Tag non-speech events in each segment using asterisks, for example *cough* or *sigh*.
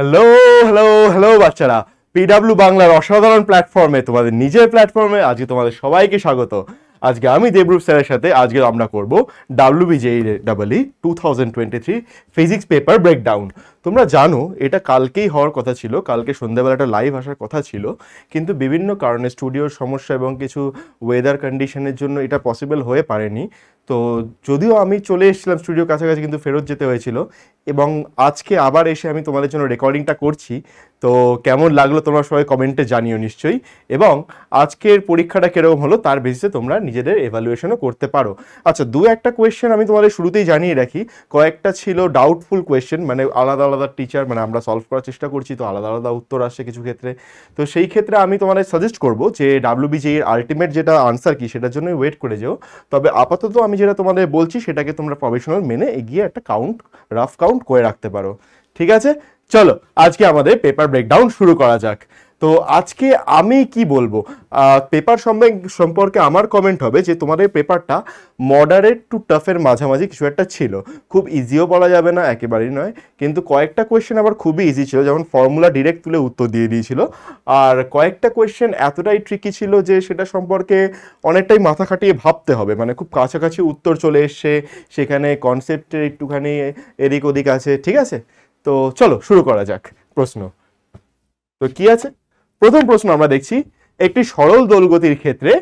hello hello hello বাচ্চারা পিডাব্লিউ বাংলার অসাধারণ প্ল্যাটফর্মে তোমাদের নিজের প্ল্যাটফর্মে আজকে তোমাদের সবাইকে স্বাগত আজকে আমি দেবরূপ স্যারের সাথে আজকে আমরা করব BJ double E two thousand twenty three physics paper breakdown তোমরা জানো এটা কালকেই হওয়ার কথা ছিল কালকে সন্ধ্যাবেলাটা লাইভ আসার কথা ছিল কিন্তু বিভিন্ন কারণে স্টুডিওর সমস্যা এবং কিছু ওয়েদার কন্ডিশনের জন্য এটা পসিবল হয়ে পারেনি তো যদিও আমি চলে এসেছিলাম স্টুডিও কাছাকাছি কিন্তু ফেরত যেতে হয়েছিল এবং আজকে আবার এসে আমি তোমাদের জন্য রেকর্ডিংটা করছি তো কেমন লাগলো তোমরা সবাই কমেন্টে জানিও নিশ্চয়ই এবং আজকের পরীক্ষাটা কীরকম হলো তার বেসিসে তোমরা নিজেদের এভালুয়েশনও করতে পারো আচ্ছা দু একটা কোয়েশ্চেন আমি তোমাদের শুরুতেই জানিয়ে রাখি কয়েকটা ছিল ডাউটফুল কোয়েশ্চেন মানে আলাদা আলাদা টিচার মানে আমরা সলভ করার চেষ্টা করছি তো আলাদা আলাদা উত্তর আসে কিছু ক্ষেত্রে তো সেই ক্ষেত্রে আমি তোমাদের সাজেস্ট করব যে ডাব্লিউবিজি এর আলটিমেট যেটা আনসার কি সেটার জন্যই ওয়েট করে যেও তবে আপাতত আমি যেটা তোমাদের বলছি সেটাকে তোমরা প্রফেশনাল মেনে এগিয়ে একটা কাউন্ট রাফ কাউন্ট করে রাখতে পারো ঠিক আছে চলো আজকে আমাদের পেপার ব্রেকডাউন শুরু করা যাক তো আজকে আমি কি বলবো পেপার সম্পর্কে আমার কমেন্ট হবে যে তোমার এই পেপারটা মডারেট টু টাফের মাঝামাঝি কিছু একটা ছিল খুব ইজিও বলা যাবে না একেবারেই নয় কিন্তু কয়েকটা কোয়েশ্চেন আবার খুবই ইজি ছিল যেমন ফর্মুলা ডিরেক্ট তুলে উত্তর দিয়ে দিয়েছিল আর কয়েকটা কোয়েশ্চেন এতটাই ট্রিকি ছিল যে সেটা সম্পর্কে অনেকটাই মাথা খাটিয়ে ভাবতে হবে মানে খুব কাছাকাছি উত্তর চলে এসছে সেখানে কনসেপ্টের একটুখানি এদিক ওদিক আছে ঠিক আছে তো চলো শুরু করা যাক প্রশ্ন তো কি আছে প্রথম প্রশ্ন আমরা দেখছি একটি সরল দোলগতির ক্ষেত্রে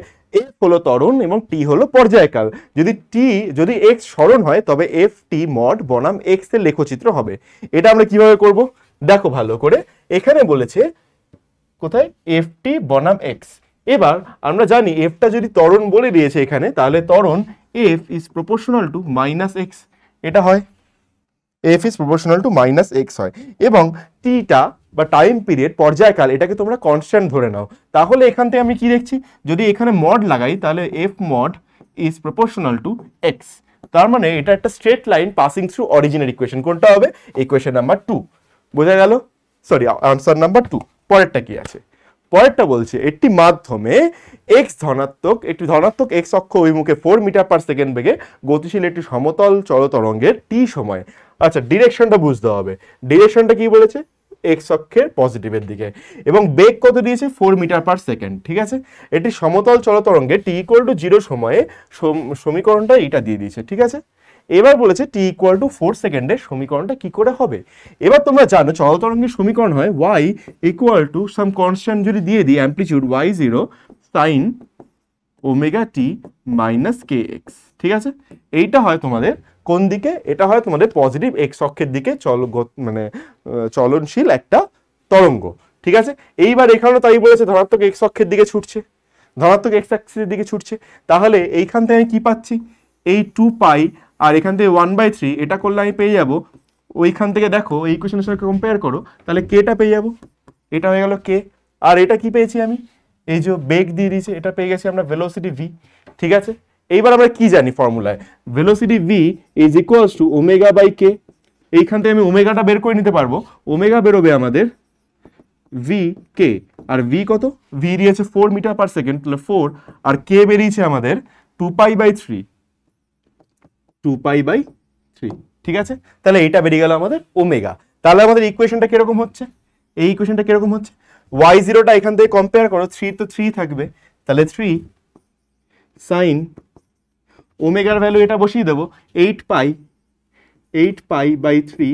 এফ হলো তরুণ এবং টি হলো পর্যায়কাল যদি টি যদি এক্স সরণ হয় তবে এফ টি মড বনাম এক্স এর লেখচিত্র হবে এটা আমরা কিভাবে করব দেখো ভালো করে এখানে বলেছে কোথায় এফ টি বনাম এক্স এবার আমরা জানি এফটা যদি তরণ বলে দিয়েছে এখানে তাহলে তরণ f is proportional to minus x এটা হয় f is proportional to minus x হয় এবং টিটা বা টাইম পিরিয়ড পর্যায়কাল এটাকে তোমরা কনস্ট্যান্ট ধরে নাও তাহলে এখান থেকে আমি কি দেখছি যদি এখানে মড লাগাই তাহলে f mod is proportional to x তার মানে এটা একটা straight line passing through original equation কোনটা হবে ইকুয়েশন নাম্বার টু বোঝা গেল সরি আনসার নাম্বার টু পরেরটা কি আছে পরেরটা বলছে একটি মাধ্যমে এক্স ধনাত্মক একটি ধনাত্মক এক্স অক্ষ অভিমুখে ফোর মিটার পার সেকেন্ড বেগে গতিশীল একটি সমতল চলতরঙ্গের টি সময় আচ্ছা ডিরেকশনটা বুঝতে হবে ডিরেকশনটা কি বলেছে এক্স অক্ষের পজিটিভের দিকে এবং বেগ কত দিয়েছে ফোর মিটার পার সেকেন্ড ঠিক আছে এটি সমতল চলতরঙ্গে টি ইকুয়াল টু জিরো সময়ে সমীকরণটা এটা দিয়ে দিয়েছে ঠিক আছে এবার বলেছে টি ইকুয়াল টু ফোর সেকেন্ডের সমীকরণটা কি করে হবে এবার তোমরা জানো চলতরঙ্গের সমীকরণ হয় y equal to some constant যদি দিয়ে দিই amplitude y zero sine omega t minus k x ঠিক আছে এইটা হয় তোমাদের কোন দিকে এটা হয় তোমাদের পজিটিভ এক্স অক্ষের দিকে চল মানে চলনশীল একটা তরঙ্গ ঠিক আছে এইবার এখানেও তাই বলেছে ধনাত্মক এক্স অক্ষের দিকে ছুটছে ধনাত্মক এক্স অক্ষের দিকে ছুটছে তাহলে এইখান থেকে আমি কী পাচ্ছি এই টু পাই আর এখান থেকে ওয়ান বাই থ্রি এটা করলে আমি পেয়ে যাব ওইখান থেকে দেখো এই কোয়েশনের সঙ্গে কম্পেয়ার করো তাহলে কেটা পেয়ে যাব এটা হয়ে গেল কে আর এটা কি পেয়েছি আমি এই যে বেগ দিয়ে দিয়েছে এটা পেয়ে গেছি আমরা ভেলোসিটি ভি ঠিক আছে এইবার আমরা কি জানি ফর্মুলায় velocity v is equals to omega by k এইখান থেকে আমি ওমেগাটা বের করে নিতে পারবো ওমেগা বেরোবে আমাদের ভি কে আর ভি কত ভি দিয়েছে ফোর মিটার পার সেকেন্ড তাহলে ফোর আর কে বেরিয়েছে আমাদের two pi by three two pi by three ঠিক আছে তাহলে এটা বেরিয়ে গেল আমাদের ওমেগা তাহলে আমাদের ইকুয়েশনটা কীরকম হচ্ছে এই ইকুয়েশনটা কীরকম হচ্ছে ওয়াই জিরোটা এখান থেকে কম্পেয়ার করো থ্রি তো থ্রি থাকবে তাহলে থ্রি সাইন ওমেগার ভ্যালু এটা বসিয়ে দেবো eight pi eight pi by three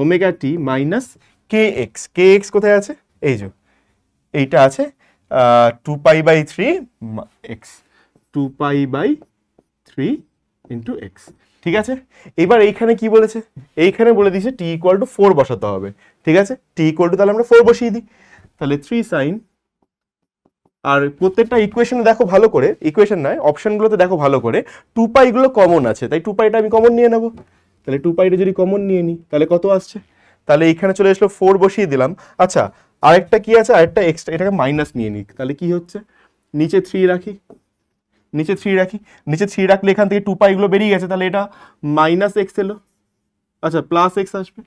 omega t minus k x k x কোথায় আছে এই যে এইটা আছে two pi by three x two pi by three into x ঠিক আছে এবার এইখানে কি বলেছে এইখানে বলে দিয়েছে টি ইকোয়াল টু ফোর বসাতে হবে ঠিক আছে টি ইকোয়াল টু তাহলে আমরা ফোর বসিয়ে দিই তাহলে থ্রি সাইন আর প্রত্যেকটা ইকুয়েশনে দেখো ভালো করে ইকুয়েশন নয় অপশনগুলোতে দেখো ভালো করে টু পাইগুলো কমন আছে তাই টু পাইটা আমি কমন নিয়ে নেবো তাহলে টু পাইটা যদি কমন নিয়ে নিই তাহলে কত আসছে তাহলে এখানে চলে আসলো ফোর বসিয়ে দিলাম আচ্ছা আরেকটা কি আছে আরেকটা এক্সট্রা এটাকে মাইনাস নিয়ে নিই তাহলে কি হচ্ছে নিচে থ্রি রাখি নিচে থ্রি রাখি নিচে থ্রি রাখলে এখান থেকে টু পাইগুলো বেরিয়ে গেছে তাহলে এটা মাইনাস এক্স এলো আচ্ছা প্লাস এক্স আসবে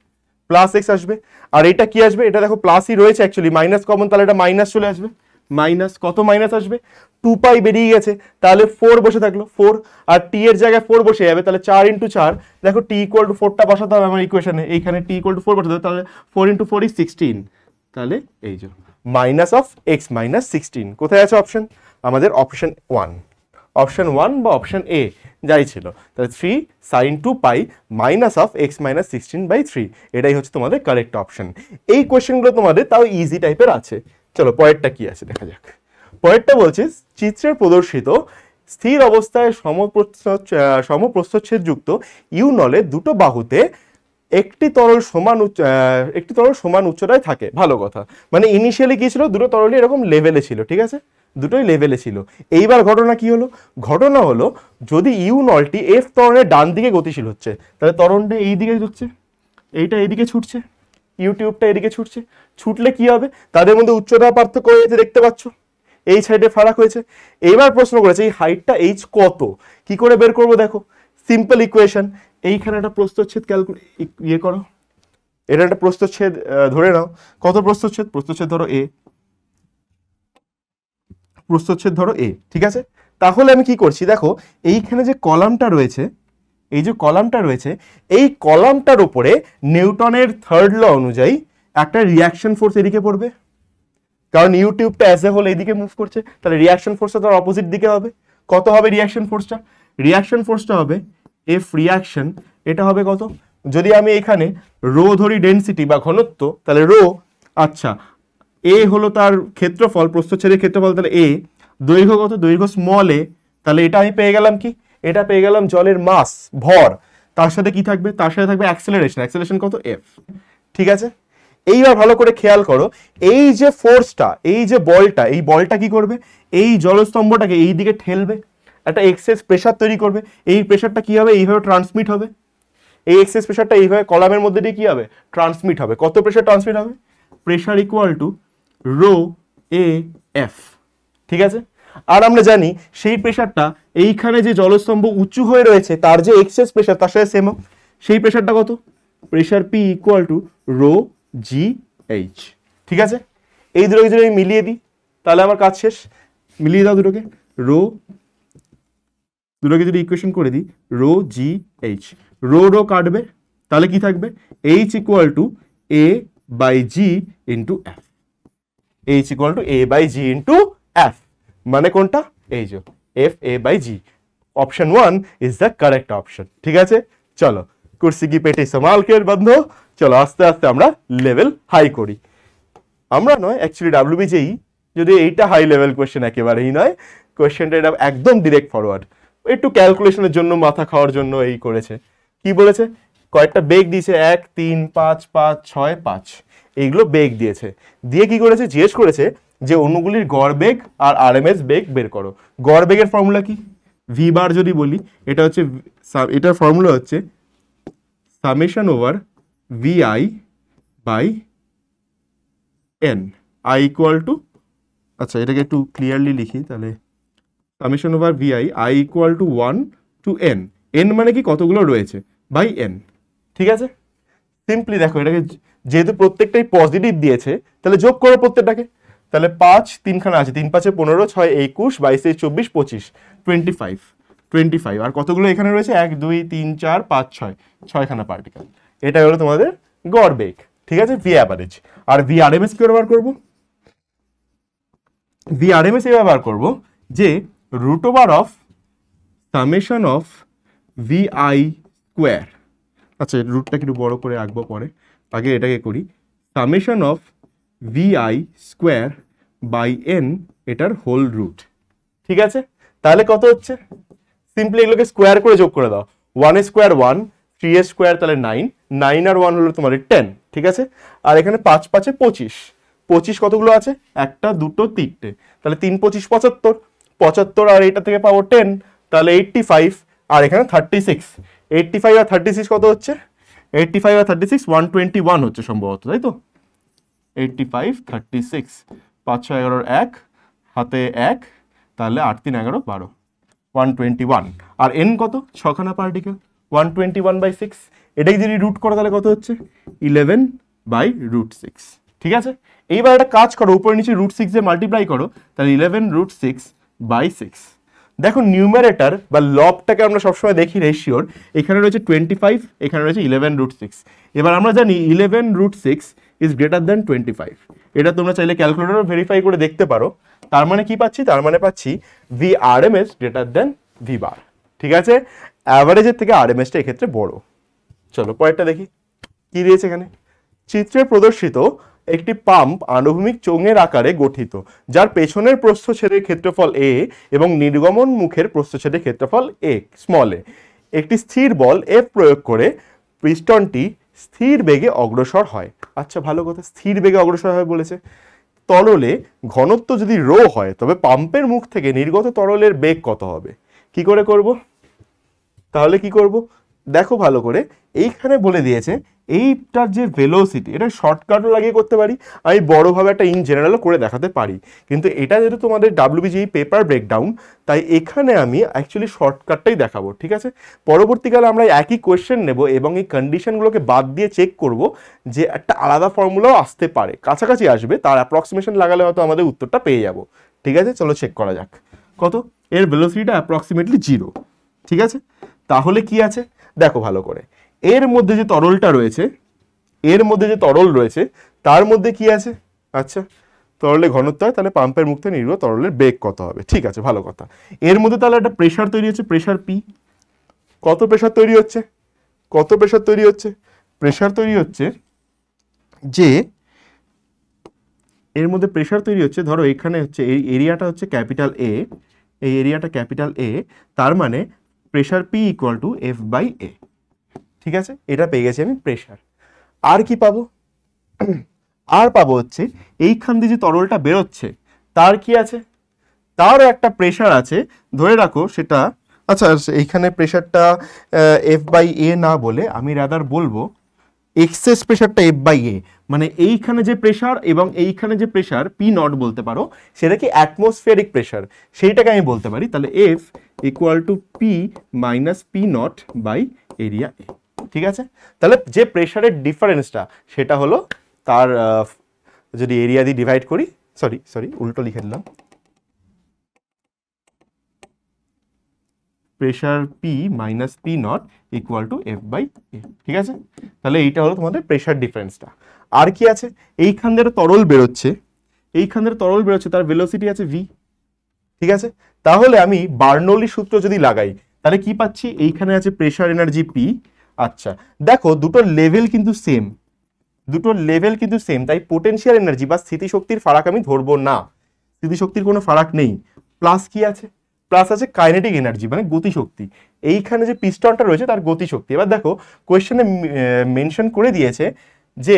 প্লাস এক্স আসবে আর এটা কি আসবে এটা দেখো প্লাসই রয়েছে অ্যাকচুয়ালি মাইনাস কমন তাহলে এটা মাইনাস চলে আসবে মাইনাস কত মাইনাস আসবে টু পাই বেরিয়ে গেছে তাহলে ফোর বসে থাকলো ফোর আর টি এর জায়গায় ফোর বসে যাবে তাহলে চার ইন্টু চার দেখো টি ইকুয়াল টু ফোরটা বসাতে হবে আমার ইকুয়েশনে এইখানে টি ইকুয়াল টু ফোর বসাতে হবে তাহলে four into four is sixteen তাহলে এই যে minus of x minus sixteen কোথায় আছে অপশন আমাদের অপশন ওয়ান অপশন ওয়ান বা অপশন এ যাই ছিল তাহলে three sine two pi minus of x minus sixteen by three এটাই হচ্ছে তোমাদের কারেক্ট অপশন এই কোয়েশ্চেনগুলো তোমাদের তাও ইজি টাইপের আছে চলো পয়েরটা কি আছে দেখা যাক পয়েরটা বলছিস চিত্রে প্রদর্শিত স্থির অবস্থায় সমপ্রস্থচ্ছেদযুক্ত ইউনলে দুটো বাহুতে একটি তরল সমান একটি তরল সমান উচ্চতায় থাকে ভালো কথা মানে ইনিশিয়ালি কী ছিল দুটো তরলই এরকম লেভেলে ছিল ঠিক আছে দুটোই লেভেলে ছিল এইবার ঘটনা কি হলো ঘটনা হলো যদি ইউ নলটি এফ তরণের ডান দিকে গতিশীল হচ্ছে তাহলে তরণটা এই দিকে হচ্ছে এইটা এইদিকে ছুটছে ইউটিউবটা এদিকে ছুটছে ছুটলে কি হবে তাদের মধ্যে উচ্চতা পার্থক্য হয়েছে দেখতে পাচ্ছ এই সাইডে ফারাক হয়েছে এবার প্রশ্ন করেছে এই হাইটটা এইচ কত কি করে বের করব দেখো সিম্পল ইকুয়েশন এইখানে একটা প্রস্তুচ্ছেদ ক্যালকুলে ইয়ে করো এটা একটা প্রস্তুচ্ছেদ ধরে নাও কত প্রস্তুচ্ছেদ প্রস্তুচ্ছেদ ধরো এ প্রস্তুচ্ছেদ ধরো এ ঠিক আছে তাহলে আমি কি করছি দেখো এইখানে যে কলামটা রয়েছে এই যে কলামটা রয়েছে এই কলামটার ওপরে নিউটনের থার্ড ল অনুযায়ী একটা রিয়াকশন ফোর্স এদিকে পড়বে কারণ ইউটিউবটা অ্যাজ এ হোল এইদিকে মুভ করছে তাহলে রিয়াকশন ফোর্সটা তার অপোজিট দিকে হবে কত হবে রিয়াকশন ফোর্সটা রিয়াকশন ফোর্সটা হবে এফ রিয়াকশন এটা হবে কত যদি আমি এখানে রো ধরি ডেন্সিটি বা ঘনত্ব তাহলে রো আচ্ছা এ হলো তার ক্ষেত্রফল প্রস্থচ্ছেদের ক্ষেত্রফল তাহলে এ দৈর্ঘ্য কত দৈর্ঘ্য স্মল এ তাহলে এটা আমি পেয়ে গেলাম কি এটা পেয়ে গেলাম জলের মাস ভর তার সাথে কি থাকবে তার সাথে থাকবে অ্যাক্সেলারেশন অ্যাক্সেলারেশন কত এফ ঠিক আছে এইবার ভালো করে খেয়াল করো এই যে ফোর্সটা এই যে বলটা এই বলটা কি করবে এই জলস্তম্ভটাকে এই দিকে ঠেলবে একটা এক্সেস প্রেশার তৈরি করবে এই প্রেশারটা কী হবে এইভাবে ট্রান্সমিট হবে এই এক্সেস প্রেশারটা এইভাবে কলামের মধ্যে দিয়ে কী হবে ট্রান্সমিট হবে কত প্রেশার ট্রান্সমিট হবে pressure equal to rho a f ঠিক আছে আর আমরা জানি সেই প্রেশারটা এইখানে যে জলস্তম্ভ উঁচু হয়ে রয়েছে তার যে এক্সেস প্রেশার তার সাথে সেম সেই প্রেশারটা কত pressure p equal to rho g h ঠিক আছে এই দুটোকে যদি আমি মিলিয়ে দিই তাহলে আমার কাজ শেষ মিলিয়ে দাও দুটোকে রো দুটোকে যদি ইকুয়েশন করে দিই rho g h rho rho কাটবে তাহলে কি থাকবে h equal to a by g into f h equal to a by g into f মানে কোনটা এই যে f a by g option one is the correct option ঠিক আছে চলো কুর্সি কি পেটে সমালকের বন্ধ চলো আস্তে আস্তে আমরা লেভেল হাই করি আমরা নয় অ্যাকচুয়ালি ডাব্লিউ বিজেই যদি এইটা হাই লেভেল কোয়েশ্চেন একেবারেই নয় কোয়েশ্চেনটা এটা একদম ডিরেক্ট ফরওয়ার্ড একটু ক্যালকুলেশনের জন্য মাথা খাওয়ার জন্য এই করেছে কি বলেছে কয়েকটা বেগ দিয়েছে এক তিন পাঁচ পাঁচ ছয় পাঁচ এইগুলো বেগ দিয়েছে দিয়ে কি করেছে জিজ্ঞেস করেছে যে অনুগুলির গড় বেগ আর আরএমএস বেগ বের করো গড় বেগের ফর্মুলা কি ভি বার যদি বলি এটা হচ্ছে এটার ফর্মুলা হচ্ছে summation over v i by n i equal to আচ্ছা এটাকে একটু ক্লিয়ারলি লিখি তাহলে summation over v i i equal to one to n n মানে কি কতগুলো রয়েছে বাই এন ঠিক আছে সিম্পলি দেখো এটাকে যেহেতু প্রত্যেকটাই পজিটিভ দিয়েছে তাহলে যোগ করো প্রত্যেকটাকে তাহলে পাঁচ তিনখানা আছে তিন পাঁচে পনেরো ছয় একুশ বাইশে চব্বিশ পঁচিশ টোয়েন্টি ফাইভ টোয়েন্টি ফাইভ আর কতগুলো এখানে রয়েছে এক দুই তিন চার পাঁচ ছয় ছয়খানা পার্টিকেল এটা হলো তোমাদের গড় বেগ ঠিক আছে ভি অ্যাভারেজ আর ভি আর এম এস কী ব্যবহার করবো ভি আর এম এস এ ব্যবহার করবো যে root over of summation of v i square আচ্ছা রুটটাকে একটু বড় করে আঁকবো পরে আগে এটাকে করি summation of v i square by n এটার হোল রুট ঠিক আছে তাহলে কত হচ্ছে সিম্পলি এগুলোকে স্কোয়ার করে যোগ করে দাও ওয়ান স্কোয়ার ওয়ান থ্রি এ স্কোয়ার তাহলে নাইন নাইন আর ওয়ান হলো তোমার টেন ঠিক আছে আর এখানে পাঁচ পাঁচে পঁচিশ পঁচিশ কতগুলো আছে একটা দুটো তিনটে তাহলে তিন পঁচিশ পঁচাত্তর পঁচাত্তর আর এটা থেকে পাবো টেন তাহলে এইট্টি ফাইভ আর এখানে থার্টি সিক্স এইট্টি ফাইভ আর থার্টি সিক্স কত হচ্ছে এইট্টি ফাইভ আর thirty six one twenty one হচ্ছে সম্ভবত তাই তো এইট্টি ফাইভ থার্টি সিক্স পাঁচ ছয় এগারোর এক হাতে এক তাহলে আট তিন এগারো বারো ওয়ান টোয়েন্টি ওয়ান আর এন কত ছখানা particle one twenty one by six এটাই যদি রুট করো তাহলে কত হচ্ছে ইলেভেন বাই রুট সিক্স ঠিক আছে এইবার একটা কাজ করো উপরে নিচে রুট সিক্স দিয়ে মাল্টিপ্লাই করো তাহলে eleven root six by six দেখো নিউমারেটার বা লবটাকে আমরা সবসময় দেখি রেশিওর এখানে রয়েছে টোয়েন্টি ফাইভ এখানে রয়েছে ইলেভেন রুট সিক্স এবার আমরা জানি eleven root six is greater than twenty five এটা তোমরা চাইলে ক্যালকুলেটরও ভেরিফাই করে দেখতে পারো তার মানে কি পাচ্ছি তার মানে পাচ্ছি v r m s greater than v bar ঠিক আছে অ্যাভারেজের থেকে আর এম এসটা এক্ষেত্রে বড় চলো পরেরটা দেখি কি দিয়েছে এখানে চিত্রে প্রদর্শিত একটি পাম্প আনুভূমিক চোঙের আকারে গঠিত যার পেছনের প্রস্থছেদের ক্ষেত্রফল এ এবং নির্গমন মুখের প্রস্থছেদের ক্ষেত্রফল এ স্মল এ একটি স্থির বল এ প্রয়োগ করে পিস্টনটি স্থির বেগে অগ্রসর হয় আচ্ছা ভালো কথা স্থির বেগে অগ্রসর হয় বলেছে তরলে ঘনত্ব যদি রো হয় তবে পাম্পের মুখ থেকে নির্গত তরলের বেগ কত হবে কি করে করব তাহলে কি করব দেখো ভালো করে এইখানে বলে দিয়েছে এইটার যে ভেলোসিটি এটা শর্টকাটও লাগিয়ে করতে পারি আমি বড়োভাবে একটা ইন জেনারেলও করে দেখাতে পারি কিন্তু এটা যেহেতু তোমাদের ডাব্লিউবিজি পেপার ব্রেকডাউন তাই এখানে আমি অ্যাকচুয়ালি শর্টকাটটাই দেখাবো ঠিক আছে পরবর্তীকালে আমরা একই কোয়েশ্চেন নেব এবং এই কন্ডিশনগুলোকে বাদ দিয়ে চেক করব যে একটা আলাদা ফর্মুলাও আসতে পারে কাছাকাছি আসবে তার অ্যাপ্রক্সিমেশন লাগালে হয়তো আমাদের উত্তরটা পেয়ে যাব ঠিক আছে চলো চেক করা যাক কত এর ভেলোসিটিটা অ্যাপ্রক্সিমেটলি জিরো ঠিক আছে তাহলে কি আছে দেখো ভালো করে এর মধ্যে যে তরলটা রয়েছে এর মধ্যে যে তরল রয়েছে তার মধ্যে কি আছে আচ্ছা তরলে ঘনত্ব হয় তাহলে পাম্পের মুক্তি নির্ভর তরলের বেগ কত হবে ঠিক আছে ভালো কথা এর মধ্যে তাহলে একটা প্রেশার তৈরি হচ্ছে প্রেশার পি কত প্রেশার তৈরি হচ্ছে কত প্রেশার তৈরি হচ্ছে প্রেশার তৈরি হচ্ছে যে এর মধ্যে প্রেশার তৈরি হচ্ছে ধরো এখানে হচ্ছে এই এরিয়াটা হচ্ছে ক্যাপিটাল এ এই এরিয়াটা ক্যাপিটাল এ তার মানে pressure p equal to F by a ঠিক আছে এটা পেয়ে গেছি আমি প্রেশার আর কি পাবো *clears throat* আর পাবো হচ্ছে এইখান দিয়ে যে তরলটা বেরোচ্ছে তার কি আছে তার একটা প্রেশার আছে ধরে রাখো সেটা আচ্ছা এইখানে প্রেশারটা এফ বাই এ না বলে আমি রাদার বলবো এক্সেস প্রেশারটা এফ বাই এ মানে এইখানে যে প্রেশার এবং এইখানে যে প্রেশার পি নট বলতে পারো সেটা কি অ্যাটমসফিয়ারিক প্রেশার সেইটাকে আমি বলতে পারি তাহলে f equal to p minus p not by area a ঠিক আছে তাহলে যে প্রেশারের ডিফারেন্সটা সেটা হলো তার যদি এরিয়া দিয়ে ডিভাইড করি সরি সরি উল্টো লিখে দিলাম pressure p minus p not equal to F by a ঠিক আছে তাহলে এইটা হলো তোমাদের প্রেশার ডিফারেন্সটা আর কি আছে এইখান ধরে তরল বেরোচ্ছে এইখান ধরে তরল বেরোচ্ছে তার ভেলোসিটি আছে ভি ঠিক আছে তাহলে আমি বার্নলি সূত্র যদি লাগাই তাহলে কি পাচ্ছি এইখানে আছে প্রেশার এনার্জি পি আচ্ছা দেখো দুটো লেভেল কিন্তু সেম দুটো লেভেল কিন্তু সেম তাই পোটেনশিয়াল এনার্জি বা স্থিতিশক্তির ফারাক আমি ধরবো না স্থিতিশক্তির কোনো ফারাক নেই প্লাস কি আছে প্লাস আছে কাইনেটিক এনার্জি মানে গতিশক্তি এইখানে যে পিস্টনটা রয়েছে তার গতিশক্তি এবার দেখো কোয়েশ্চেনে মেনশন করে দিয়েছে যে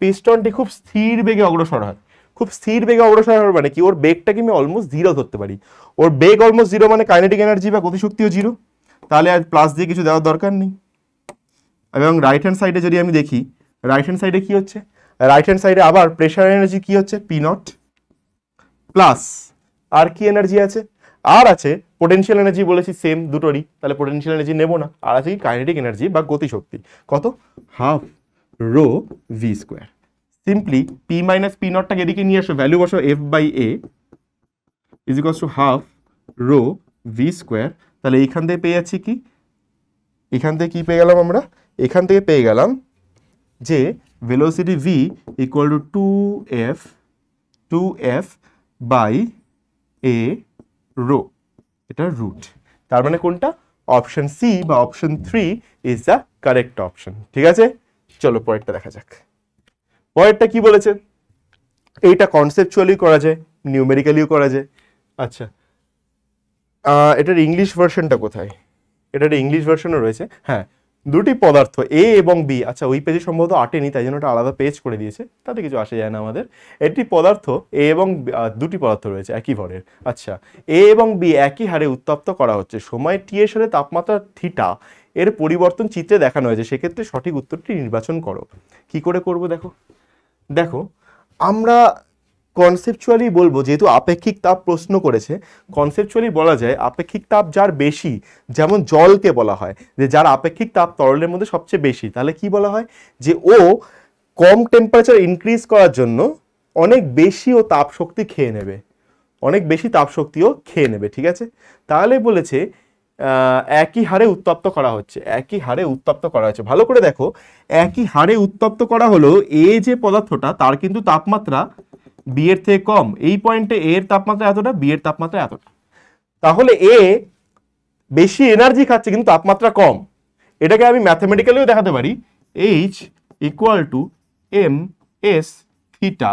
পিস্টনটি খুব স্থির বেগে অগ্রসর হয় খুব স্থির বেগে অগ্রসর হওয়ার মানে কি ওর বেগটাকে আমি অলমোস্ট জিরো ধরতে পারি ওর বেগ অলমোস্ট জিরো মানে কাইনেটিক এনার্জি বা গতিশক্তিও জিরো তাহলে আর প্লাস দিয়ে কিছু দেওয়ার দরকার নেই এবং রাইট হ্যান্ড সাইডে যদি আমি দেখি রাইট হ্যান্ড সাইডে কি হচ্ছে রাইট হ্যান্ড সাইডে আবার প্রেশার এনার্জি কি হচ্ছে পি নট প্লাস আর কি এনার্জি আছে আর আছে পোটেনশিয়াল এনার্জি বলেছি সেম দুটোরই তাহলে পোটেনশিয়াল এনার্জি নেব না আর আছে কাইনেটিক এনার্জি বা গতিশক্তি কত half rho v square simply p minus p নটটাকে এদিকে নিয়ে আসো ভ্যালু বসো f by a is equals to half rho v square তাহলে এখান থেকে পেয়ে যাচ্ছি কি এখান থেকে কী পেয়ে গেলাম আমরা এখান থেকে পেয়ে গেলাম যে velocity v equal to two F two F by a rho এটা রুট তার মানে কোনটা অপশন সি বা option three is the correct option ঠিক আছে চলো পরেরটা দেখা যাক পরেরটা কি বলেছে এইটা কনসেপচুয়ালি করা যায় নিউমেরিক্যালিও করা যায় আচ্ছা এটার ইংলিশ ভার্সনটা কোথায় এটার ইংলিশ ভার্সনও রয়েছে হ্যাঁ দুটি পদার্থ এ এবং বি আচ্ছা ওই পেজে সম্ভবত আটেনি তাই জন্য ওটা আলাদা পেজ করে দিয়েছে তাতে কিছু আসে যায় না আমাদের এটি পদার্থ এ এবং দুটি পদার্থ রয়েছে একই ভরের আচ্ছা এ এবং বি একই হারে উত্তপ্ত করা হচ্ছে সময় টি এর সাথে তাপমাত্রা থিটা এর পরিবর্তন চিত্রে দেখানো হয়েছে সেক্ষেত্রে সঠিক উত্তরটি নির্বাচন করো কি করে করব দেখো দেখো আমরা কনসেপচুয়ালি বলবো যেহেতু আপেক্ষিক তাপ প্রশ্ন করেছে কনসেপচুয়ালি বলা যায় আপেক্ষিক তাপ যার বেশি যেমন জলকে বলা হয় যে যার আপেক্ষিক তাপ তরলের মধ্যে সবচেয়ে বেশি তাহলে কি বলা হয় যে ও কম টেম্পারেচার ইনক্রিজ করার জন্য অনেক বেশি ও তাপ শক্তি খেয়ে নেবে অনেক বেশি তাপশক্তিও খেয়ে নেবে ঠিক আছে তাহলে বলেছে একই হারে উত্তপ্ত করা হচ্ছে একই হারে উত্তপ্ত করা হচ্ছে ভালো করে দেখো একই হারে উত্তপ্ত করা হলো এ যে পদার্থটা তার কিন্তু তাপমাত্রা বি এর থেকে কম এই পয়েন্টে এর তাপমাত্রা এতটা বি এর তাপমাত্রা এতটা তাহলে এ বেশি এনার্জি খাচ্ছে কিন্তু তাপমাত্রা কম এটাকে আমি ম্যাথামেটিক্যালিও দেখাতে পারি h equal to m s theta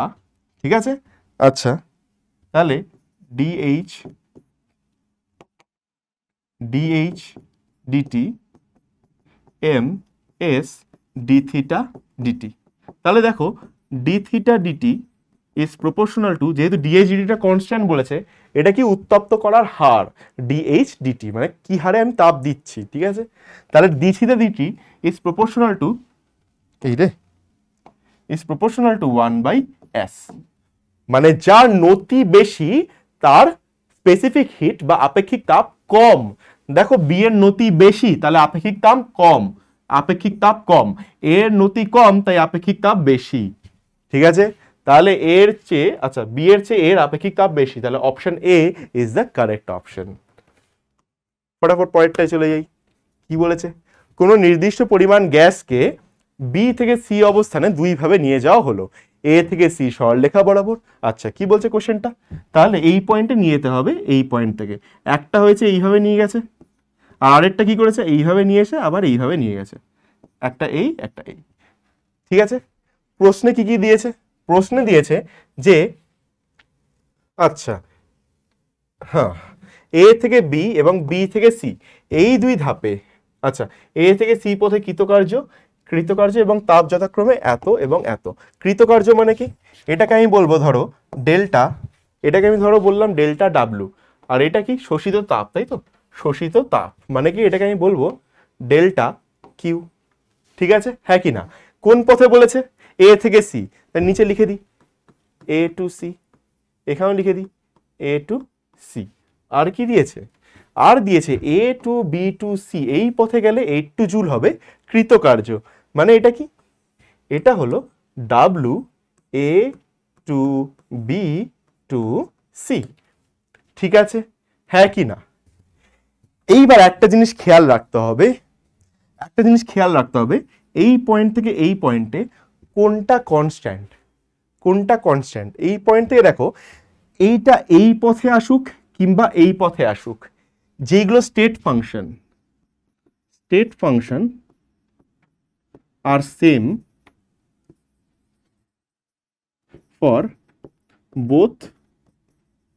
ঠিক আছে আচ্ছা তাহলে dh dh dt m s d theta dt তাহলে দেখো d theta dt is proportional to যেহেতু dt টা কনস্ট্যান্ট বলেছে এটা কি উত্তপ্ত করার হার ডিএইচ ডিটি মানে কি হারে আমি তাপ দিচ্ছি ঠিক আছে তাহলে d theta dt is proportional to এই রে is proportional to one by s মানে যার নতি বেশি তার স্পেসিফিক হিট বা আপেক্ষিক তাপ কম দেখো বি এর নতি বেশি তাহলে আপেক্ষিক তাপ কম আপেক্ষিক তাপ কম এর নতি কম তাই আপেক্ষিক তাপ বেশি ঠিক আছে তাহলে এর চেয়ে আচ্ছা বি এর চেয়ে এর আপেক্ষিক তাপ বেশি তাহলে option a is the correct option ফটাফট পরেরটায় চলে যাই কি বলেছে কোনো নির্দিষ্ট পরিমাণ গ্যাসকে বি থেকে সি অবস্থানে দুইভাবে নিয়ে যাওয়া হলো এ থেকে সি সরলরেখা বরাবর আচ্ছা কি বলছে কোশ্চেনটা তাহলে এই পয়েন্টে নিয়ে যেতে হবে এই পয়েন্ট থেকে একটা হয়েছে এইভাবে নিয়ে গেছে আর আরেকটা কী করেছে এইভাবে নিয়ে এসে আবার এইভাবে নিয়ে গেছে একটা এই একটা এই ঠিক আছে প্রশ্নে কি কি দিয়েছে প্রশ্নে দিয়েছে যে আচ্ছা হ্যাঁ এ থেকে বি এবং বি থেকে সি এই দুই ধাপে আচ্ছা এ থেকে সি পথে কৃতকার্য কৃতকার্য এবং তাপ যথাক্রমে এত এবং এত কৃতকার্য মানে কি এটাকে আমি বলবো ধরো ডেল্টা এটাকে আমি ধরো বললাম ডেল্টা ডাব্লু আর এটা কি শোষিত তাপ তাই তো শোষিত তাপ মানে কি এটাকে আমি বলবো ডেল্টা কিউ ঠিক আছে হ্যাঁ কি না কোন পথে বলেছে এ থেকে সি তার নিচে লিখে দিই এ টু সি এখানেও লিখে দিই এ টু সি আর কি দিয়েছে আর দিয়েছে a to B to c এই পথে গেলে এ টু জুল হবে কৃতকার্য মানে এটা কি এটা হলো ডাব্লু এ টু বি টু সি ঠিক আছে হ্যাঁ কি না এইবার একটা জিনিস খেয়াল রাখতে হবে একটা জিনিস খেয়াল রাখতে হবে এই পয়েন্ট থেকে এই পয়েন্টে কোনটা কনস্ট্যান্ট কোনটা কনস্ট্যান্ট এই পয়েন্ট থেকে দেখো এইটা এই পথে আসুক কিংবা এই পথে আসুক যেইগুলো স্টেট ফাংশন স্টেট ফাংশন আর সেম ফর বোথ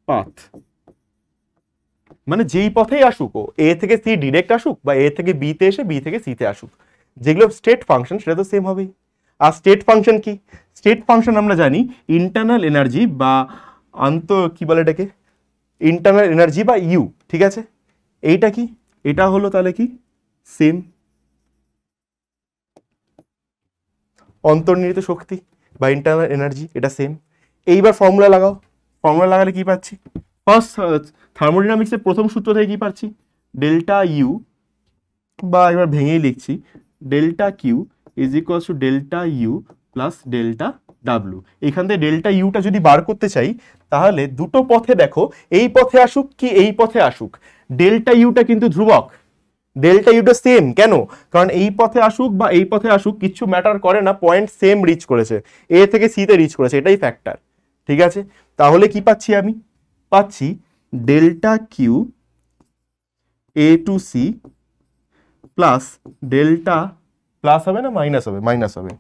পাথ মানে যেই পথেই আসুক ও এ থেকে সি ডিরেক্ট আসুক বা এ থেকে বিতে এসে বি থেকে সিতে আসুক যেগুলো স্টেট ফাংশন সেটা তো সেম হবেই আর স্টেট ফাংশন কি স্টেট ফাংশন আমরা জানি ইন্টারনাল এনার্জি বা আন্ত কি বলে এটাকে ইন্টারনাল এনার্জি বা ইউ ঠিক আছে এইটা কি এটা হলো তাহলে কি সেম অন্তর্নিহিত শক্তি বা ইন্টারনাল এনার্জি এটা সেম এইবার ফর্মুলা লাগাও ফর্মুলা লাগালে কি পাচ্ছি ফার্স্ট থার্মোডিনামিক্সের uh, প্রথম সূত্র থেকে কি পাচ্ছি ডেল্টা ইউ বা এবার ভেঙেই লিখছি delta q is equals to delta you plus delta ডাব্লু এখান থেকে ডেল্টা ইউটা যদি বার করতে চাই তাহলে দুটো পথে দেখো এই পথে আসুক কি এই পথে আসুক ডেল্টা ইউটা কিন্তু ধ্রুবক ডেল্টা ইউটা সেম কেন কারণ এই পথে আসুক বা এই পথে আসুক কিছু ম্যাটার করে না পয়েন্ট সেম রিচ করেছে এ থেকে সিতে রিচ করেছে এটাই ফ্যাক্টর ঠিক আছে তাহলে কি পাচ্ছি আমি পাচ্ছি delta Q A to C plus delta plus হবে না মাইনাস হবে মাইনাস হবে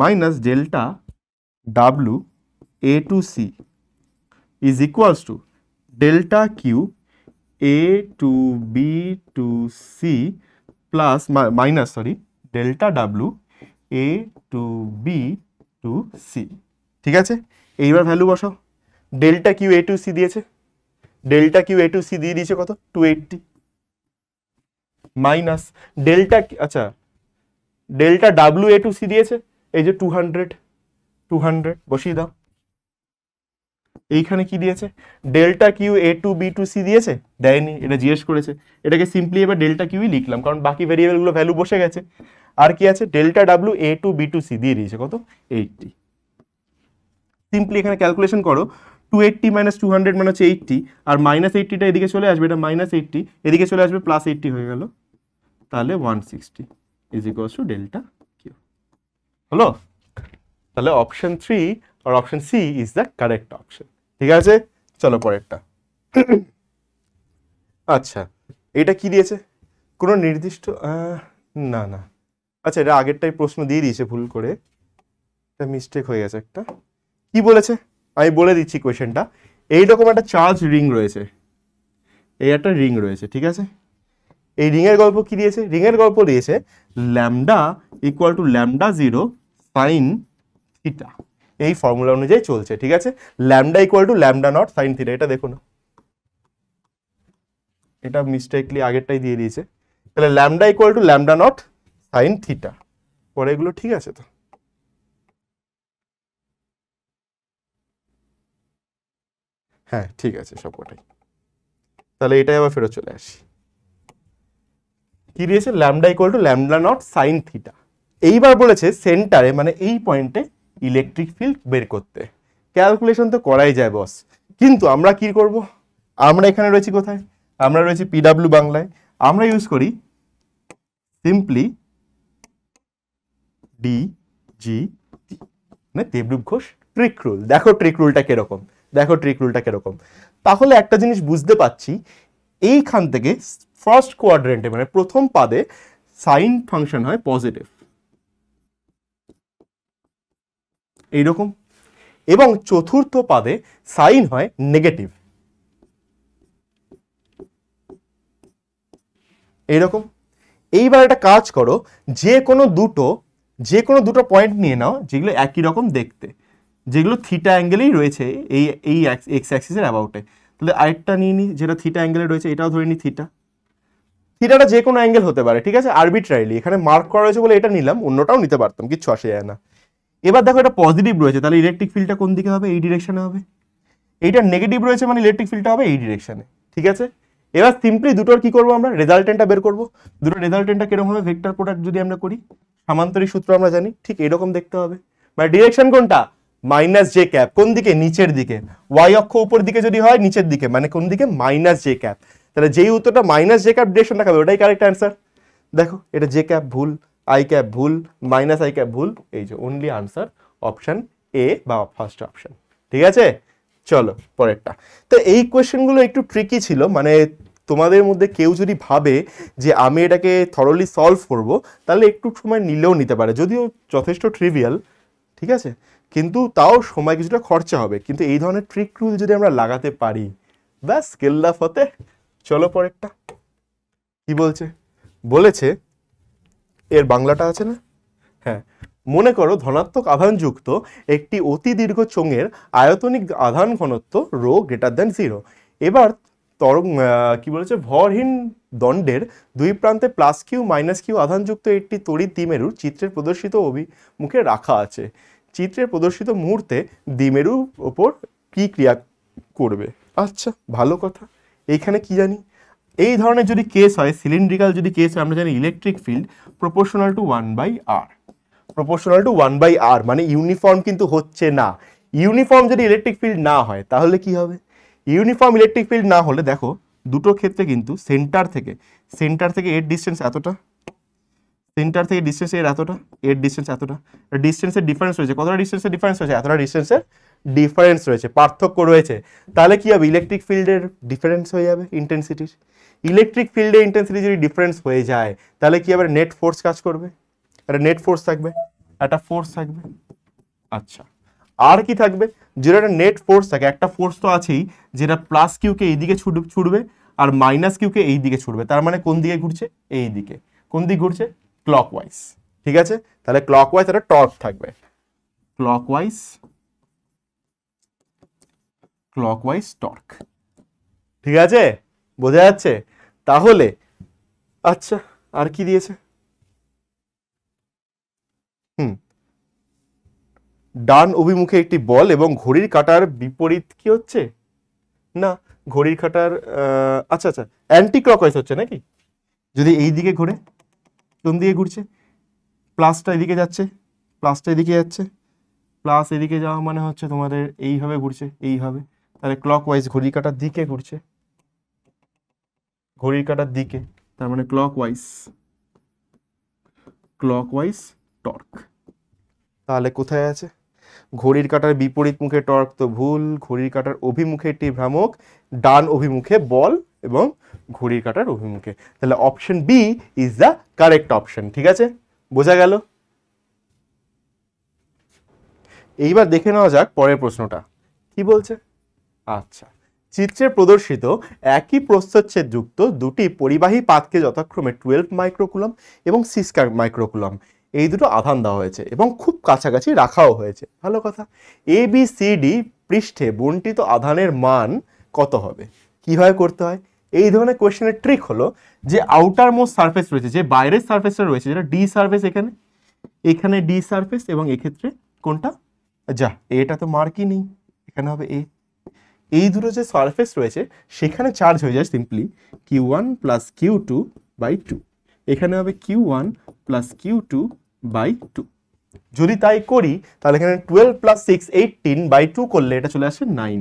minus delta W A to C is equals to delta Q A to B to C plus minus sorry delta W A to B to C ঠিক আছে এইবার value বসাও delta Q A to C দিয়েছে delta Q A to C দিয়ে দিয়েছে কত two eighty minus delta আচ্ছা delta W A to C দিয়েছে এই যে টু হান্ড্রেড টু হান্ড্রেড বসিয়ে দাও এইখানে কি দিয়েছে delta Q A to B to C দিয়েছে দেয়নি এটা জিজ্ঞেস করেছে এটাকে সিম্পলি এবার ডেল্টা কিউই লিখলাম কারণ বাকি ভেরিয়েবলগুলো ভ্যালু বসে গেছে আর কি আছে delta W A to B to C দিয়ে দিয়েছে কত এইটটি সিম্পলি এখানে ক্যালকুলেশন করো two eighty minus two hundred মানে হচ্ছে এইট্টি আর মাইনাস এইটটিটা এদিকে চলে আসবে এটা মাইনাস এইটটি এদিকে চলে আসবে প্লাস এইট্টি হয়ে গেল তাহলে one sixty is equals delta q হলো তাহলে অপশান থ্রি আর option c is the correct option ঠিক আছে চলো পরেরটা আচ্ছা এটা কি দিয়েছে কোনো নির্দিষ্ট না না আচ্ছা এটা আগেরটাই প্রশ্ন দিয়ে দিয়েছে ভুল করে এটা মিস্টেক হয়ে গেছে একটা কি বলেছে আমি বলে দিচ্ছি কোয়েশনটা এইরকম একটা চার্জ রিং রয়েছে এই একটা রিং রয়েছে ঠিক আছে এই রিংয়ের গল্প কি দিয়েছে রিংয়ের গল্প দিয়েছে lambda equal to lambda zero sine theta এই ফর্মুলা অনুযায়ী চলছে ঠিক আছে lambda equal to lambda not sine theta এটা দেখো না এটা মিস্টেকলি আগেরটাই দিয়ে দিয়েছে তাহলে lambda equal to lambda not sine theta পরে এগুলো ঠিক আছে তো হ্যাঁ ঠিক আছে সবকটাই তাহলে এটাই আবার ফেরত চলে আসি কি দিয়েছে lambda equal to lambda not sine theta এইবার বলেছে সেন্টারে মানে এই পয়েন্টে ইলেকট্রিক ফিল্ড বের করতে ক্যালকুলেশন তো করাই যায় বস কিন্তু আমরা কি করব আমরা এখানে রয়েছি কোথায় আমরা রয়েছি পিডাব্লিউ বাংলায় আমরা ইউজ করি সিম্পলি ডি জি মানে দেবরূপ ঘোষ ট্রিক রুল দেখো ট্রিক রুলটা কিরকম দেখো ট্রিক রুলটা কীরকম তাহলে একটা জিনিস বুঝতে পাচ্ছি এইখান থেকে ফার্স্ট কোয়াড্রেন্টে মানে প্রথম পাদে সাইন ফাংশন হয় পজিটিভ এইরকম এবং চতুর্থ পাদে সাইন হয় নেগেটিভ এইরকম এইবার একটা কাজ করো যে কোনো দুটো যে কোনো দুটো পয়েন্ট নিয়ে নাও যেগুলো একই রকম দেখতে যেগুলো থিটা অ্যাঙ্গেলেই রয়েছে এই এই এক্স অ্যাক্সিসের অ্যাবাউটে তাহলে আরেকটা নিয়ে নিই যেটা থিটা অ্যাঙ্গেলে রয়েছে এটাও ধরে নিই থিটা থিটাটা যে কোনো অ্যাঙ্গেল হতে পারে ঠিক আছে আরবিট্রারিলি এখানে মার্ক করা রয়েছে বলে এটা নিলাম অন্যটাও নিতে পারতাম কিচ্ছু আসে যায় না এবার দেখো এটা পজিটিভ রয়েছে তাহলে ইলেকট্রিক ফিল্ডটা কোন দিকে হবে এই ডিরেকশনে হবে এইটা নেগেটিভ রয়েছে মানে ইলেকট্রিক ফিল্ডটা হবে এই ডিরেকশনে ঠিক আছে এবার সিম্পলি দুটোর কি করবো আমরা রেজাল্টেন্টটা বের করবো দুটো রেজাল্টেন্টটা কেরকম হবে ভেক্টর প্রোডাক্ট যদি আমরা করি সামান্তরিক সূত্র আমরা জানি ঠিক এরকম দেখতে হবে মানে ডিরেকশন কোনটা মাইনাস জে ক্যাপ কোন দিকে নিচের দিকে ওয়াই অক্ষ উপর দিকে যদি হয় নিচের দিকে মানে কোন দিকে মাইনাস জে ক্যাপ তাহলে যেই উত্তরটা মাইনাস জে ক্যাপ ডিরেকশন দেখাবে ওটাই কারেক্ট অ্যান্সার দেখো এটা জে ক্যাপ ভুল আই ক্যাপ ভুল মাইনাস আই ক্যাপ ভুল এই যে অনলি আনসার অপশান এ বা ফার্স্ট অপশান ঠিক আছে চলো পরেরটা তো এই কোয়েশ্চেনগুলো একটু ট্রিকি ছিল মানে তোমাদের মধ্যে কেউ যদি ভাবে যে আমি এটাকে থরলি সলভ করব তাহলে একটু সময় নিলেও নিতে পারে যদিও যথেষ্ট ট্রিভিয়াল ঠিক আছে কিন্তু তাও সময় কিছুটা খরচা হবে কিন্তু এই ধরনের ট্রিক রুল যদি আমরা লাগাতে পারি ব্যাস কেল্লা ফতে চলো পরেরটা কি বলছে বলেছে এর বাংলাটা আছে না হ্যাঁ মনে করো ধনাত্মক আধানযুক্ত একটি অতি দীর্ঘ চোঙের আয়তনিক আধান ঘনত্ব রো গ্রেটার দ্যান জিরো এবার তর কি বলেছে ভরহীন দণ্ডের দুই প্রান্তে প্লাস কিউ মাইনাস কিউ আধানযুক্ত একটি তড়িৎ দ্বিমেরুর চিত্রের প্রদর্শিত অভিমুখে রাখা আছে চিত্রে প্রদর্শিত মুহূর্তে ডিমেরু ওপর কী ক্রিয়া করবে আচ্ছা ভালো কথা এইখানে কি জানি এই ধরনের যদি কেস হয় সিলিন্ড্রিক্যাল যদি কেস হয় আমরা জানি electric field proportional to one by r proportional to one by r মানে ইউনিফর্ম কিন্তু হচ্ছে না ইউনিফর্ম যদি ইলেকট্রিক ফিল্ড না হয় তাহলে কি হবে ইউনিফর্ম ইলেকট্রিক ফিল্ড না হলে দেখো দুটো ক্ষেত্রে কিন্তু সেন্টার থেকে সেন্টার থেকে এর ডিস্টেন্স এতটা সেন্টার থেকে ডিস্টেন্স এর এতটা এর ডিস্টেন্স এতটা ডিস্টেন্সের ডিফারেন্স রয়েছে কতটা ডিস্টেন্সের ডিফারেন্স রয়েছে এতটা ডিস্টেন্সের ডিফারেন্স রয়েছে পার্থক্য রয়েছে তাহলে কী হবে ইলেকট্রিক ফিল্ডের ডিফারেন্স হয়ে যাবে ইন্টেন্সিটির ইলেকট্রিক ফিল্ডের ইন্টেন্সিটি যদি ডিফারেন্স হয়ে যায় তাহলে কি হবে নেট ফোর্স কাজ করবে একটা নেট ফোর্স থাকবে একটা ফোর্স থাকবে আচ্ছা আর কি থাকবে যেটা একটা নেট ফোর্স থাকে একটা ফোর্স তো আছেই যেটা প্লাস কিউকে এইদিকে ছুটবে আর মাইনাস কিউকে এই দিকে ছুটবে তার মানে কোন দিকে ঘুরছে এই দিকে কোন দিক ঘুরছে ক্লকওয়াইজ ঠিক আছে তাহলে ক্লকওয়াইজ একটা টর্ক থাকবে ক্লকওয়াইজ ক্লকওয়াইজ টর্ক ঠিক আছে বোঝা যাচ্ছে তাহলে আচ্ছা আর কি দিয়েছে হুম ডান অভিমুখে একটি বল এবং ঘড়ির কাটার বিপরীত কি হচ্ছে না ঘড়ির কাটার আচ্ছা আচ্ছা অ্যান্টি ক্লকওয়াইজ হচ্ছে নাকি যদি এই দিকে ঘোরে কোন দিকে ঘুরছে প্লাসটা এদিকে যাচ্ছে প্লাসটা এদিকে যাচ্ছে প্লাস এদিকে যাওয়া মানে হচ্ছে তোমাদের এইভাবে ঘুরছে এইভাবে তাহলে ক্লক ওয়াইজ ঘড়ি কাটার দিকে ঘুরছে ঘড়ির কাটার দিকে তার মানে clockwise clockwise torque তাহলে কোথায় আছে ঘড়ির কাটার বিপরীত মুখে টর্ক তো ভুল ঘড়ির কাটার অভিমুখে একটি ভ্রামক ডান অভিমুখে বল এবং ঘড়ির কাটার অভিমুখে তাহলে option B is the correct option ঠিক আছে বোঝা গেল এইবার দেখে নেওয়া যাক পরের প্রশ্নটা কি বলছে আচ্ছা চিত্রে প্রদর্শিত একই প্রস্তচ্ছেদ যুক্ত দুটি পরিবাহী পাতকে যথাক্রমে টুয়েলভ মাইক্রোকুলম এবং সিসকা মাইক্রোকুলম এই দুটো আধান দেওয়া হয়েছে এবং খুব কাছাকাছি রাখাও হয়েছে ভালো কথা এ বি সি ডি পৃষ্ঠে বন্টিত আধানের মান কত হবে কীভাবে করতে হয় এই ধরনের কোয়েশ্চেনের ট্রিক হলো যে আউটার মোস্ট সার্ফেস রয়েছে যে বাইরের সার্ফেসটা রয়েছে যেটা ডি সার্ফেস এখানে এখানে ডি সার্ফেস এবং এক্ষেত্রে কোনটা যা এটা তো মার্কই নেই এখানে হবে এ এই দুটো যে সার্ফেস রয়েছে সেখানে চার্জ হয়ে যায় simply q one plus q two by two এখানে হবে q one plus q two by two যদি তাই করি তাহলে এখানে twelve plus six eighteen by two করলে এটা চলে আসে নাইন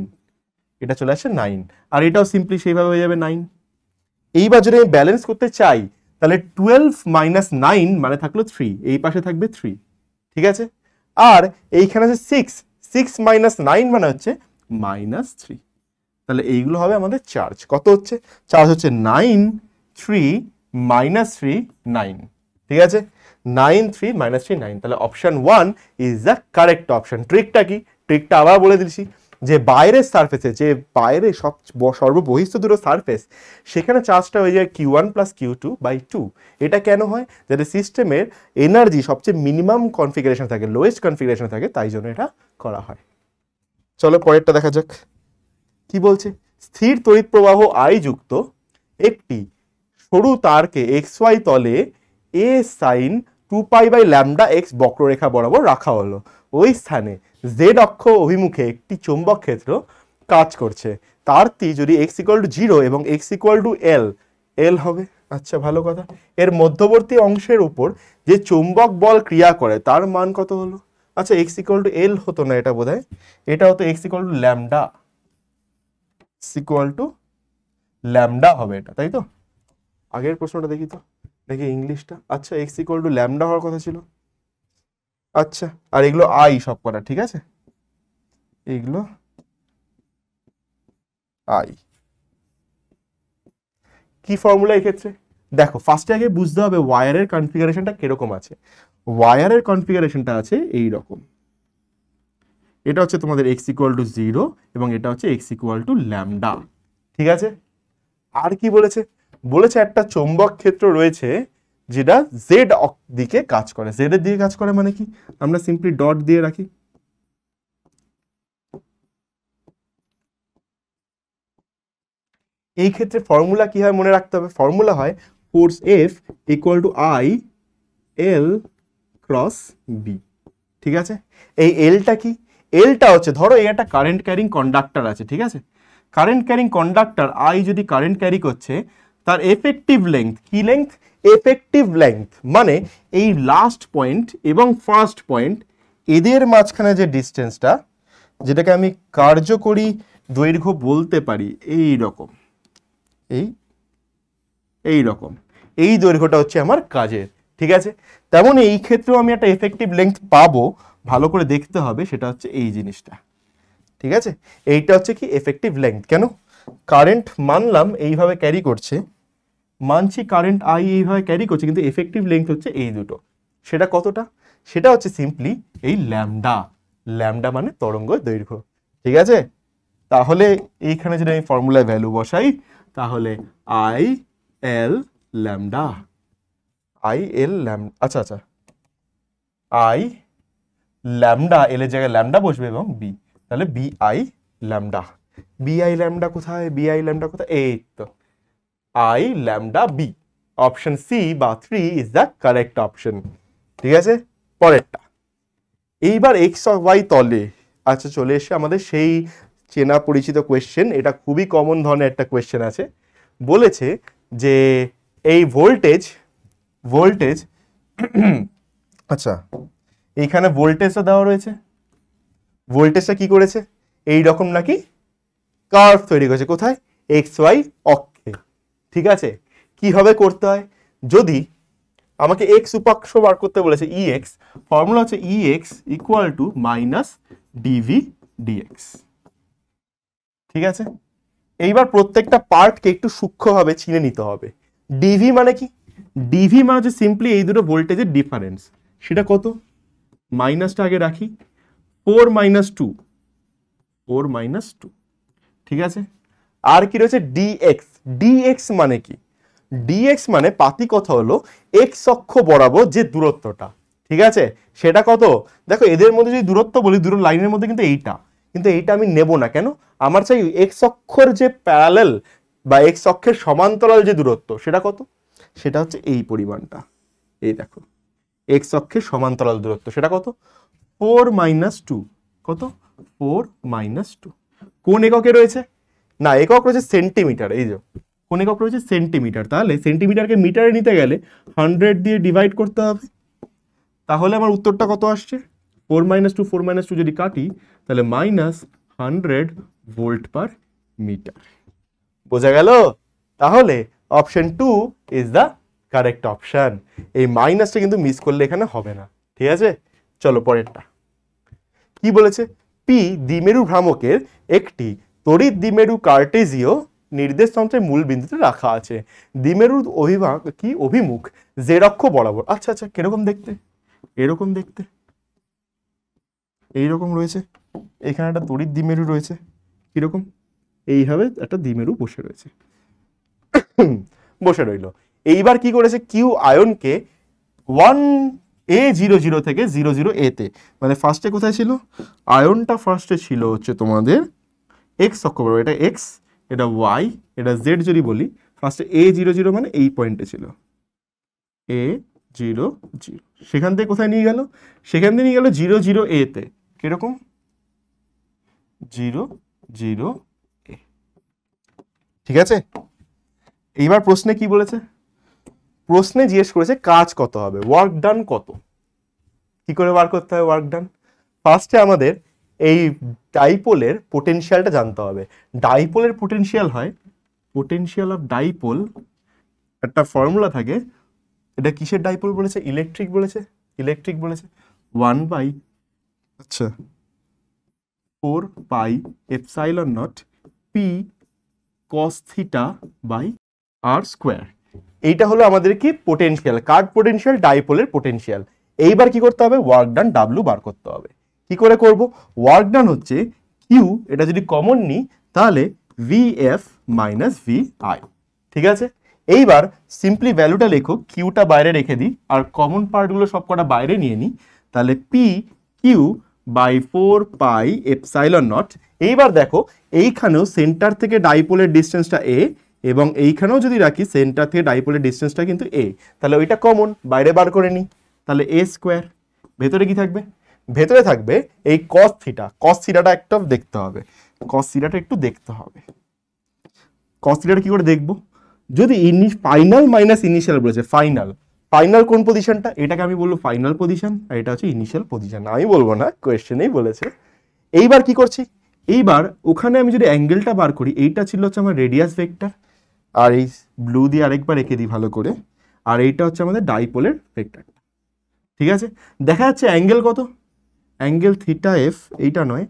এটা চলে আসে নাইন আর এটাও সিম্পলি সেইভাবে হয়ে যাবে নাইন এইবার যদি আমি ব্যালেন্স করতে চাই তাহলে টুয়েলভ মাইনাস নাইন মানে থাকলো থ্রি এই পাশে থাকবে থ্রি ঠিক আছে আর এইখানে আছে সিক্স সিক্স মাইনাস নাইন মানে হচ্ছে মাইনাস থ্রি তাহলে এইগুলো হবে আমাদের চার্জ কত হচ্ছে চার্জ হচ্ছে nine three minus three nine ঠিক আছে nine three minus three nine তাহলে option one is the correct option ট্রিকটা কি ট্রিকটা আবার বলে দিচ্ছি যে বাইরের সার্ফেসে যে বাইরে সব সর্ববহিষ্ঠ দুটো সার্ফেস সেখানে চার্জটা হয়ে যায় q one plus q two by two এটা কেন হয় যাতে সিস্টেমের এনার্জি সবচেয়ে মিনিমাম কনফিগারেশন থাকে লোয়েস্ট কনফিগারেশন থাকে তাই জন্য এটা করা হয় চলো পরেরটা দেখা যাক কি বলছে স্থির তড়িৎ প্রবাহ আই যুক্ত একটি সরু তারকে এক্স ওয়াই তলে a sine two pi by lambda x বক্ররেখা বরাবর রাখা হলো ওই স্থানে জেড অক্ষ অভিমুখে একটি চৌম্বক ক্ষেত্র কাজ করছে তার তি যদি এক্স ইকুয়াল টু জিরো এবং x equal to l l হবে আচ্ছা ভালো কথা এর মধ্যবর্তী অংশের উপর যে চৌম্বক বল ক্রিয়া করে তার মান কত হলো আচ্ছা এক্স ইকুয়াল টু এল হতো না এটা বোধ এটা হতো x equal to lambda equal to lambda হবে এটা তাই তো আগের প্রশ্নটা দেখি তো দেখি ইংলিশটা আচ্ছা এক্স ইকুয়াল টু ল্যামডা হওয়ার কথা ছিল আচ্ছা আর এগুলো আই সব করা ঠিক আছে এগুলো আই কি ফর্মুলা ক্ষেত্রে দেখো ফার্স্টে আগে বুঝতে হবে ওয়ারের কনফিগারেশনটা কিরকম আছে ওয়ারের কনফিগারেশনটা আছে এই রকম এটা হচ্ছে তোমাদের এক্স ইকুয়াল টু জিরো এবং এটা হচ্ছে এক্স ইকুয়াল টু ল্যামডা ঠিক আছে আর কি বলেছে বলেছে একটা চৌম্বক ক্ষেত্র রয়েছে যেটা জেড দিকে কাজ করে জেডের দিকে কাজ করে মানে কি আমরা সিম্পলি ডট দিয়ে রাখি এই ক্ষেত্রে ফর্মুলা কি হয় মনে রাখতে হবে ফর্মুলা হয় force f equal to i l cross b ঠিক আছে এই এলটা কি এলটা হচ্ছে ধরো এই একটা কারেন্ট ক্যারিং কন্ডাক্টর আছে ঠিক আছে কারেন্ট ক্যারিং কন্ডাক্টর আই যদি কারেন্ট ক্যারি করছে তার এফেক্টিভ লেন্থ কি লেন্থ এফেক্টিভ লেংথ মানে এই লাস্ট পয়েন্ট এবং ফার্স্ট পয়েন্ট এদের মাঝখানে যে ডিস্টেন্সটা যেটাকে আমি কার্যকরী দৈর্ঘ্য বলতে পারি এই রকম এই এই রকম এই দৈর্ঘ্যটা হচ্ছে আমার কাজের ঠিক আছে তেমন এই ক্ষেত্রেও আমি একটা এফেক্টিভ লেন্থ পাবো ভালো করে দেখতে হবে সেটা হচ্ছে এই জিনিসটা ঠিক আছে এইটা হচ্ছে কি এফেক্টিভ লেন্থ কেন কারেন্ট মানলাম এইভাবে ক্যারি করছে মানছি কারেন্ট আই এইভাবে ক্যারি করছে কিন্তু এফেক্টিভ লেন্থ হচ্ছে এই দুটো সেটা কতটা সেটা হচ্ছে সিম্পলি এই ল্যামডা ল্যামডা মানে তরঙ্গ দৈর্ঘ্য ঠিক আছে তাহলে এইখানে যদি আমি ফর্মুলায় ভ্যালু বসাই তাহলে i l lambda i l ল্যাম আচ্ছা আচ্ছা আই ল্যামডা এল এর জায়গায় ল্যামডা বসবে এবং বি তাহলে b i lambda b i lambda কোথায় বি আই ল্যামডা কোথায় এই তো i lambda b option C বা three is the correct option ঠিক আছে পরেরটা এইবার এক্স ওয়াই তলে আচ্ছা চলে এসে আমাদের সেই চেনা পরিচিত কোয়েশ্চেন এটা খুবই কমন ধরনের একটা কোয়েশ্চেন আছে বলেছে যে এই ভোল্টেজ ভোল্টেজ *clears throat* আচ্ছা এইখানে ভোল্টেজও দেওয়া রয়েছে ভোল্টেজটা কি করেছে এই রকম নাকি কার্ভ তৈরি করেছে কোথায় এক্স ওয়াই অক্ষে ঠিক আছে কিভাবে করতে হয় যদি আমাকে এক্স উপাক্ষ বার করতে বলেছে ই এক্স ফর্মুলা হচ্ছে e x equal to minus dv dx ঠিক আছে এইবার প্রত্যেকটা পার্টকে একটু সূক্ষ্মভাবে চিনে নিতে হবে ডিভি মানে কি ডিভি মানে হচ্ছে সিম্পলি এই দুটো ভোল্টেজের ডিফারেন্স সেটা কত মাইনাসটা আগে রাখি four minus two four minus two ঠিক আছে আর কি রয়েছে ডিএক্স ডিএক্স মানে কি ডিএক্স মানে পাতি কথা হলো এক্স অক্ষ বরাবর যে দূরত্বটা ঠিক আছে সেটা কত দেখো এদের মধ্যে যদি দূরত্ব বলি দূর লাইনের মধ্যে কিন্তু এইটা কিন্তু এইটা আমি নেব না কেন আমার চাই এক্স অক্ষর যে প্যারালেল বা এক্স অক্ষের সমান্তরাল যে দূরত্ব সেটা কত সেটা হচ্ছে এই পরিমাণটা এই দেখো এক্স অক্ষের সমান্তরাল দূরত্ব সেটা কত ফোর মাইনাস টু কত ফোর মাইনাস টু কোন এককে রয়েছে না একক রয়েছে সেন্টিমিটার এই যে কোন একক রয়েছে সেন্টিমিটার তাহলে সেন্টিমিটারকে মিটারে নিতে গেলে হান্ড্রেড দিয়ে ডিভাইড করতে হবে তাহলে আমার উত্তরটা কত আসছে four minus two four minus two যদি কাটি তাহলে minus hundred volt per metre বোঝা গেল তাহলে option two is the correct option এই মাইনাসটা কিন্তু মিস করলে এখানে হবে না ঠিক আছে চলো পরেরটা কি বলেছে পি দ্বিমেরু ভ্রামকের একটি তড়িৎ দ্বিমেরু কার্টেজীয় নির্দেশতন্ত্রের মূল বিন্দুতে রাখা আছে দ্বিমেরুর অভিভাগ কি অভিমুখ রক্ষ বরাবর আচ্ছা আচ্ছা কিরকম দেখতে এরকম দেখতে এইরকম রয়েছে এখানে একটা তড়িৎ দ্বিমেরু রয়েছে কীরকম এইভাবে একটা দ্বিমেরু বসে রয়েছে বসে রইল এইবার কি করেছে কিউ আয়নকে ওয়ান এ জিরো জিরো থেকে জিরো জিরো এতে মানে ফার্স্টে কোথায় ছিল আয়নটা ফার্স্টে ছিল হচ্ছে তোমাদের এক্স অক্ষ বরাবর এটা এক্স এটা ওয়াই এটা জেড যদি বলি ফার্স্টে এ জিরো জিরো মানে এই পয়েন্টে ছিল এ জিরো জিরো সেখান থেকে কোথায় নিয়ে গেল সেখান থেকে নিয়ে গেল জিরো জিরো এতে কীরকম জিরো জিরো এ ঠিক আছে এইবার প্রশ্নে কি বলেছে প্রশ্নে জিজ্ঞেস করেছে কাজ কত হবে ওয়ার্ক ডান কত কি করে বার করতে হবে ওয়ার্ক ডান ফার্স্টে আমাদের এই ডাইপোলের পোটেনশিয়ালটা জানতে হবে ডাইপোলের পোটেনশিয়াল হয় পোটেনশিয়াল অফ ডাইপোল একটা ফর্মুলা থাকে এটা কিসের ডাইপোল বলেছে ইলেকট্রিক বলেছে ইলেকট্রিক বলেছে ওয়ান বাই আচ্ছা four pi epsilon not p cos theta by R square এইটা হলো আমাদের কি পোটেনশিয়াল কার্ড পোটেনশিয়াল ডাইপোলের পোটেনশিয়াল এইবার কি করতে হবে ওয়ার্ক ডান ডাব্লু বার করতে হবে কি করে করব ওয়ার্ক ডান হচ্ছে কিউ এটা যদি কমন নিই তাহলে v f minus v i ঠিক আছে এইবার সিম্পলি ভ্যালুটা লেখো কিউটা বাইরে রেখে দিই আর কমন পার্টগুলো সব কটা বাইরে নিয়ে নিই তাহলে p q by four pi epsilon not এইবার দেখো এইখানেও সেন্টার থেকে ডাইপোলের ডিস্টেন্সটা এ এবং এইখানেও যদি রাখি সেন্টার থেকে ডাইপোলের ডিস্টেন্সটা কিন্তু এ তাহলে ওইটা কমন বাইরে বার করে নিই তাহলে এ স্কোয়ার ভেতরে কি থাকবে ভেতরে থাকবে এই কস থিটা কস থিটাটা একটা দেখতে হবে কস থিটাটা একটু দেখতে হবে কস থিটাটা কী করে দেখব যদি ইনি ফাইনাল মাইনাস ইনিশিয়াল বলেছে ফাইনাল ফাইনাল কোন পজিশনটা এটাকে আমি বলবো ফাইনাল পজিশন আর এটা হচ্ছে ইনিশিয়াল পজিশন আমি বলবো না কোয়েশ্চেনেই বলেছে এইবার কি করছি এইবার ওখানে আমি যদি অ্যাঙ্গেলটা বার করি এইটা ছিল হচ্ছে আমার রেডিয়াস ভেক্টর আর এই ব্লু দিয়ে আরেকবার এঁকে দিই ভালো করে আর এইটা হচ্ছে আমাদের ডাইপোলের ভেক্টর ঠিক আছে দেখা যাচ্ছে অ্যাঙ্গেল কত অ্যাঙ্গেল থিটা এফ এইটা নয়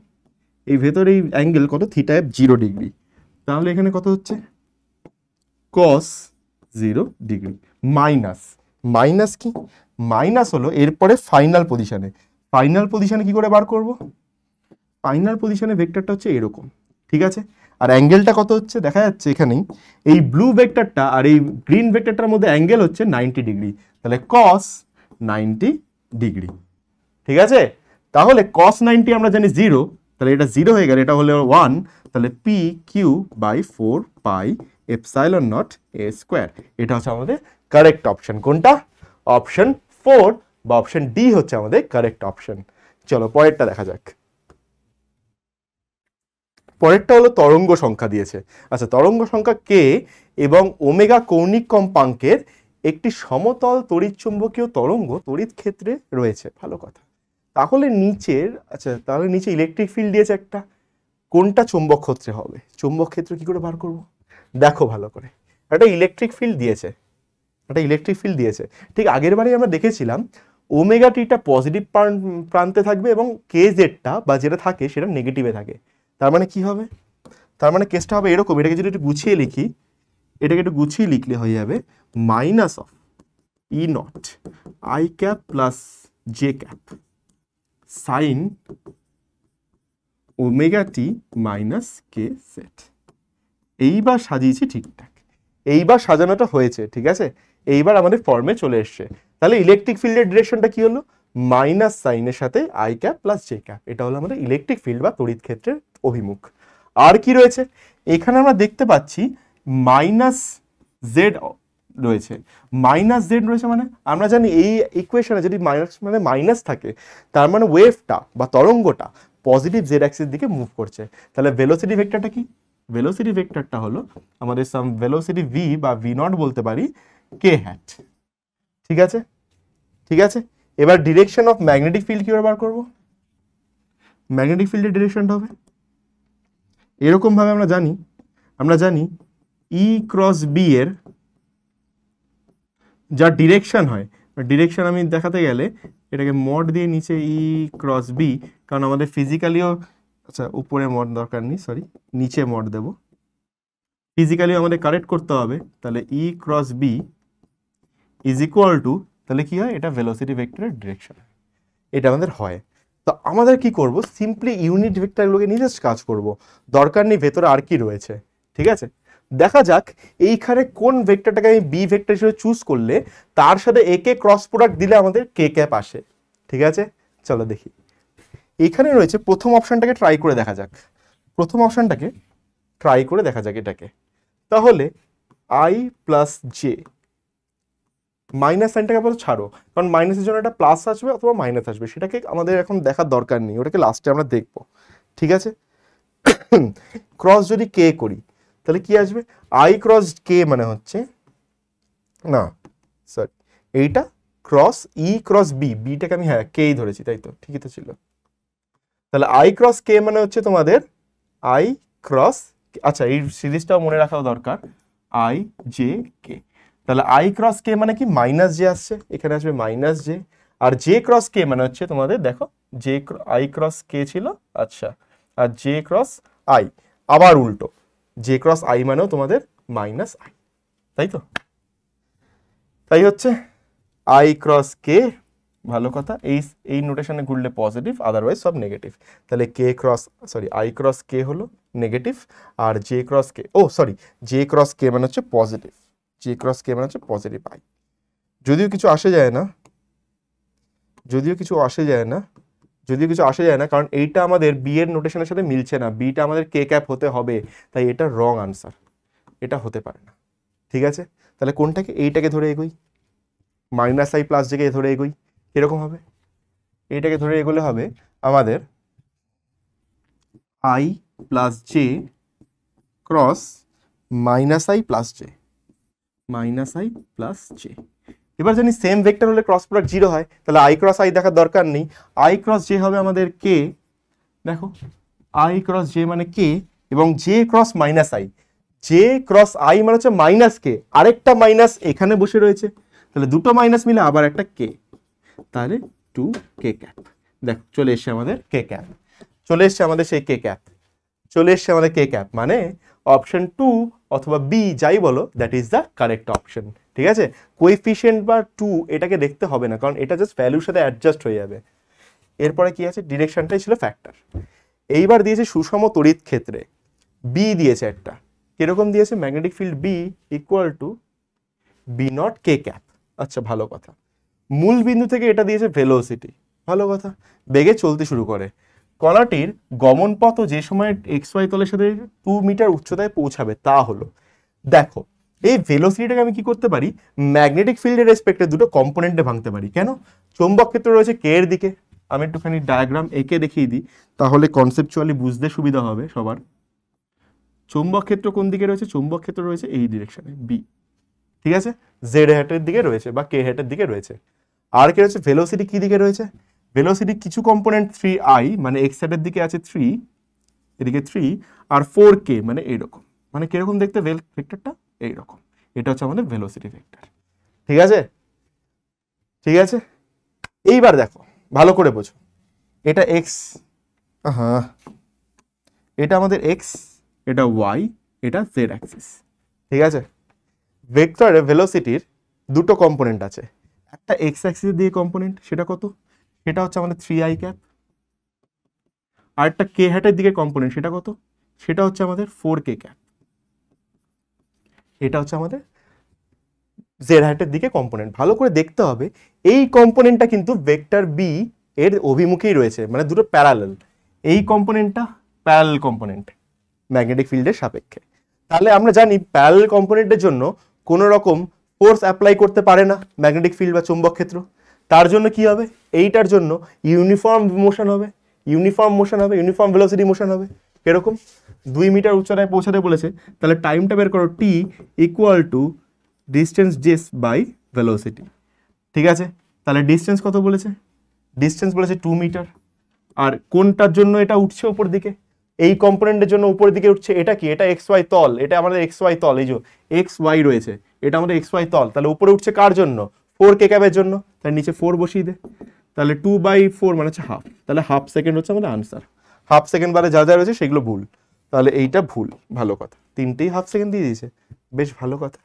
এই ভেতরে এই অ্যাঙ্গেল কত থিটা এফ জিরো ডিগ্রি তাহলে এখানে কত হচ্ছে cos zero degree minus minus কি মাইনাস হলো এরপরে ফাইনাল পজিশানে ফাইনাল পজিশানে কি করে বার করব ফাইনাল পজিশানে ভেক্টরটা হচ্ছে এরকম ঠিক আছে আর অ্যাঙ্গেলটা কত হচ্ছে দেখা যাচ্ছে এখানেই এই ব্লু ভেক্টরটা আর এই গ্রিন ভেক্টরটার মধ্যে অ্যাঙ্গেল হচ্ছে নাইনটি ডিগ্রি তাহলে কস নাইনটি ডিগ্রি ঠিক আছে তাহলে কস নাইনটি আমরা জানি জিরো তাহলে এটা জিরো হয়ে গেলে এটা হলো ওয়ান তাহলে p q by four pi epsilon not a square এটা হচ্ছে আমাদের কারেক্ট অপশন কোনটা অপশন ফোর বা অপশন ডি হচ্ছে আমাদের কারেক্ট অপশন চলো পরেরটা দেখা যাক পরেরটা হলো তরঙ্গ সংখ্যা দিয়েছে আচ্ছা তরঙ্গ সংখ্যা কে এবং ওমেগা কৌণিক কম্পাঙ্কের একটি সমতল চুম্বকীয় তরঙ্গ তড়িৎ ক্ষেত্রে রয়েছে ভালো কথা তাহলে নিচের আচ্ছা তাহলে নিচে ইলেকট্রিক ফিল্ড দিয়েছে একটা কোনটা চুম্বক ক্ষেত্রে হবে চৌম্বক ক্ষেত্র কি করে বার করব দেখো ভালো করে একটা ইলেকট্রিক ফিল্ড দিয়েছে একটা ইলেকট্রিক ফিল্ড দিয়েছে ঠিক আগের বারে আমরা দেখেছিলাম ওমেগা টিটা পজিটিভ প্রান্তে থাকবে এবং কে জেডটা বা যেটা থাকে সেটা নেগেটিভে থাকে তার মানে কি হবে তার মানে কেসটা হবে এরকম এটাকে যদি একটু গুছিয়ে লিখি এটাকে একটু গুছিয়ে লিখলে হয়ে যাবে minus of e not i cap plus j cap sine omega t minus k সেট এইবার সাজিয়েছি ঠিকঠাক এইবার সাজানোটা হয়েছে ঠিক আছে এইবার আমাদের ফর্মে চলে এসছে তাহলে ইলেকট্রিক ফিল্ডের ডিরেকশনটা কি হলো মাইনাস সাইনের সাথে i cap plus j cap এটা হলো আমাদের ইলেকট্রিক ফিল্ড বা তড়িৎ ক্ষেত্রের অভিমুখ আর কি রয়েছে এখানে আমরা দেখতে পাচ্ছি মাইনাস জেড রয়েছে মাইনাস জেড রয়েছে মানে আমরা জানি এই ইকুয়েশনে যদি মাইনাস মানে মাইনাস থাকে তার মানে ওয়েভটা বা তরঙ্গটা পজিটিভ জেড অ্যাক্সিস দিকে মুভ করছে তাহলে ভেলোসিটি ভেক্টরটা কি ভেলোসিটি ভেক্টরটা হলো আমাদের সাম ভেলোসিটি ভি বা ভি নট বলতে পারি কে হ্যাট ঠিক আছে ঠিক আছে এবার ডিরেকশন অফ ম্যাগনেটিক ফিল্ড কীভাবে বার করবো ম্যাগনেটিক ফিল্ডের ডিরেকশনটা হবে এরকমভাবে আমরা জানি আমরা জানি ই ক্রস বি এর যার ডিরেকশান হয় ডিরেকশান আমি দেখাতে গেলে এটাকে মড দিয়ে নিচে ই ক্রস বি কারণ আমাদের ফিজিক্যালিও আচ্ছা উপরে মড দরকার নেই সরি নিচে মড দেব ফিজিক্যালিও আমাদের কারেক্ট করতে হবে তাহলে E cross B is equal to তাহলে কী হয় এটা ভেলোসিটি ভেক্টরের ডিরেকশান এটা আমাদের হয় তো আমাদের কি করব সিম্পলি ইউনিট ভেক্টরগুলোকে নিজে কাজ করব দরকার নেই ভেতরে আর কি রয়েছে ঠিক আছে দেখা যাক এইখানে কোন ভেক্টরটাকে আমি বি ভেক্টর হিসেবে চুজ করলে তার সাথে একে ক্রস প্রোডাক্ট দিলে আমাদের কে ক্যাপ আসে ঠিক আছে চলো দেখি এখানে রয়েছে প্রথম অপশানটাকে ট্রাই করে দেখা যাক প্রথম অপশানটাকে ট্রাই করে দেখা যাক এটাকে তাহলে আই প্লাস জে মাইনাস সাইনটাকে আপাতত ছাড়ো কারণ মাইনাসের জন্য একটা প্লাস আসবে অথবা মাইনাস আসবে সেটাকে আমাদের এখন দেখার দরকার নেই ওটাকে লাস্টে আমরা দেখব ঠিক আছে ক্রস *coughs* যদি কে করি তাহলে কি আসবে আই ক্রস কে মানে হচ্ছে না সরি এইটা ক্রস ই ক্রস বি বিটাকে আমি হ্যাঁ কেই ধরেছি তাই তো ঠিকই তো ছিল তাহলে আই ক্রস কে মানে হচ্ছে তোমাদের আই ক্রস আচ্ছা এই সিরিজটাও মনে রাখাও দরকার আই জে কে তাহলে আই ক্রস কে মানে কি মাইনাস জে আসছে এখানে আসবে মাইনাস জে আর জে ক্রস কে মানে হচ্ছে তোমাদের দেখো জে আই ক্রস কে ছিল আচ্ছা আর জে ক্রস আই আবার উল্টো জে ক্রস আই মানেও তোমাদের মাইনাস আই তাই তো তাই হচ্ছে আই ক্রস কে ভালো কথা এই এই নোটেশনে ঘুরলে পজিটিভ আদারওয়াইজ সব নেগেটিভ তাহলে K cross sorry I cross K হলো নেগেটিভ আর J cross K oh sorry J cross K মানে হচ্ছে পজিটিভ জে ক্রস কে মানে হচ্ছে পজিটিভ আই যদিও কিছু আসে যায় না যদিও কিছু আসে যায় না যদিও কিছু আসে যায় না কারণ এইটা আমাদের বি এর নোটেশনের সাথে মিলছে না বিটা আমাদের কে ক্যাপ হতে হবে তাই এটা রং আনসার এটা হতে পারে না ঠিক আছে তাহলে কোনটাকে এইটাকে ধরে এগোই মাইনাস আই প্লাস জেকে ধরে এগোই কীরকম হবে এইটাকে ধরে এগোলে হবে আমাদের I plus J cross minus I plus J minus I plus J এবার যদি সেম ভেক্টর হলে ক্রস প্রোডাক্ট জিরো হয় তাহলে আই ক্রস আই দেখার দরকার নেই আই ক্রস জে হবে আমাদের কে দেখো আই ক্রস জে মানে কে এবং J cross minus I J cross I মানে হচ্ছে মাইনাস কে আরেকটা মাইনাস এখানে বসে রয়েছে তাহলে দুটো মাইনাস মিলে আবার একটা কে তাহলে টু কে ক্যাপ দেখো চলে এসছে আমাদের কে ক্যাপ চলে এসছে আমাদের সেই কে ক্যাপ চলে এসছে আমাদের কে ক্যাপ মানে অপশন টু অথবা বি যাই বলো that is the correct option ঠিক আছে কোয়েফিশিয়েন্ট বা টু এটাকে দেখতে হবে না কারণ এটা জাস্ট ভ্যালুর সাথে অ্যাডজাস্ট হয়ে যাবে এরপরে কি আছে ডিরেকশনটাই ছিল ফ্যাক্টর এইবার দিয়েছে সুষম তড়িৎ ক্ষেত্রে বি দিয়েছে একটা কীরকম দিয়েছে magnetic field B equal to B nought K cap আচ্ছা ভালো কথা মূল বিন্দু থেকে এটা দিয়েছে ভেলোসিটি ভালো কথা বেগে চলতে শুরু করে কলাটির গমন পথ যে সময় এক্স ওয়াই তলের সাথে টু মিটার উচ্চতায় পৌঁছাবে তা হলো দেখো এই ভেলোসিটিটাকে আমি কি করতে পারি ম্যাগনেটিক ফিল্ডের রেসপেক্টে দুটো কম্পোনেন্টে ভাঙতে পারি কেন চৌম্বক ক্ষেত্র রয়েছে কে এর দিকে আমি একটুখানি ডায়াগ্রাম একে দেখিয়ে দিই তাহলে কনসেপচুয়ালি বুঝতে সুবিধা হবে সবার চৌম্বক ক্ষেত্র কোন দিকে রয়েছে চৌম্বক ক্ষেত্র রয়েছে এই ডিরেকশনে বি ঠিক আছে জেড হ্যাটের দিকে রয়েছে বা কে হ্যাটের দিকে রয়েছে আর কে রয়েছে ভেলোসিটি কী দিকে রয়েছে ভেলোসিটি কিছু কম্পোনেন্ট থ্রি আই মানে এক্স হ্যাটের দিকে আছে থ্রি এদিকে থ্রি আর ফোর কে মানে এরকম মানে কীরকম দেখতে ভেল ভেক্টরটা এই রকম এটা হচ্ছে আমাদের ভেলোসিটি ভেক্টর ঠিক আছে ঠিক আছে এইবার দেখো ভালো করে বোঝো এটা এক্স হ্যাঁ এটা আমাদের এক্স এটা ওয়াই এটা জেড অ্যাক্সিস ঠিক আছে ভেক্টরে ভেলোসিটির দুটো কম্পোনেন্ট আছে একটা এক্স অ্যাক্সিস দিয়ে কম্পোনেন্ট সেটা কত সেটা হচ্ছে আমাদের থ্রি আই ক্যাপ আর একটা কে হ্যাটের দিকে কম্পোনেন্ট সেটা কত সেটা হচ্ছে আমাদের ফোর কে ক্যাপ এটা হচ্ছে আমাদের জেড হ্যাটের দিকে কম্পোনেন্ট ভালো করে দেখতে হবে এই কম্পোনেন্টটা কিন্তু ভেক্টর বি এর অভিমুখেই রয়েছে মানে দুটো প্যারালেল এই কম্পোনেন্টটা প্যারাল কম্পোনেন্ট ম্যাগনেটিক ফিল্ডের সাপেক্ষে তাহলে আমরা জানি প্যারাল কম্পোনেন্টের জন্য কোনো রকম ফোর্স অ্যাপ্লাই করতে পারে না ম্যাগনেটিক ফিল্ড বা চুম্বক ক্ষেত্র তার জন্য কি হবে এইটার জন্য ইউনিফর্ম মোশন হবে ইউনিফর্ম মোশন হবে ইউনিফর্ম ভেলোসিটি মোশন হবে এরকম দুই মিটার উচ্চতায় পৌঁছাতে বলেছে তাহলে টাইমটা বের করো টি ইকুয়াল টু ডিস্টেন্স জেস বাই ভেলোসিটি ঠিক আছে তাহলে ডিস্টেন্স কত বলেছে ডিস্টেন্স বলেছে টু মিটার আর কোনটার জন্য এটা উঠছে ওপর দিকে এই কম্পোনেন্টের জন্য উপরের দিকে উঠছে এটা কি এটা এক্স ওয়াই তল এটা আমাদের এক্স ওয়াই তল এই যে এক্স ওয়াই রয়েছে এটা আমাদের এক্স ওয়াই তল তাহলে উপরে উঠছে কার জন্য ফোর কে ক্যাবের জন্য তাহলে নিচে ফোর বসিয়ে দে তাহলে টু বাই ফোর মানে হচ্ছে হাফ তাহলে হাফ সেকেন্ড হচ্ছে আমাদের আনসার হাফ সেকেন্ড বারে যা যা রয়েছে সেগুলো ভুল তাহলে এইটা ভুল ভালো কথা তিনটেই হাফ সেকেন্ড দিয়ে দিয়েছে বেশ ভালো কথা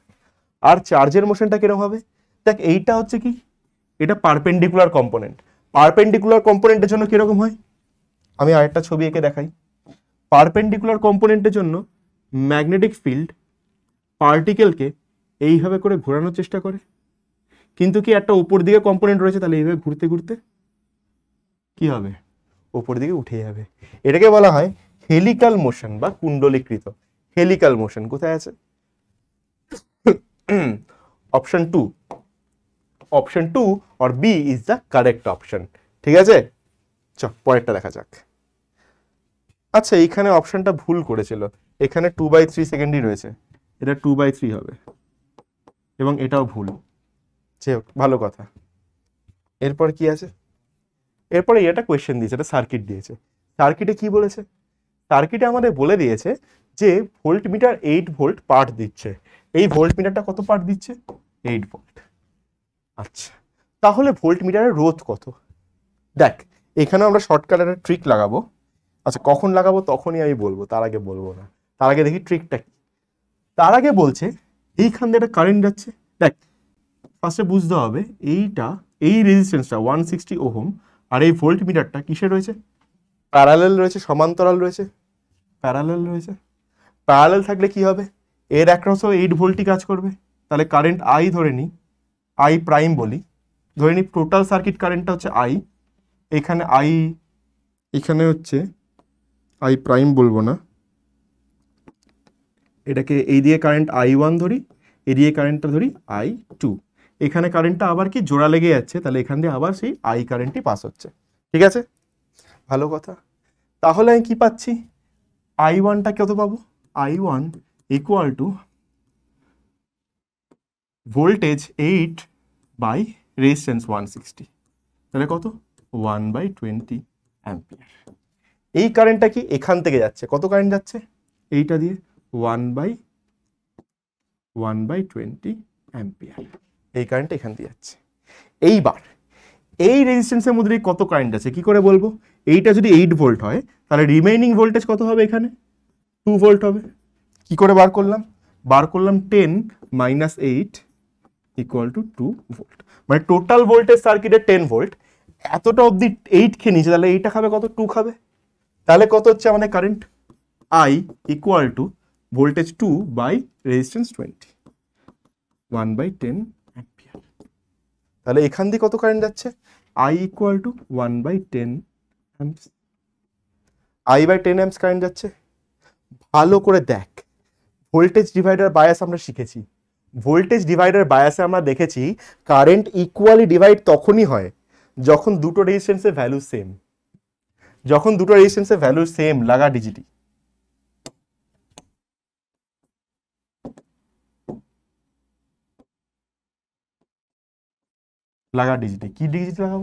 আর চার্জের মোশনটা কীরকম হবে দেখ এইটা হচ্ছে কি এটা পারপেন্ডিকুলার কম্পোনেন্ট পারপেন্ডিকুলার কম্পোনেন্টের জন্য কীরকম হয় আমি আরেকটা ছবি এঁকে দেখাই পারপেন্ডিকুলার কম্পোনেন্টের জন্য ম্যাগনেটিক ফিল্ড পার্টিকেলকে এইভাবে করে ঘোরানোর চেষ্টা করে কিন্তু কি একটা উপর দিকে কম্পোনেন্ট রয়েছে তাহলে এইভাবে ঘুরতে ঘুরতে কি হবে ওপর দিকে উঠে যাবে এটাকে বলা হয় হেলিক্যাল মোশন বা কুণ্ডলীকৃত হেলিক্যাল মোশন কোথায় আছে option two option two or B is the correct option ঠিক আছে চ পরেরটা দেখা যাক আচ্ছা এইখানে অপশনটা ভুল করেছিল এখানে টু বাই থ্রি সেকেন্ডই রয়েছে এটা টু বাই থ্রি হবে এবং এটাও ভুল যে ভালো কথা এরপর কি আছে এরপরে এটা কোয়েশ্চেন দিয়েছে এটা সার্কিট দিয়েছে সার্কিটে কি বলেছে সার্কিটে আমাদের বলে দিয়েছে যে voltmeter eight volt part দিচ্ছে এই ভোল্ট মিটারটা কত পার্ট দিচ্ছে এইট ভোল্ট আচ্ছা তাহলে ভোল্ট মিটারের রোধ কত দেখ এখানেও আমরা শর্টকাট একটা ট্রিক লাগাবো আচ্ছা কখন লাগাবো তখনই আমি বলবো তার আগে বলবো না তার আগে দেখি ট্রিকটা কি তার আগে বলছে এইখান দিয়ে একটা কারেন্ট যাচ্ছে দেখ ফার্স্টে বুঝতে হবে এইটা এই রেজিস্ট্যান্সটা ওয়ান সিক্সটি ওহম আর এই ভোল্ট মিটারটা কিসে রয়েছে প্যারালেল রয়েছে সমান্তরাল রয়েছে প্যারালেল রয়েছে প্যারালেল থাকলে কি হবে এর অ্যাক্রসও এইট ভোল্টই কাজ করবে তাহলে কারেন্ট আই ধরে নিই আই প্রাইম বলি ধরে নিই টোটাল সার্কিট কারেন্টটা হচ্ছে আই এখানে আই এখানে হচ্ছে আই প্রাইম বলবো না এটাকে এই দিয়ে কারেন্ট আই ওয়ান ধরি এ দিয়ে কারেন্টটা ধরি আই টু এখানে কারেন্টটা আবার কি জোড়া লেগে যাচ্ছে তাহলে এখান দিয়ে আবার সেই আই কারেন্টটি পাস হচ্ছে ঠিক আছে ভালো কথা তাহলে আমি কি পাচ্ছি আই ওয়ানটা কত পাবো I one equal to voltage eight by resistance one sixty তাহলে কত ওয়ান বাই টোয়েন্টি অ্যাম্পিয়ার এই কারেন্টটা কি এখান থেকে যাচ্ছে কত কারেন্ট যাচ্ছে এইটা দিয়ে one by one by twenty ampere এই কারেন্ট এখান দিয়ে যাচ্ছে এইবার এই রেজিস্ট্যান্সের মধ্যে কত কারেন্ট আছে কি করে বলবো এইটা যদি এইট ভোল্ট হয় তাহলে রিমেইনিং ভোল্টেজ কত হবে এখানে টু ভোল্ট হবে কি করে বার করলাম বার করলাম ten minus eight equal to two volt মানে টোটাল ভোল্টেজ সার্কিটে টেন ভোল্ট এতটা অবধি এইট খেয়ে নিয়েছে তাহলে এইটা খাবে কত টু খাবে তাহলে কত হচ্ছে আমাদের current I equal to voltage two by resistance twenty one by ten তাহলে এখান দিয়ে কত কারেন্ট যাচ্ছে I equal to one by ten amps I by ten amps current যাচ্ছে ভালো করে দেখ ভোল্টেজ ডিভাইডার বায়াস আমরা শিখেছি ভোল্টেজ ডিভাইডার বায়াসে আমরা দেখেছি কারেন্ট ইকুয়ালি ডিভাইড তখনই হয় যখন দুটো রেজিস্টেন্সের ভ্যালু সেম যখন দুটো রেজিস্ট্যান্সের ভ্যালু সেম লাগা ডিজিটি লাগা ডিজিটে কী ডিজিট লাগাবো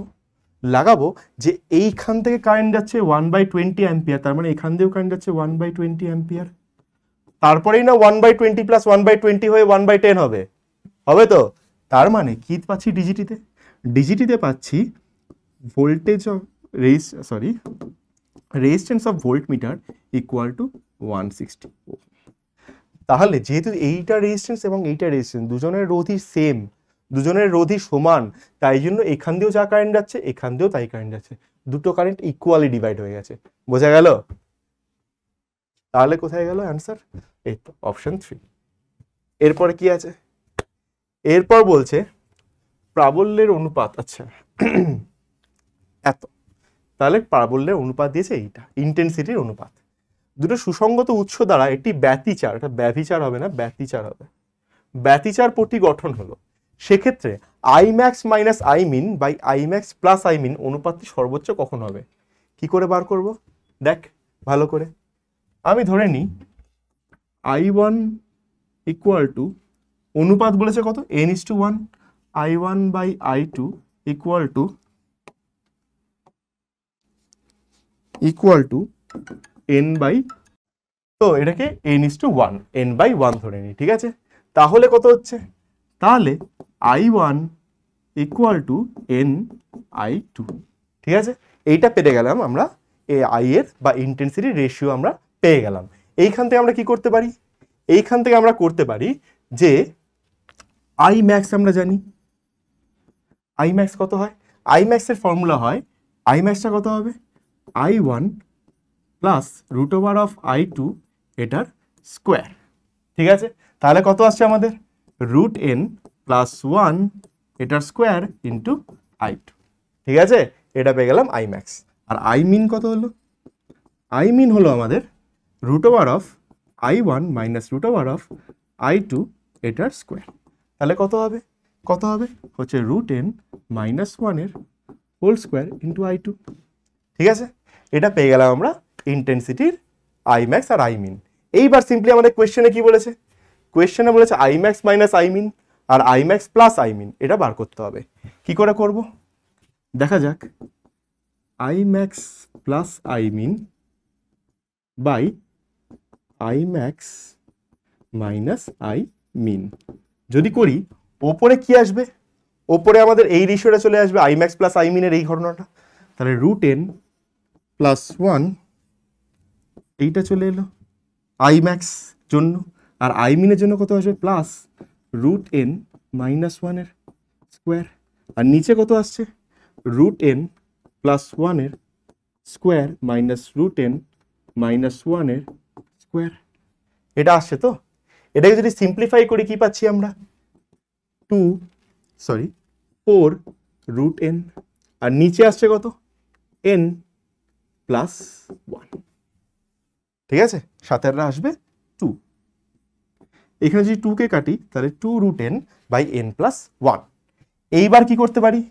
লাগাবো যে এইখান থেকে কারেন্ট যাচ্ছে ওয়ান বাই টোয়েন্টি অ্যাম্পিয়ার তার মানে এখান দিয়েও কারেন্ট যাচ্ছে ওয়ান বাই টোয়েন্টি অ্যাম্পিয়ার তারপরেই না one by twenty plus one by twenty হয়ে ওয়ান বাই টেন হবে হবে তো তার মানে কী পাচ্ছি ডিজিটিতে ডিজিটিতে পাচ্ছি voltage of res sorry resistance of voltmeter equal to one sixty তাহলে যেহেতু এইটা রেজিস্ট্যান্স এবং এইটা রেজিস্টেন্স দুজনের রোধই সেম দুজনের রোধই সমান তাই জন্য এখান দিয়েও যা কারেন্ট যাচ্ছে এখান দিয়েও তাই কারেন্ট যাচ্ছে দুটো কারেন্ট ইকুয়ালি ডিভাইড হয়ে গেছে বোঝা গেল তাহলে কোথায় গেল অ্যান্সার এই তো অপশন থ্রি এরপরে কি আছে এরপর বলছে প্রাবল্যের অনুপাত আচ্ছা এত তাহলে প্রাবল্যের অনুপাত দিয়েছে এইটা ইন্টেন্সিটির অনুপাত দুটো সুসঙ্গত উৎস দ্বারা একটি ব্যতিচার এটা ব্যভিচার হবে না ব্যতিচার হবে ব্যতিচার প্রতি গঠন হলো সেক্ষেত্রে I max minus I min by I max plus I min অনুপাতটি সর্বোচ্চ কখন হবে কি করে বার করব দেখ ভালো করে আমি ধরে নিই আই ওয়ান ইকুয়াল টু অনুপাত বলেছে কত N is to one I one by I two equal to equal to N by তো এটাকে N is to one N by one ধরে নিই ঠিক আছে তাহলে কত হচ্ছে তাহলে I one equal to N I two ঠিক আছে এইটা পেরে গেলাম আমরা এ আই এর বা ইন্টেন্সিটি রেশিও আমরা পেয়ে গেলাম এইখান থেকে আমরা কি করতে পারি এইখান থেকে আমরা করতে পারি যে আই ম্যাক্স আমরা জানি আই ম্যাক্স কত হয় আই ম্যাক্সের ফর্মুলা হয় আই ম্যাক্সটা কত হবে I one plus root over of I two এটার স্কোয়ার ঠিক আছে তাহলে কত আসছে আমাদের রুট এন প্লাস ওয়ান এটার স্কোয়ার ইন্টু আই টু ঠিক আছে এটা পেয়ে গেলাম আই ম্যাক্স আর আই মিন কত হলো আই মিন হলো আমাদের root over of I one minus root over of I two এটার স্কোয়ার তাহলে কত হবে কত হবে হচ্ছে রুট এন মাইনাস ওয়ানের whole square into I two ঠিক আছে এটা পেয়ে গেলাম আমরা ইন্টেন্সিটির আই ম্যাক্স আর আই মিন এইবার সিম্পলি আমাদের কোয়েশ্চনে কি বলেছে কোয়েশ্চেনে বলেছে আইম্যাক্স মাইনাস আইমিন আর আইম্যাক্স প্লাস আইমিন এটা বার করতে হবে কি করে করব দেখা যাক I max plus I min by I max minus I min যদি করি ওপরে কি আসবে ওপরে আমাদের এই রেশিওটা চলে আসবে আইম্যাক্স প্লাস আইমিনের এই ঘটনাটা তাহলে রুট এন প্লাস ওয়ান এইটা চলে এলো আইম্যাক্স জন্য আর আই মিনের জন্য কত আসবে প্লাস রুট এন মাইনাস ওয়ানের স্কোয়ার আর নিচে কত আসছে রুট এন প্লাস ওয়ানের square minus root N minus ওয়ানের স্কোয়ার এটা আসছে তো এটাকে যদি সিম্পলিফাই করি কি পাচ্ছি আমরা two sorry four root N আর নিচে আসছে কত এন প্লাস ওয়ান ঠিক আছে সাতেররা আসবে এখানে যদি টুকে কাটি তাহলে two root N by N plus one এইবার কি করতে পারি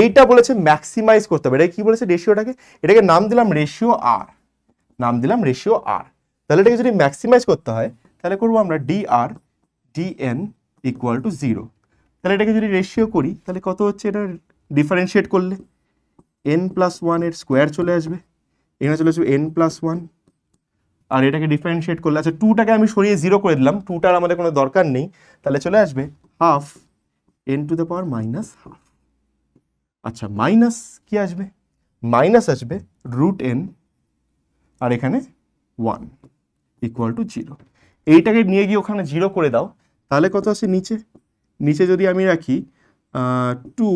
এইটা বলেছে ম্যাক্সিমাইজ করতে হবে এটা কি বলেছে রেশিওটাকে এটাকে নাম দিলাম রেশিও আর নাম দিলাম রেশিও আর তাহলে এটাকে যদি ম্যাক্সিমাইজ করতে হয় তাহলে করবো আমরা D R D N equal to zero তাহলে এটাকে যদি রেশিও করি তাহলে কত হচ্ছে এটা ডিফারেন্সিয়েট করলে এন প্লাস ওয়ানের স্কোয়ার চলে আসবে এখানে চলে আসবে এন প্লাস ওয়ান আর এটাকে ডিফারেন্সিয়েট করলে আচ্ছা টুটাকে আমি সরিয়ে জিরো করে দিলাম টুটার আমাদের কোনো দরকার নেই তাহলে চলে আসবে half N to the power minus half আচ্ছা মাইনাস কি আসবে মাইনাস আসবে রুট এন আর এখানে ওয়ান ইকুয়াল টু জিরো এইটাকে নিয়ে গিয়ে ওখানে জিরো করে দাও তাহলে কত আছে নিচে নিচে যদি আমি রাখি টু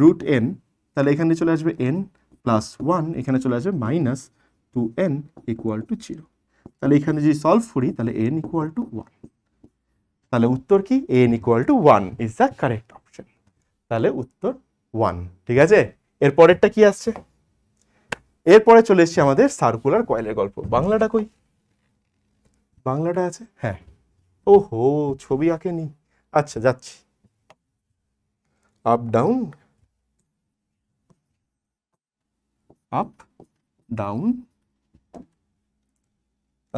রুট এন তাহলে এখানে চলে আসবে এন প্লাস ওয়ান এখানে চলে আসবে minus two N equal to zero তাহলে এখানে যদি সলভ করি তাহলে এন ইকুয়াল টু ওয়ান তাহলে উত্তর কি N equal to one is the correct option তাহলে উত্তর ওয়ান ঠিক আছে এরপরেরটা পরেরটা কি আসছে এরপরে চলে এসছে আমাদের সার্কুলার কয়েলের গল্প বাংলাটা কই বাংলাটা আছে হ্যাঁ ও হো ছবি আঁকেনি আচ্ছা যাচ্ছি আপ ডাউন আপ ডাউন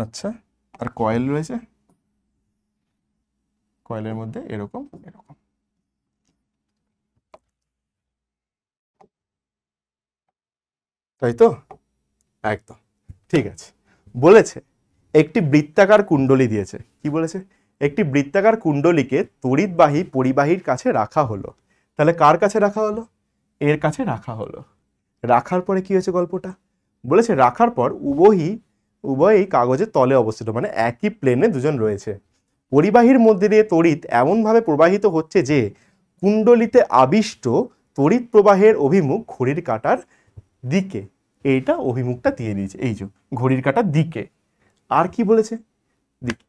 আচ্ছা আর কয়েল রয়েছে কয়েলের মধ্যে এরকম এরকম তাই তো একদম ঠিক আছে বলেছে একটি বৃত্তাকার কুণ্ডলি দিয়েছে কি বলেছে একটি বৃত্তাকার কুণ্ডলিকে তড়িৎবাহী পরিবাহীর কাছে রাখা হলো তাহলে কার কাছে রাখা হলো এর কাছে রাখা হলো রাখার পরে কি হয়েছে গল্পটা বলেছে রাখার পর উভয়ই উভয়ই কাগজের তলে অবস্থিত মানে একই প্লেনে দুজন রয়েছে পরিবাহীর মধ্যে দিয়ে তড়িৎ এমনভাবে প্রবাহিত হচ্ছে যে কুণ্ডলিতে আবিষ্ট তড়িৎ প্রবাহের অভিমুখ ঘড়ির কাটার দিকে এইটা অভিমুখটা দিয়ে দিয়েছে এই যে ঘড়ির কাটার দিকে আর কি বলেছে দিকে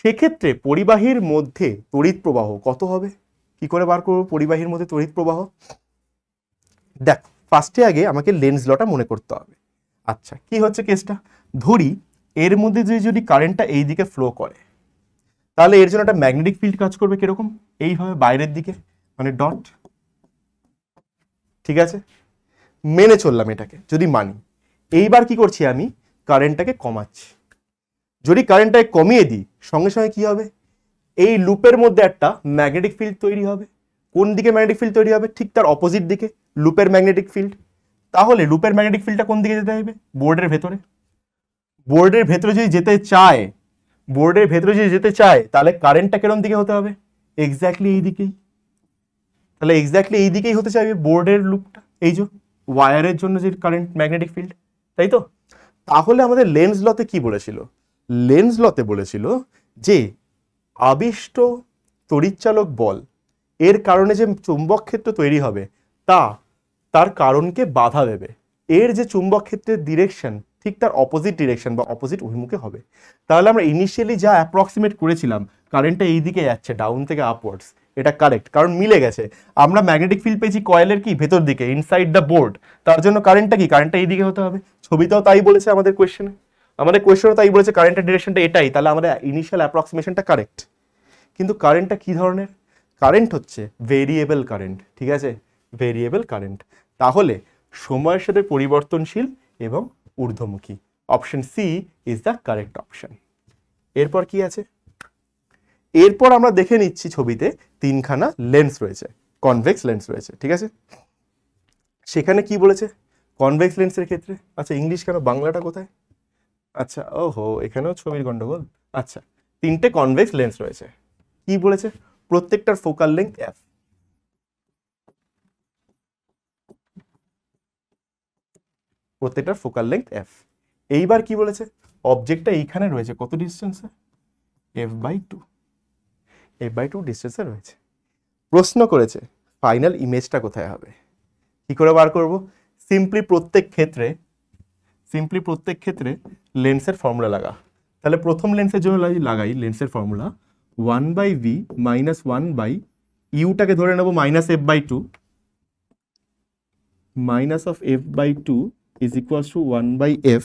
সেক্ষেত্রে পরিবাহীর মধ্যে তড়িৎ প্রবাহ কত হবে কি করে বার করবো পরিবাহীর মধ্যে তড়িৎ প্রবাহ দেখ ফার্স্টে আগে আমাকে লেন্স লটা মনে করতে হবে আচ্ছা কি হচ্ছে কেসটা ধরি এর মধ্যে যে যদি কারেন্টটা এই দিকে ফ্লো করে তাহলে এর জন্য একটা ম্যাগনেটিক ফিল্ড কাজ করবে কীরকম এইভাবে বাইরের দিকে মানে ডট ঠিক আছে মেনে চললাম এটাকে যদি মানি এইবার কি করছি আমি কারেন্টটাকে কমাচ্ছি যদি কারেন্টটাকে কমিয়ে দিই সঙ্গে সঙ্গে কি হবে এই লুপের মধ্যে একটা ম্যাগনেটিক ফিল্ড তৈরি হবে কোন দিকে ম্যাগনেটিক ফিল্ড তৈরি হবে ঠিক তার অপোজিট দিকে লুপের ম্যাগনেটিক ফিল্ড তাহলে লুপের ম্যাগনেটিক ফিল্ডটা কোন দিকে যেতে হবে বোর্ডের ভেতরে বোর্ডের ভেতরে যদি যেতে চায় বোর্ডের ভেতরে যদি যেতে চায় তাহলে কারেন্টটা কেরম দিকে হতে হবে এক্স্যাক্টলি এই দিকেই তাহলে এক্স্যাক্টলি এই দিকেই হতে চাইবে বোর্ডের লুপটা এই যে ওয়ারের জন্য যে কারেন্ট ম্যাগনেটিক ফিল্ড তাই তো তাহলে আমাদের লেন্স লতে কি বলেছিল লেন্স লতে বলেছিল যে আবিষ্ট তড়িৎচালক বল এর কারণে যে চুম্বক ক্ষেত্র তৈরি হবে তা তার কারণকে বাধা দেবে এর যে চুম্বক ক্ষেত্রের ডিরেকশন ঠিক তার অপোজিট ডিরেকশন বা অপোজিট অভিমুখে হবে তাহলে আমরা ইনিশিয়ালি যা অ্যাপ্রক্সিমেট করেছিলাম কারেন্টটা এই দিকে যাচ্ছে ডাউন থেকে আপওয়ার্ডস এটা কারেক্ট কারণ মিলে গেছে আমরা ম্যাগনেটিক ফিল্ড পেয়েছি কয়েলের কি ভেতর দিকে ইনসাইড দ্য বোর্ড তার জন্য কারেন্টটা কি কারেন্টটা এই দিকে হতে হবে ছবিটাও তাই বলেছে আমাদের কোয়েশ্চেনে আমাদের কোয়েশ্চেনও তাই বলেছে কারেন্টের ডিরেকশনটা এটাই তাহলে আমাদের ইনিশিয়াল অ্যাপ্রক্সিমেশনটা কারেক্ট কিন্তু কারেন্টটা কি ধরনের কারেন্ট হচ্ছে ভেরিয়েবল কারেন্ট ঠিক আছে ভেরিয়েবল কারেন্ট তাহলে সময়ের সাথে পরিবর্তনশীল এবং ঊর্ধ্বমুখী option C is the correct option এরপর কি আছে এরপর আমরা দেখে নিচ্ছি ছবিতে তিনখানা লেন্স রয়েছে কনভেক্স লেন্স রয়েছে ঠিক আছে সেখানে কি বলেছে কনভেক্স লেন্সের ক্ষেত্রে আচ্ছা ইংলিশ কেন বাংলাটা কোথায় আচ্ছা ওহো এখানেও ছবির গণ্ডগোল আচ্ছা তিনটে কনভেক্স লেন্স রয়েছে কি বলেছে প্রত্যেকটার ফোকাল লেন্থ এফ প্রত্যেকটার ফোকাল লেন্থ এফ এইবার কি বলেছে অবজেক্টটা এইখানে রয়েছে কত ডিস্টেন্সে F by two F by two ডিস্টেন্সে রয়েছে প্রশ্ন করেছে ফাইনাল ইমেজটা কোথায় হবে কি করে বার করব সিম্পলি প্রত্যেক ক্ষেত্রে সিম্পলি প্রত্যেক ক্ষেত্রে লেন্সের ফর্মুলা লাগা তাহলে প্রথম লেন্সের জন্য লাগাই লেন্সের formula one by V minus one by ইউটাকে ধরে নেব minus F by two minus of F by two is equals to one by F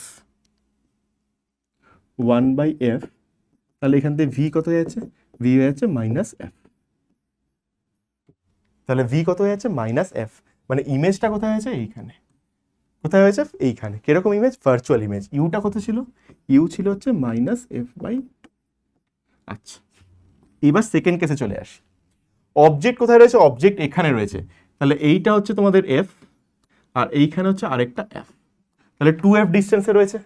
one by F তাহলে এখান থেকে ভি কত হয়ে যাচ্ছে ভি হয়ে যাচ্ছে মাইনাস এফ তাহলে ভি কত হয়ে যাচ্ছে মাইনাস এফ মানে ইমেজটা কোথায় হয়েছে এইখানে কোথায় হয়েছে এইখানে কিরকম ইমেজ ভার্চুয়াল ইমেজ ইউটা কত ছিল ইউ ছিল হচ্ছে মাইনাস এফ আচ্ছা এবার সেকেন্ড কেসে চলে আসি অবজেক্ট কোথায় রয়েছে অবজেক্ট এখানে রয়েছে তাহলে এইটা হচ্ছে তোমাদের এফ আর এইখানে হচ্ছে আরেকটা এফ তাহলে টু এফ ডিস্টেন্সে রয়েছে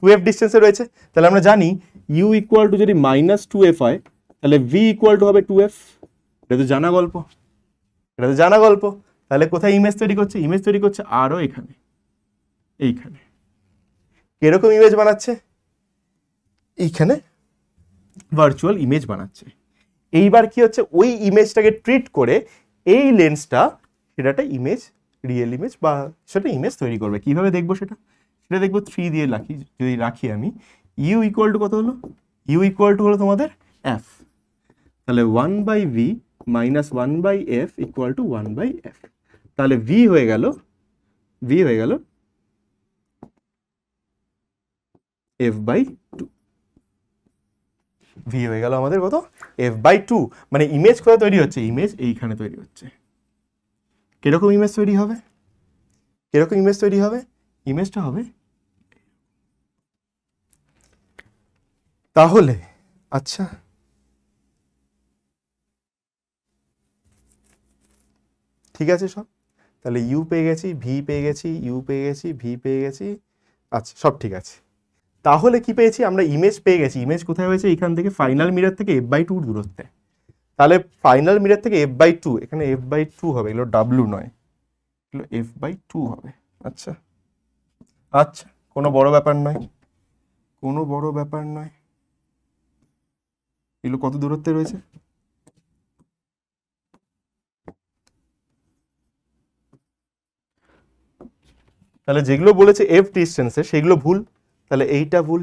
টু এফ ডিস্টেন্সে রয়েছে তাহলে আমরা জানি ইউ ইকুয়াল টু যদি মাইনাস টু এফ হয় তাহলে ভি ইকুয়াল টু হবে টু এফ এটা তো জানা গল্প এটা তো জানা গল্প তাহলে কোথায় ইমেজ তৈরি করছে ইমেজ তৈরি করছে আরও এখানে এইখানে কীরকম ইমেজ বানাচ্ছে এইখানে ভার্চুয়াল ইমেজ বানাচ্ছে এইবার কি হচ্ছে ওই ইমেজটাকে ট্রিট করে এই লেন্সটা সেটা একটা ইমেজ রিয়েল ইমেজ বা সেটা ইমেজ তৈরি করবে কিভাবে দেখবো সেটা সেটা দেখবো থ্রি দিয়ে রাখি যদি রাখি আমি ইউ ইকুয়াল টু কত হলো ইউ ইকুয়াল টু হলো তোমাদের এফ তাহলে one by V minus one by F equal to one by F তাহলে ভি হয়ে গেল ভি হয়ে গেল এফ বাই টু ভি হয়ে গেল আমাদের কত এফ বাই টু মানে ইমেজ কোথায় তৈরি হচ্ছে ইমেজ এইখানে তৈরি হচ্ছে কীরকম ইমেজ তৈরি হবে কীরকম ইমেজ তৈরি হবে ইমেজটা হবে তাহলে আচ্ছা ঠিক আছে সব তাহলে ইউ পেয়ে গেছি ভি পেয়ে গেছি ইউ পেয়ে গেছি ভি পেয়ে গেছি আচ্ছা সব ঠিক আছে তাহলে কি পেয়েছি আমরা ইমেজ পেয়ে গেছি ইমেজ কোথায় হয়েছে এখান থেকে ফাইনাল মিরার থেকে এফ বাই টুর দূরত্বে তাহলে ফাইনাল মিটার থেকে এফ বাই টু এখানে এফ বাই টু হবে এগুলো ডাব্লু নয় এগুলো এফ বাই টু হবে আচ্ছা আচ্ছা কোনো বড় ব্যাপার নয় কোনো বড় ব্যাপার নয় এগুলো কত দূরত্বে রয়েছে তাহলে যেগুলো বলেছে এফ ডিস্টেন্সে সেগুলো ভুল তাহলে এইটা ভুল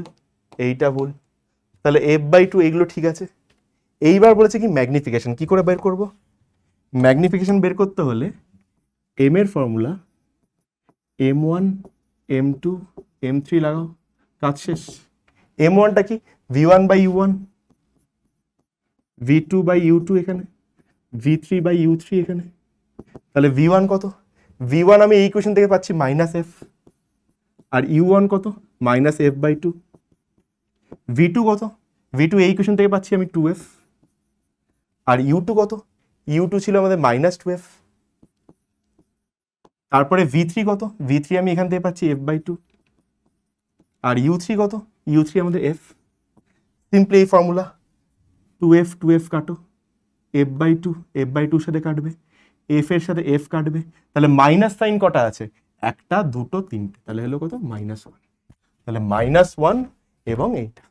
এইটা ভুল তাহলে এফ বাই টু এগুলো ঠিক আছে এইবার বলেছে কি ম্যাগনিফিকেশন কি করে বের করব ম্যাগনিফিকেশন বের করতে হলে এম এর formula M one M two M three লাগাও কাজ শেষ এম ওয়ানটা কি V one by U one V two by U two এখানে V three by U three এখানে তাহলে ভি ওয়ান কত ভি ওয়ান আমি এই কোয়েশন থেকে পাচ্ছি মাইনাস এফ আর ইউ ওয়ান কত minus F by two V two কত ভি টু এই কোয়েশন থেকে পাচ্ছি আমি টু এফ আর ইউ টু কত ইউ টু ছিল আমাদের মাইনাস টুয়েলভ তারপরে ভি থ্রি কত ভি থ্রি আমি এখান থেকে পাচ্ছি এফ বাই টু আর ইউ থ্রি কত ইউ থ্রি আমাদের এফ সিম্পলি এই formula two F two F কাটো F by two F by টুর সাথে কাটবে এফ এর সাথে এফ কাটবে তাহলে মাইনাস সাইন কটা আছে একটা দুটো তিনটে তাহলে হলো কত মাইনাস ওয়ান তাহলে মাইনাস ওয়ান এবং এইটা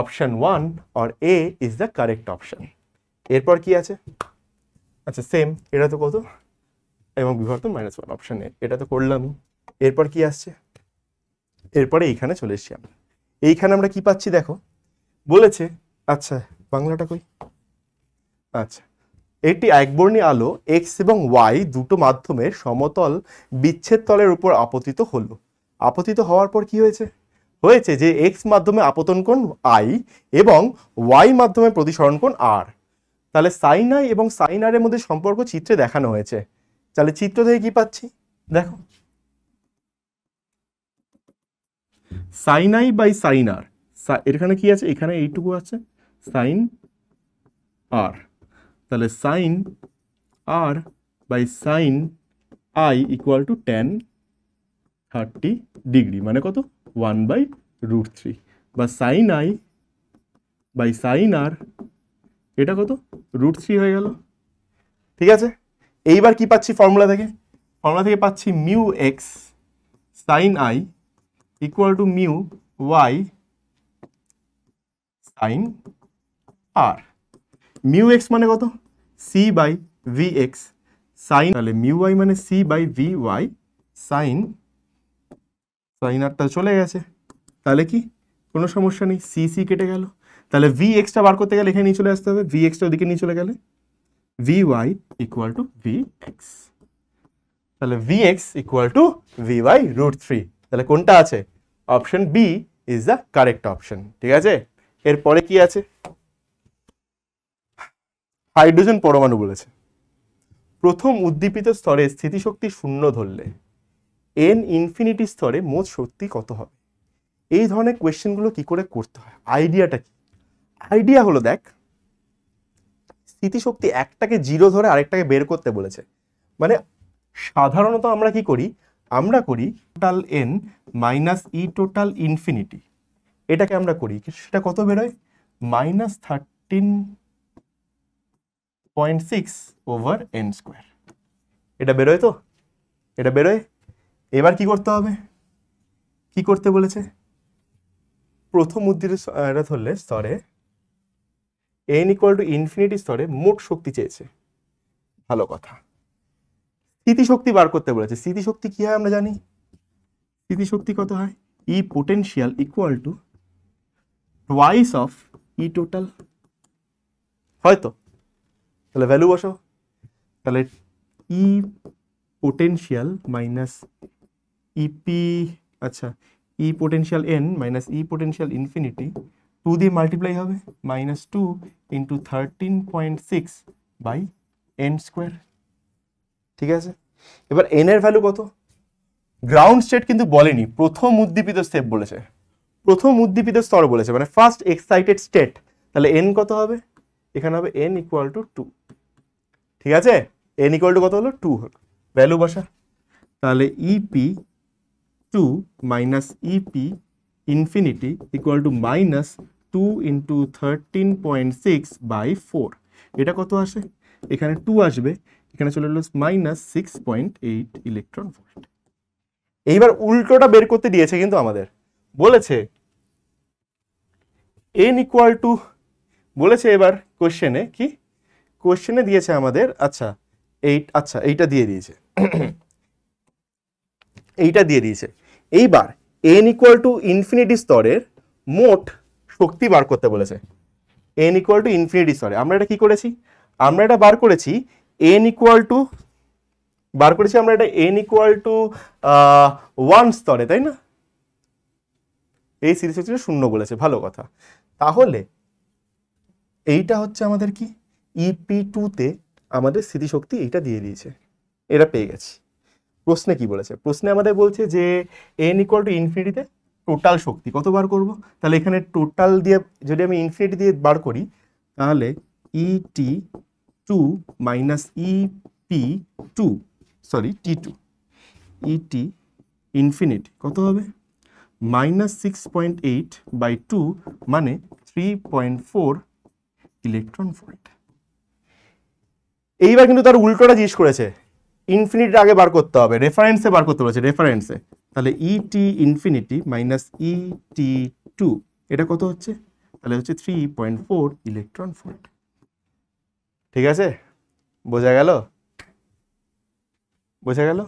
option one or A is the correct option এরপর কি আছে আচ্ছা সেম এটা তো কত এবং বিবর্তন মাইনাস ওয়ান অপশান এটা তো করলামই এরপর কি আসছে এরপরে এইখানে চলে এসছি আমরা এইখানে আমরা কি পাচ্ছি দেখো বলেছে আচ্ছা বাংলাটা কই আচ্ছা একটি একবর্ণী আলো এক্স এবং ওয়াই দুটো মাধ্যমে সমতল বিচ্ছেদ তলের উপর আপতিত হলো আপতিত হওয়ার পর কি হয়েছে হয়েছে যে এক্স মাধ্যমে আপতন কোণ আই এবং ওয়াই মাধ্যমে প্রতিসরণ কোণ আর তাহলে সাইনাই এবং সাইনারের মধ্যে সম্পর্ক চিত্রে দেখানো হয়েছে তাহলে চিত্র থেকে কি পাচ্ছি দেখো সাইনাই বাই সাইনার এখানে কি আছে এখানে এইটুকু আছে সাইন আর তাহলে sine R by sine I equal to tan thirty degree মানে কত ওয়ান বাই রুট থ্রি বা sine I by sine R এটা কত রুট থ্রি হয়ে গেল ঠিক আছে এইবার কি পাচ্ছি ফর্মুলা থেকে ফর্মুলা থেকে পাচ্ছি mu X sine I equal to mu Y sine R mu X মানে কত C by V X sine তাহলে মিউ ওয়াই মানে C by V Y sine sine আরটা চলে গেছে তাহলে কি কোনো সমস্যা নেই সি সি কেটে গেল তাহলে ভি এক্সটা বার করতে গেলে এখানে নিয়ে চলে আসতে হবে ভি এক্সটা ওদিকে নিয়ে চলে গেলে V Y equal to V X তাহলে V X equal to V Y root three তাহলে কোনটা আছে option B is the correct option ঠিক আছে এরপরে কি আছে হাইড্রোজেন পরমাণু বলেছে প্রথম উদ্দীপিত স্তরে স্থিতিশক্তি শূন্য ধরলে এন ইনফিনিটি স্তরে মোট শক্তি কত হবে এই ধরনের কোয়েশ্চেনগুলো কি করে করতে হয় আইডিয়াটা কি আইডিয়া হলো দেখ স্থিতিশক্তি একটাকে জিরো ধরে আরেকটাকে বের করতে বলেছে মানে সাধারণত আমরা কি করি আমরা করি total N minus E total infinity এটাকে আমরা করি সেটা কত বেরোয় minus thirteen point six over N square এটা বেরোয় তো এটা বেরোয় এবার কি করতে হবে কি করতে বলেছে প্রথম উদ্দির এটা ধরলে স্তরে এন ইকুয়াল টু ইনফিনিটি স্তরে মোট শক্তি চেয়েছে ভালো কথা স্থিতিশক্তি বার করতে বলেছে স্থিতিশক্তি কি হয় আমরা জানি স্থিতিশক্তি কত হয় E potential equal to twice of E total হয়তো তাহলে ভ্যালু বসো তাহলে ই পোটেনশিয়াল মাইনাস ইপি আচ্ছা E potential N minus E potential infinity two দিয়ে মাল্টিপ্লাই হবে minus two into thirteen point six by N square ঠিক আছে এবার এন এর ভ্যালু কত গ্রাউন্ড স্টেট কিন্তু বলেনি প্রথম উদ্দীপিত স্টেপ বলেছে প্রথম উদ্দীপিত স্তর বলেছে মানে ফার্স্ট এক্সাইটেড স্টেট তাহলে এন কত হবে এখানে হবে এন ইকুয়াল টু টু ঠিক আছে এন ইকুয়াল টু কত হলো টু ভ্যালু বসা তাহলে EP two minus EP infinity equal to minus two into thirteen point six by four এটা কত আসে এখানে টু আসবে এখানে চলে এলো minus six point eight electron volt এইবার উল্টোটা বের করতে দিয়েছে কিন্তু আমাদের বলেছে এন ইকুয়াল টু বলেছে এবার কোশ্চেনে কি কোশ্চেনে দিয়েছে আমাদের আচ্ছা এইট আচ্ছা এইটা দিয়ে দিয়েছে এইটা দিয়ে দিয়েছে এইবার এন ইকুয়াল টু ইনফিনিটি স্তরের মোট শক্তি বার করতে বলেছে N equal to infinity sorry আমরা এটা কি করেছি আমরা এটা বার করেছি এন ইকুয়াল টু বার করেছি আমরা এটা এন ইকুয়াল টু ওয়ান স্তরে তাই না এই সিরিজ হচ্ছে শূন্য বলেছে ভালো কথা তাহলে এইটা হচ্ছে আমাদের কি ইপি e টুতে আমাদের স্মৃতিশক্তি এইটা দিয়ে দিয়েছে এটা পেয়ে গেছি প্রশ্নে কি বলেছে প্রশ্নে আমাদের বলছে যে এন ইকুয়াল টু ইনফিনিটিতে টোটাল শক্তি কত বার করবো তাহলে এখানে টোটাল দিয়ে যদি আমি ইনফিনিটি দিয়ে বার করি তাহলে ET two minus EP two sorry T two ET infinity কত হবে minus six point eight by two মানে three point four electron volt এইবার কিন্তু তার উল্টোটা জিজ্ঞেস করেছে ইনফিনিটির আগে বার করতে হবে রেফারেন্সে বার করতে বলেছে রেফারেন্সে তাহলে ET infinity minus ET two এটা কত হচ্ছে তাহলে হচ্ছে three point four electron volt ঠিক আছে বোঝা গেল বোঝা গেল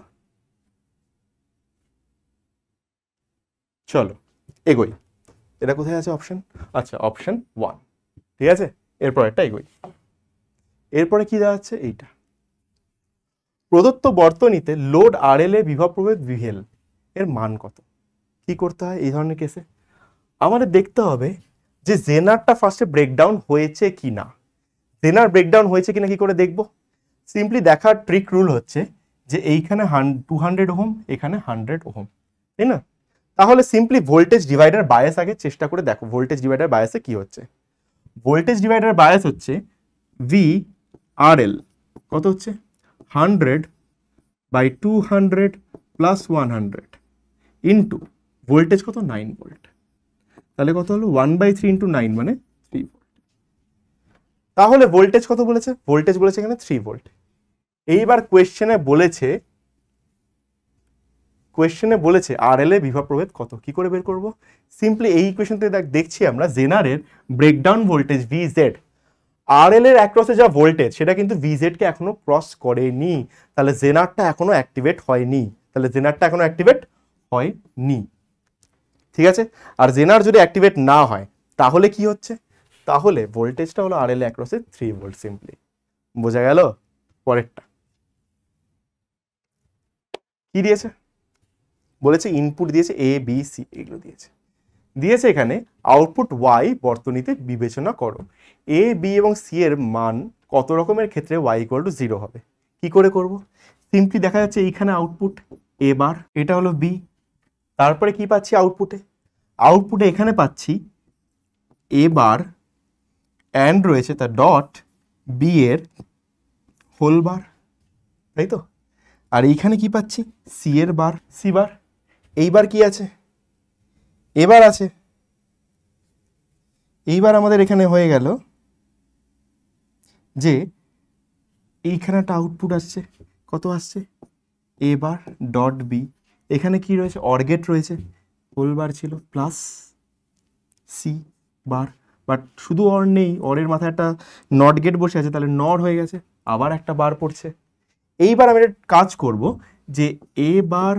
চলো এগোই এটা কোথায় আছে অপশন আচ্ছা অপশন ওয়ান ঠিক আছে এরপর একটা এগোই এরপরে কি দেওয়া হচ্ছে এইটা প্রদত্ত বর্তনীতে লোড আর এল এ বিভব প্রভেদ ভিএল এর মান কত কি করতে হয় এই ধরনের কেসে আমাদের দেখতে হবে যে জেনারটা ফার্স্টে ব্রেকডাউন হয়েছে কি না জেনার ব্রেকডাউন হয়েছে কিনা কি করে দেখব সিম্পলি দেখার ট্রিক রুল হচ্ছে যে এইখানে হান টু হান্ড্রেড ওহম এখানে হান্ড্রেড ওহম তাই না তাহলে সিম্পলি ভোল্টেজ ডিভাইডার বায়াস আগে চেষ্টা করে দেখো ভোল্টেজ ডিভাইডার বায়াসে কি হচ্ছে ভোল্টেজ ডিভাইডার বায়াস হচ্ছে ভি আর এল কত হচ্ছে hundred by two hundred plus one hundred into voltage কত নাইন ভোল্ট তাহলে কত হলো one by three into nine মানে থ্রি ভোল্ট তাহলে ভোল্টেজ কত বলেছে ভোল্টেজ বলেছে এখানে থ্রি ভোল্ট এইবার কোয়েশ্চেনে বলেছে কোয়েশ্চেনে বলেছে আর এল এ বিভব প্রভেদ কত কি করে বের করব সিম্পলি এই ইকুয়েশন থেকে দেখছি আমরা জেনারের breakdown voltage V Z R L এর অ্যাক্রসে যা ভোল্টেজ সেটা কিন্তু ভি জেডকে এখনো ক্রস করেনি তাহলে জেনারটা এখনো অ্যাক্টিভেট হয়নি তাহলে জেনারটা এখনো অ্যাক্টিভেট হয়নি ঠিক আছে আর জেনার যদি অ্যাক্টিভেট না হয় তাহলে কি হচ্ছে তাহলে ভোল্টেজটা হলো আর এল অ্যাক্রসে থ্রি ভোল্ট সিম্পলি বোঝা গেল পরেরটা কি দিয়েছে বলেছে ইনপুট দিয়েছে এ বি সি এগুলো দিয়েছে দিয়েছে এখানে আউটপুট ওয়াই বর্তনীতে বিবেচনা করো এ বি এবং সি এর মান কত রকমের ক্ষেত্রে ওয়াই ইকুয়াল টু জিরো হবে কি করে করব সিম্পলি দেখা যাচ্ছে এইখানে আউটপুট এ বার এটা হলো বি তারপরে কি পাচ্ছি আউটপুটে আউটপুটে এখানে পাচ্ছি এ বার অ্যান্ড রয়েছে তার ডট বি এর হোল বার তাই তো আর এইখানে কি পাচ্ছি সি এর বার সি বার এইবার কি আছে এবার আছে এইবার আমাদের এখানে হয়ে গেল যে এইখানে একটা আউটপুট আসছে কত আসছে এবার ডট বি এখানে কি রয়েছে অর্গেট রয়েছে হোল বার ছিল প্লাস সি বার বাট শুধু অর নেই অরের মাথায় একটা নট গেট বসে আছে তাহলে নর হয়ে গেছে আবার একটা বার পড়ছে এইবার আমি একটা কাজ করব যে এ বার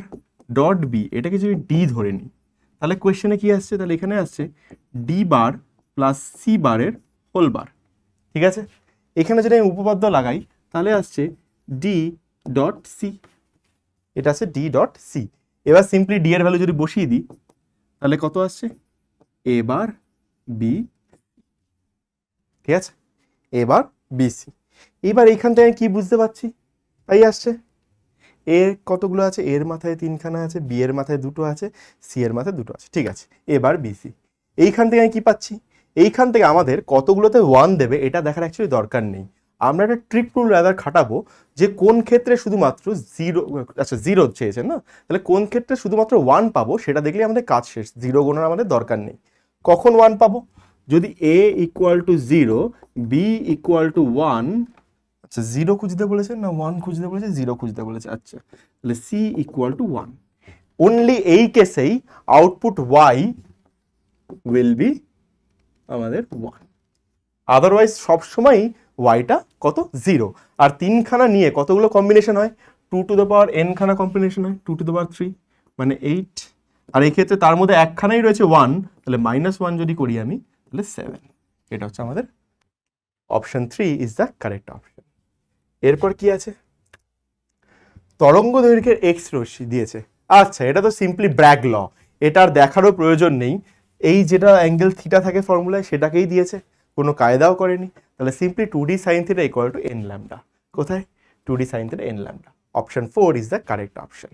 ডট বি এটাকে যদি ডি ধরে নিই তাহলে কোয়েশ্চেনে কি আসছে তাহলে এখানে আসছে ডি বার প্লাস সি বারের হোল বার ঠিক আছে এখানে যদি আমি উপপাদ্য লাগাই তাহলে আসছে ডি ডট সি এটা আছে ডি ডট সি এবার সিম্পলি ডি এর ভ্যালু যদি বসিয়ে দিই তাহলে কত আসছে এবার বি ঠিক আছে এবার বিসি এবার এইখান থেকে কি বুঝতে পারছি তাই আসছে এর কতগুলো আছে এর মাথায় তিনখানা আছে বি এর মাথায় দুটো আছে সি এর মাথায় দুটো আছে ঠিক আছে এবার বিসি এইখান থেকে আমি কী পাচ্ছি এইখান থেকে আমাদের কতগুলোতে ওয়ান দেবে এটা দেখার অ্যাকচুয়ালি দরকার নেই আমরা একটা ট্রিক টুল রাদার খাটাবো যে কোন ক্ষেত্রে শুধুমাত্র জিরো আচ্ছা জিরো চেয়েছেন না তাহলে কোন ক্ষেত্রে শুধুমাত্র ওয়ান পাবো সেটা দেখলে আমাদের কাজ শেষ জিরো গোনার আমাদের দরকার নেই কখন ওয়ান পাবো যদি A equal to zero B equal to one আচ্ছা জিরো খুঁজতে বলেছে না ওয়ান খুঁজতে বলেছে জিরো খুঁজতে বলেছে আচ্ছা তাহলে C equal to one only এই কেসেই আউটপুট ওয়াই উইল বি আমাদের ওয়ান আদারওয়াইজ সবসময়ই ওয়াইটা কত জিরো আর তিনখানা নিয়ে কতগুলো কম্বিনেশন হয় টু টু দ্য পাওয়ার এনখানা কম্বিনেশন হয় two to the power three মানে এইট আর এই ক্ষেত্রে তার মধ্যে একখানাই রয়েছে ওয়ান তাহলে মাইনাস ওয়ান যদি করি আমি তাহলে সেভেন এটা হচ্ছে আমাদের option three is the correct option এরপর কি আছে তরঙ্গ দৈর্ঘ্যের এক্স রশ্মি দিয়েছে আচ্ছা এটা তো সিম্পলি ব্র্যাক ল এটার দেখারও প্রয়োজন নেই এই যেটা অ্যাঙ্গেল থিটা থাকে ফর্মুলায় সেটাকেই দিয়েছে কোনো কায়দাও করেনি তাহলে simply two D sine theta equal to N lambda কোথায় two D sine theta N lambda option four is the correct option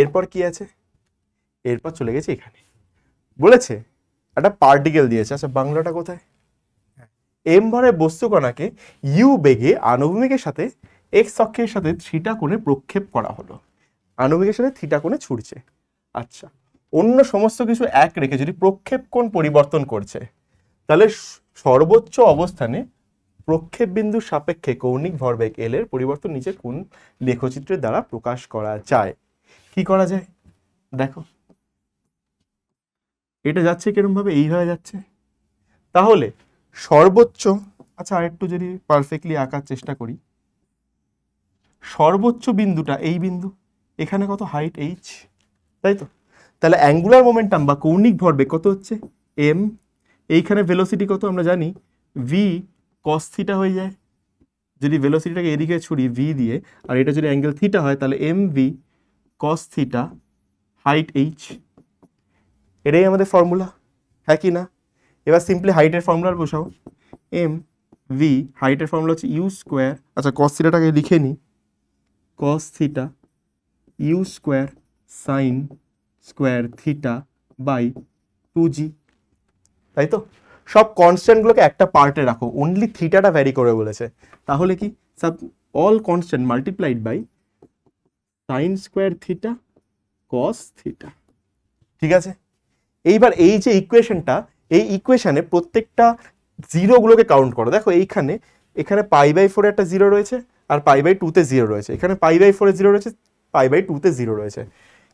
এরপর কি আছে এরপর চলে গেছে এখানে বলেছে একটা পার্টিকেল দিয়েছে আচ্ছা বাংলাটা কোথায় এম ভরে বস্তুকণাকে ইউ বেগে আনুভূমিকের সাথে এক্স অক্ষের সাথে থ্রিটা কোণে প্রক্ষেপ করা হলো আনুভূমিকের সাথে থ্রিটা কোণে ছুটছে আচ্ছা অন্য সমস্ত কিছু এক রেখে যদি প্রক্ষেপ কোণ পরিবর্তন করছে তাহলে সর্বোচ্চ অবস্থানে প্রক্ষেপ বিন্দুর সাপেক্ষে কৌণিক ভরবেগ এল এর পরিবর্তন নিচে কোন লেখচিত্রের দ্বারা প্রকাশ করা যায় কি করা যায় দেখো এটা যাচ্ছে এই এইভাবে যাচ্ছে তাহলে সর্বোচ্চ আচ্ছা আরেকটু যদি পারফেক্টলি আঁকার চেষ্টা করি সর্বোচ্চ বিন্দুটা এই বিন্দু এখানে কত হাইট এইচ তাই তো তাহলে অ্যাঙ্গুলার মোমেন্টাম বা কৌণিক ভরবেগ কত হচ্ছে এম এইখানে ভেলোসিটি কত আমরা জানি ভি কস থিটা হয়ে যায় যদি ভেলোসিটিটাকে এদিকে ছুড়ি ভি দিয়ে আর এটা যদি অ্যাঙ্গেল থিটা হয় তাহলে M V cos theta height H এটাই আমাদের ফর্মুলা হ্যাঁ কি না এবার সিম্পলি হাইটের ফর্মুলার বসাও এম ভি হাইটের ফর্মুলা হচ্ছে ইউ স্কোয়ার আচ্ছা কস্থিটাটাকে থিটাটাকে লিখে নিই cos theta U square sine square theta by two G তাই তো সব কনস্ট্যান্টগুলোকে একটা পার্টে রাখো অনলি থিটাটা ভ্যারি করে বলেছে তাহলে কি সাব all constant multiplied by sine square theta cos theta ঠিক আছে এইবার এই যে ইকুয়েশনটা এই ইকুয়েশনে প্রত্যেকটা জিরোগুলোকে কাউন্ট করো দেখো এইখানে এখানে পাই বাই ফোরে একটা জিরো রয়েছে আর পাই বাই টুতে জিরো রয়েছে এখানে পাই বাই ফোরে জিরো রয়েছে পাই বাই টুতে জিরো রয়েছে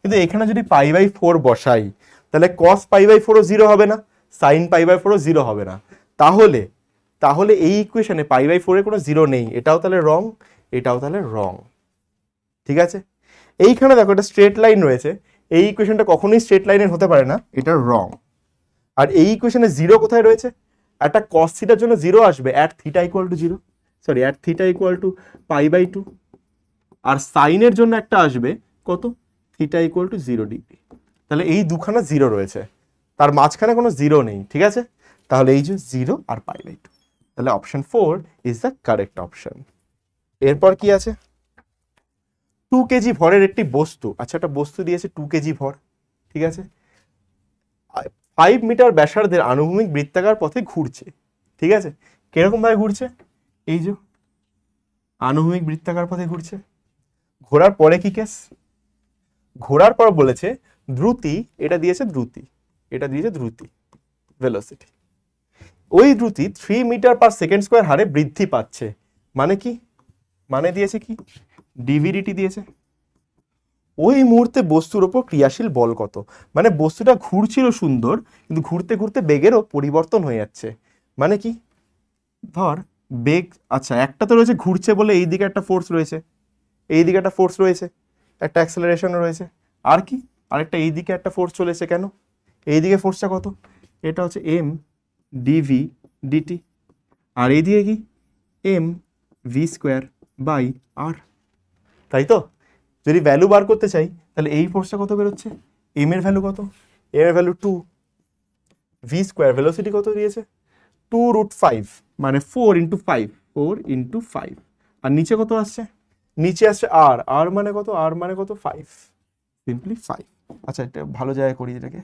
কিন্তু এখানে যদি পাই বাই ফোর বসাই তাহলে কস পাই বাই ফোরও জিরো হবে না সাইন পাই বাই ফোরও জিরো হবে না তাহলে তাহলে এই ইকুয়েশনে পাই বাই ফোরে কোনো জিরো নেই এটাও তাহলে রং এটাও তাহলে রং ঠিক আছে এইখানে দেখো এটা স্ট্রেট লাইন রয়েছে এই ইকুয়েশানটা কখনোই স্ট্রেট লাইনের হতে পারে না এটা রং আর এই ইকুয়েশানে জিরো কোথায় রয়েছে একটা কস থিটার জন্য জিরো আসবে at theta equal to zero sorry at theta equal to pi by two আর সাইনের জন্য একটা আসবে কত theta equal to zero degree তাহলে এই দুখানা জিরো রয়েছে তার মাঝখানে কোনো জিরো নেই ঠিক আছে তাহলে এই যে জিরো আর পাই বাই টু তাহলে option four is the correct option এরপর কি আছে টু কেজি ভরের একটি বস্তু আচ্ছা একটা বস্তু দিয়েছে টু কেজি ভর ঠিক আছে ফাইভ মিটার ব্যাসার্ধের আনুভূমিক বৃত্তাকার পথে ঘুরছে ঠিক আছে কীরকমভাবে ঘুরছে এই যে আনুভূমিক বৃত্তাকার পথে ঘুরছে ঘোরার পরে কি কেস ঘোরার পর বলেছে দ্রুতি এটা দিয়েছে দ্রুতি এটা দিয়েছে দ্রুতি ভেলোসিটি ওই দ্রুতি three metre per second square হারে বৃদ্ধি পাচ্ছে মানে কি মানে দিয়েছে কি ডিভিডিটি দিয়েছে ওই মুহূর্তে বস্তুর ওপর ক্রিয়াশীল বল কত মানে বস্তুটা ঘুরছিল সুন্দর কিন্তু ঘুরতে ঘুরতে বেগেরও পরিবর্তন হয়ে যাচ্ছে মানে কি ধর বেগ আচ্ছা একটা তো রয়েছে ঘুরছে বলে এই দিকে একটা ফোর্স রয়েছে এই দিকে একটা ফোর্স রয়েছে একটা অ্যাক্সেলারেশন রয়েছে আর কি আরেকটা এই দিকে একটা ফোর্স চলেছে কেন এইদিকে ফোর্সটা কত এটা হচ্ছে এম ডিভি ডিটি আর এইদিকে কি M V square by R তাই তো যদি ভ্যালু বার করতে চাই তাহলে এই ফোর্সটা কত বেরোচ্ছে এম এর ভ্যালু কত এম এর value two V square velocity কত দিয়েছে টু রুট ফাইভ মানে four into five four into five আর নিচে কত আসছে নিচে আসছে আর আর মানে কত আর মানে কত ফাইভ সিম্পলি ফাইভ আচ্ছা একটা ভালো জায়গায় করি এটাকে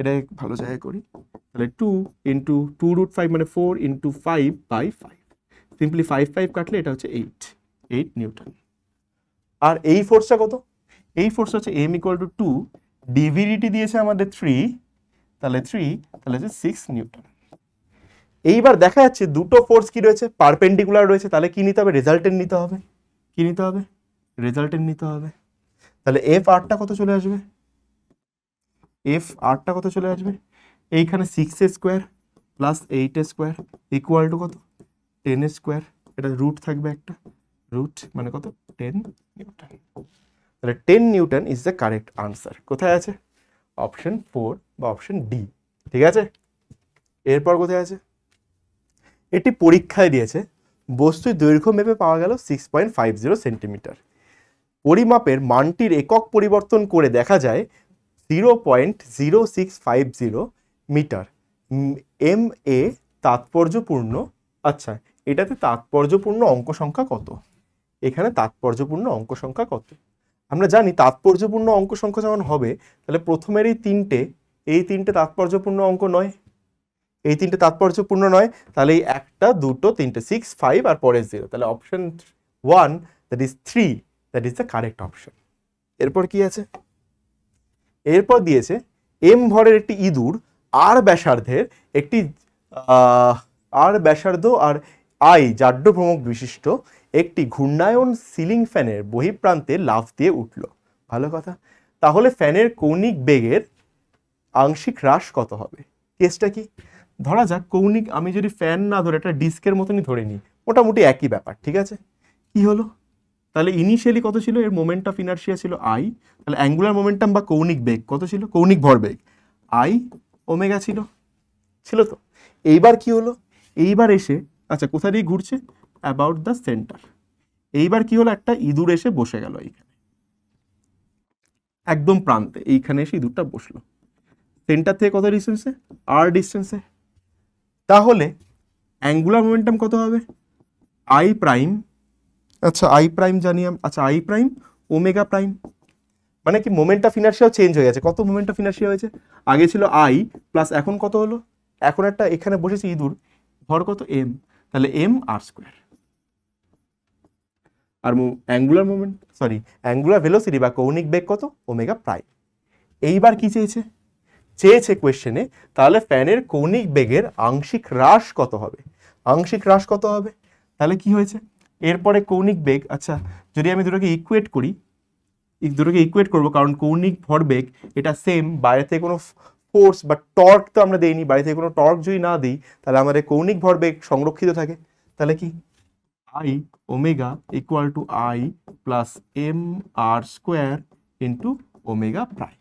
এটা ভালো জায়গায় করি তাহলে two into two root five মানে four into five by five simply five five কাটলে এটা হচ্ছে এইট এইট নিউটন আর এই ফোর্সটা কত এই ফোর্স হচ্ছে M equal to two DVDT দিয়েছে আমাদের থ্রি তাহলে থ্রি তাহলে হচ্ছে সিক্স নিউটন এইবার দেখা যাচ্ছে দুটো ফোর্স কি রয়েছে পারপেন্ডিকুলার রয়েছে তাহলে কি নিতে হবে রেজাল্টেন্ট নিতে হবে কি নিতে হবে রেজাল্টেন্ট নিতে হবে তাহলে এফ আরটা কত চলে আসবে এফ আরটা কত চলে আসবে এইখানে six square plus eight square equal to কত টেন স্কোয়ার এটা রুট থাকবে একটা রুট মানে কত টেন নিউটন তাহলে ten newton is the correct answer কোথায় আছে অপশন ফোর বা অপশন ডি ঠিক আছে এরপর কোথায় আছে এটি পরীক্ষায় দিয়েছে বস্তুর দৈর্ঘ্য মেপে পাওয়া গেল six point five zero centimetre পরিমাপের মানটির একক পরিবর্তন করে দেখা যায় zero point zero six five zero metre M এ তাৎপর্যপূর্ণ আচ্ছা এটাতে তাৎপর্যপূর্ণ অঙ্ক সংখ্যা কত এখানে তাৎপর্যপূর্ণ অঙ্ক সংখ্যা কত আমরা জানি তাৎপর্যপূর্ণ অঙ্ক সংখ্যা যখন হবে তাহলে প্রথমের এই তিনটে এই তিনটে তাৎপর্যপূর্ণ অঙ্ক নয় এই তিনটে তাৎপর্যপূর্ণ নয় তাহলে এই একটা দুটো তিনটে সিক্স ফাইভ আর পরে জিরো তাহলে option one that is three that is the correct option এরপর কি আছে এরপর দিয়েছে এম ভরের একটি ইঁদুর আর ব্যাসার্ধের একটি আর ব্যাসার্ধ আর আই জাড্য বিশিষ্ট একটি ঘূর্ণায়ন সিলিং ফ্যানের বহিঃপ্রান্তে লাভ দিয়ে উঠল ভালো কথা তাহলে ফ্যানের কৌণিক বেগের আংশিক হ্রাস কত হবে কেসটা কি ধরা যাক কৌণিক আমি যদি ফ্যান না ধরে একটা ডিস্কের মতনই ধরে নিই মোটামুটি একই ব্যাপার ঠিক আছে কি হলো তাহলে ইনিশিয়ালি কত ছিল এর মোমেন্ট অফ ইনার্শিয়া ছিল আই তাহলে অ্যাঙ্গুলার মোমেন্টাম বা কৌণিক বেগ কত ছিল কৌণিক ভরবেগ আই ওমেগা ছিল ছিল তো এইবার কি হলো এইবার এসে আচ্ছা কোথা দিয়ে ঘুরছে অ্যাবাউট দ্য সেন্টার এইবার কি হলো একটা ইঁদুর এসে বসে গেল এইখানে একদম প্রান্তে এইখানে এসে ইঁদুরটা বসলো সেন্টার থেকে কত ডিস্টেন্সে আর ডিস্টেন্সে তাহলে অ্যাঙ্গুলার মোমেন্টাম কত হবে আই প্রাইম আচ্ছা আই প্রাইম জানি আচ্ছা আই প্রাইম ওমেগা প্রাইম মানে কি মোমেন্ট অফ ইনার্শিয়াও চেঞ্জ হয়ে গেছে কত মোমেন্ট অফ ইনার্শিয়া হয়েছে আগে ছিল আই প্লাস এখন কত হলো এখন একটা এখানে বসেছে ইঁদুর ভর কত এম তাহলে এম আর স্কোয়ার আর angular moment sorry angular velocity বা কৌণিক বেগ কত ওমেগা প্রাইম এইবার কি চেয়েছে চেয়েছে কোয়েশ্চেনে তাহলে ফ্যানের কৌণিক বেগের আংশিক হ্রাস কত হবে আংশিক হ্রাস কত হবে তাহলে কি হয়েছে এরপরে কৌণিক বেগ আচ্ছা যদি আমি দুটোকে ইকুয়েট করি দুটোকে ইকুয়েট করব কারণ কৌণিক ভরবেগ এটা সেম বাইরে থেকে কোনো ফোর্স বা টর্ক তো আমরা দেইনি বাইরে থেকে কোনো টর্ক যদি না দিই তাহলে আমাদের কৌণিক ভরবেগ সংরক্ষিত থাকে তাহলে কি I omega equal to I plus M R square into omega prime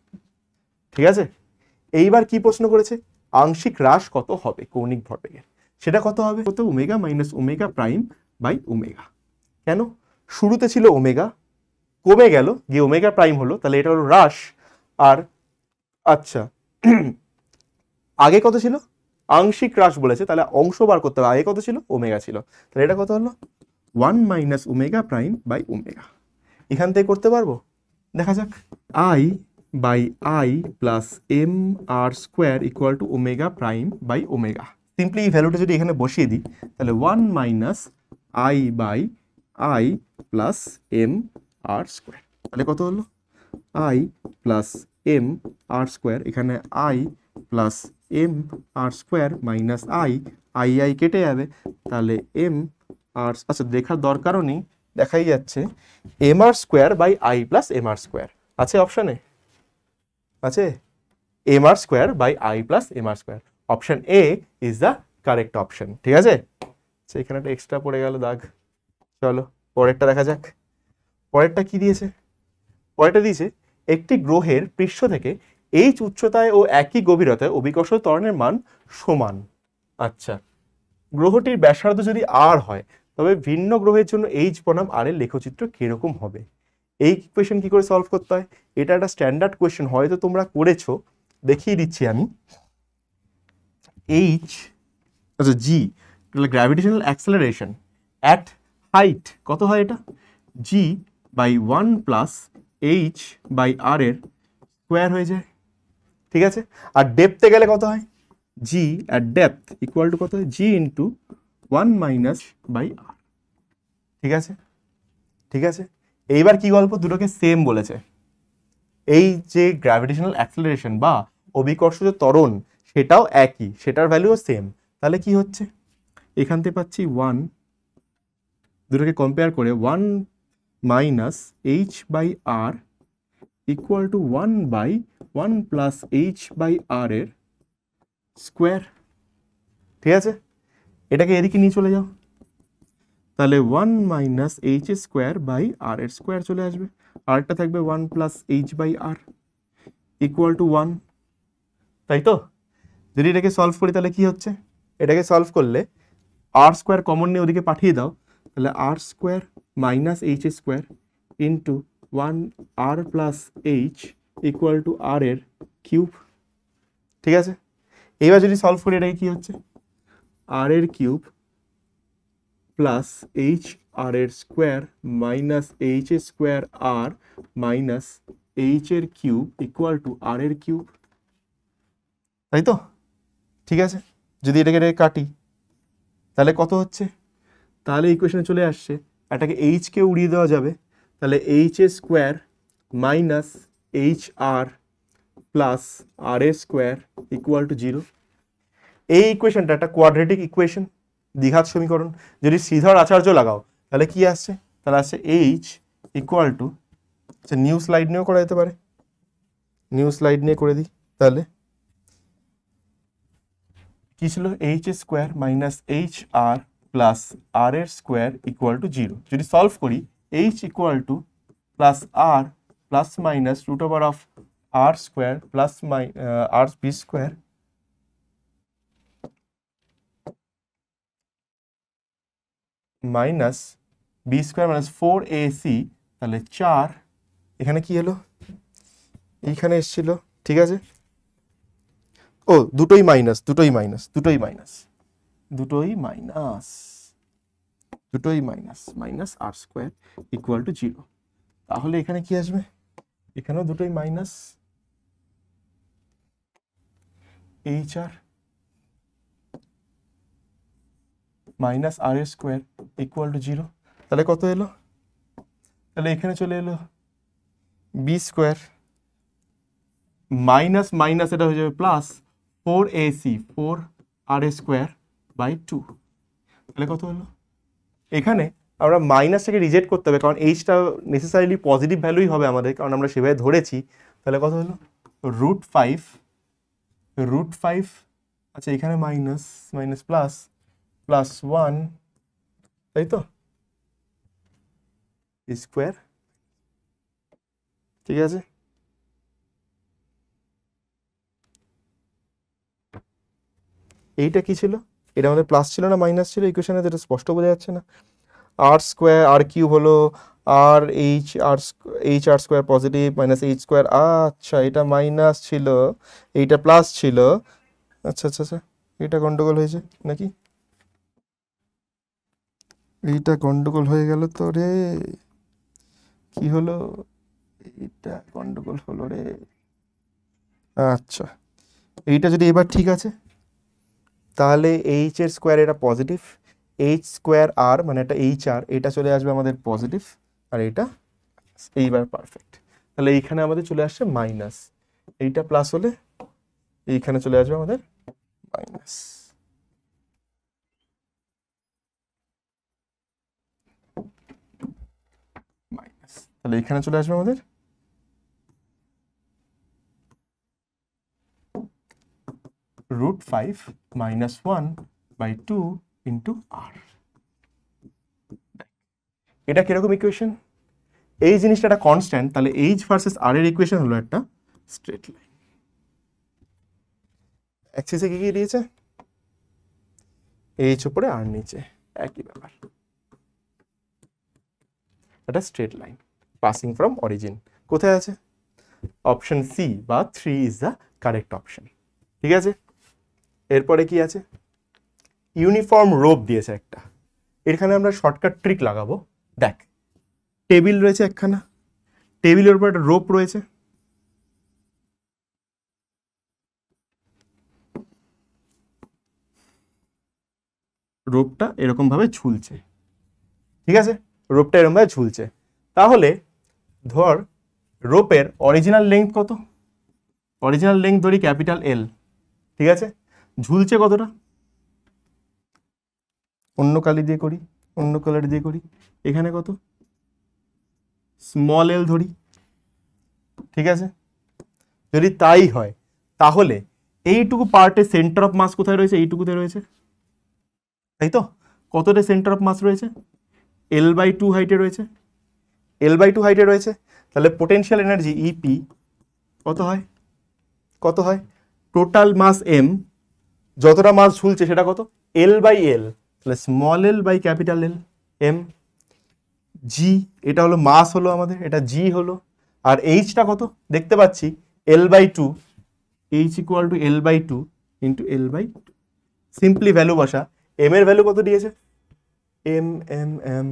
ঠিক আছে এইবার কি প্রশ্ন করেছে আংশিক হ্রাস কত হবে কৌণিক ভরবেগের সেটা কত হবে কত omega minus omega prime by omega কেন শুরুতে ছিল ওমেগা কমে গেল গিয়ে ওমেগা প্রাইম হলো তাহলে এটা হলো হ্রাস আর আচ্ছা আগে কত ছিল আংশিক হ্রাস বলেছে তাহলে অংশ বার করতে হবে আগে কত ছিল ওমেগা ছিল তাহলে এটা কত হলো one minus omega prime by omega এখান থেকে করতে পারবো দেখা যাক I by I plus M R square equal to omega prime by omega simply এই ভ্যালুটা যদি এখানে বসিয়ে দিই তাহলে one minus I by I plus M R square তাহলে কত হলো I plus M R square এখানে I plus M R square minus I I I কেটে যাবে তাহলে এম আর আচ্ছা দেখার দরকারও নেই দেখাই যাচ্ছে M R square by I plus M R square আছে অপশানে আছে M R square by I plus M R square option A is the correct option ঠিক আছে সেইখানে একটা এক্সট্রা পড়ে গেল দাগ চলো পরেরটা দেখা যাক পরেরটা কি দিয়েছে পরেরটা দিয়েছে একটি গ্রহের পৃষ্ঠ থেকে এইচ উচ্চতায় ও একই গভীরতায় অভিকর্ষ ত্বরণের মান সমান আচ্ছা গ্রহটির ব্যাসার্ধ যদি আর হয় তবে ভিন্ন গ্রহের জন্য এইচ বনাম আর এর লেখচিত্র কীরকম হবে এই কোয়েশন কী করে সলভ করতে হয় এটা একটা স্ট্যান্ডার্ড কোয়েশন হয়তো তোমরা করেছো দেখিয়ে দিচ্ছি আমি এইচ আচ্ছা G gravitational acceleration at height কত হয় এটা G by one plus H by R এর স্কোয়ার হয়ে যায় ঠিক আছে আর ডেপথে গেলে কত হয় G at depth equal to কত হয় G into one minus by R ঠিক আছে ঠিক আছে এইবার কি গল্প দুটোকে সেম বলেছে এই যে গ্র্যাভিটেশনাল অ্যাক্সেলারেশন বা যে ত্বরণ সেটাও একই সেটার ভ্যালুও সেম তাহলে কি হচ্ছে এখান থেকে পাচ্ছি ওয়ান দুটোকে কম্পেয়ার করে one minus H by R equal to one by one plus H by R এর স্কোয়ার ঠিক আছে এটাকে এদিকে নিয়ে চলে যাও তাহলে one minus H square by R এর স্কোয়ার চলে আসবে আরটা থাকবে one plus H by R equal to one তাই তো যদি এটাকে সলভ করি তাহলে কি হচ্ছে এটাকে সলভ করলে আর স্কোয়ার কমন নিয়ে ওদিকে পাঠিয়ে দাও তাহলে R square minus H square into one R plus H equal to R এর কিউব ঠিক আছে এইবার যদি সলভ করি এটাকে কী হচ্ছে আর এর কিউব প্লাস এইচ আর এর স্কোয়ার মাইনাস এইচ এ স্কোয়ার আর মাইনাস এইচ এর কিউব ইকুয়াল টু আর এর কিউব তাই তো ঠিক আছে যদি এটাকে কাটি তাহলে কত হচ্ছে তাহলে ইকুয়েশনে চলে আসছে এটাকে এইচকে উড়িয়ে দেওয়া যাবে তাহলে এইচ এ square minus H R plus R এ স্কোয়ার ইকুয়াল টু জিরো এই ইকুয়েশনটা একটা কোয়াড্রেটিক ইকুয়েশন দীঘাত সমীকরণ যদি শ্রীধর আচার্য লাগাও তাহলে কি আসছে তাহলে আসছে H equal to new slide নিয়েও করা যেতে পারে নিউ স্লাইড নিয়ে করে দিই তাহলে কী ছিল H square minus H R plus R এর স্কোয়ার ইকুয়াল টু জিরো যদি সলভ করি H equal to plus R plus minus root over of R square plus my R B square minus B square minus four AC তাহলে চার এখানে কি এলো এইখানে এসছিল ঠিক আছে ও দুটোই মাইনাস দুটোই মাইনাস দুটোই মাইনাস দুটোই মাইনাস দুটোই minus minus R square equal to zero তাহলে এখানে কি আসবে এখানেও দুটোই minus H R minus R এর স্কোয়ার ইকুয়াল টু জিরো তাহলে কত এলো তাহলে এখানে চলে এলো বি স্কোয়ার মাইনাস মাইনাস এটা হয়ে যাবে plus four AC four R square by two তাহলে কত হলো এখানে আমরা মাইনাসটাকে রিজেক্ট করতে হবে কারণ এইচটা নেসেসারিলি পজিটিভ ভ্যালুই হবে আমাদের কারণ আমরা সেভাবে ধরেছি তাহলে কত হলো রুট ফাইভ রুট ফাইভ আচ্ছা এখানে minus minus plus plus one তাই তো স্কোয়ার ঠিক আছে এইটা কি ছিল এটা আমাদের প্লাস ছিল না মাইনাস ছিল ইকুয়েশনে এটা স্পষ্ট বোঝা যাচ্ছে না আর স্কোয়ার আর কিউব হলো R H R H R square positive minus H square আচ্ছা এটা মাইনাস ছিল এইটা প্লাস ছিল আচ্ছা আচ্ছা আচ্ছা এটা গন্ডগোল হয়েছে নাকি এইটা গন্ডগোল হয়ে গেল তো রে কি হলো এইটা গন্ডগোল হলো রে আচ্ছা এইটা যদি এবার ঠিক আছে তাহলে এইচ এর স্কোয়ার এটা পজিটিভ এইচ স্কোয়ার আর মানে একটা এইচ আর এটা চলে আসবে আমাদের পজিটিভ আর এটা এইবার পারফেক্ট তাহলে এইখানে আমাদের চলে আসছে মাইনাস এইটা প্লাস হলে এইখানে চলে আসবে আমাদের মাইনাস তাহলে এইখানে চলে আসবে আমাদের root 5 minus 1 by 2 into r এটা কিরকম ইকুয়েশন এই জিনিসটা একটা কনস্ট্যান্ট তাহলে এইচ ভার্সেস আর এর ইকুয়েশন হলো একটা স্ট্রেট লাইন অ্যাক্সিসে কি কি দিয়েছে এইচ উপরে আর নিচে একই ব্যাপার একটা straight line passing from origin কোথায় আছে অপশন সি বা three is the correct option ঠিক আছে এরপরে কি আছে ইউনিফর্ম রোপ দিয়েছে একটা এখানে আমরা শর্টকাট ট্রিক লাগাবো দেখ টেবিল রয়েছে একখানা টেবিলের উপর একটা রোপ রয়েছে রোপটা এরকমভাবে ঝুলছে ঠিক আছে রোপটা এরকমভাবে ঝুলছে তাহলে ধর রোপের অরিজিনাল লেংথ কত অরিজিনাল লেংথ ধরি ক্যাপিটাল এল ঠিক আছে ঝুলছে কতটা অন্য কালি দিয়ে করি অন্য কালার দিয়ে করি এখানে কত স্মল এল ধরি ঠিক আছে যদি তাই হয় তাহলে এইটুকু পার্টে সেন্টার অফ মাস কোথায় রয়েছে এইটুকুতে রয়েছে তাই তো কতটা সেন্টার অফ মাস রয়েছে এল বাই টু হাইটে রয়েছে এল বাই টু হাইটে রয়েছে তাহলে পোটেন্সিয়াল এনার্জি ইপি কত হয় কত হয় টোটাল মাস এম যতটা মাস ঝুলছে সেটা কত এল বাই এল তাহলে small L by capital L M G এটা হলো মাস হলো আমাদের এটা জি হলো আর এইচটা কত দেখতে পাচ্ছি L by two H equal to L by two into L by two simply value বসা এম এর ভ্যালু কত দিয়েছে M M M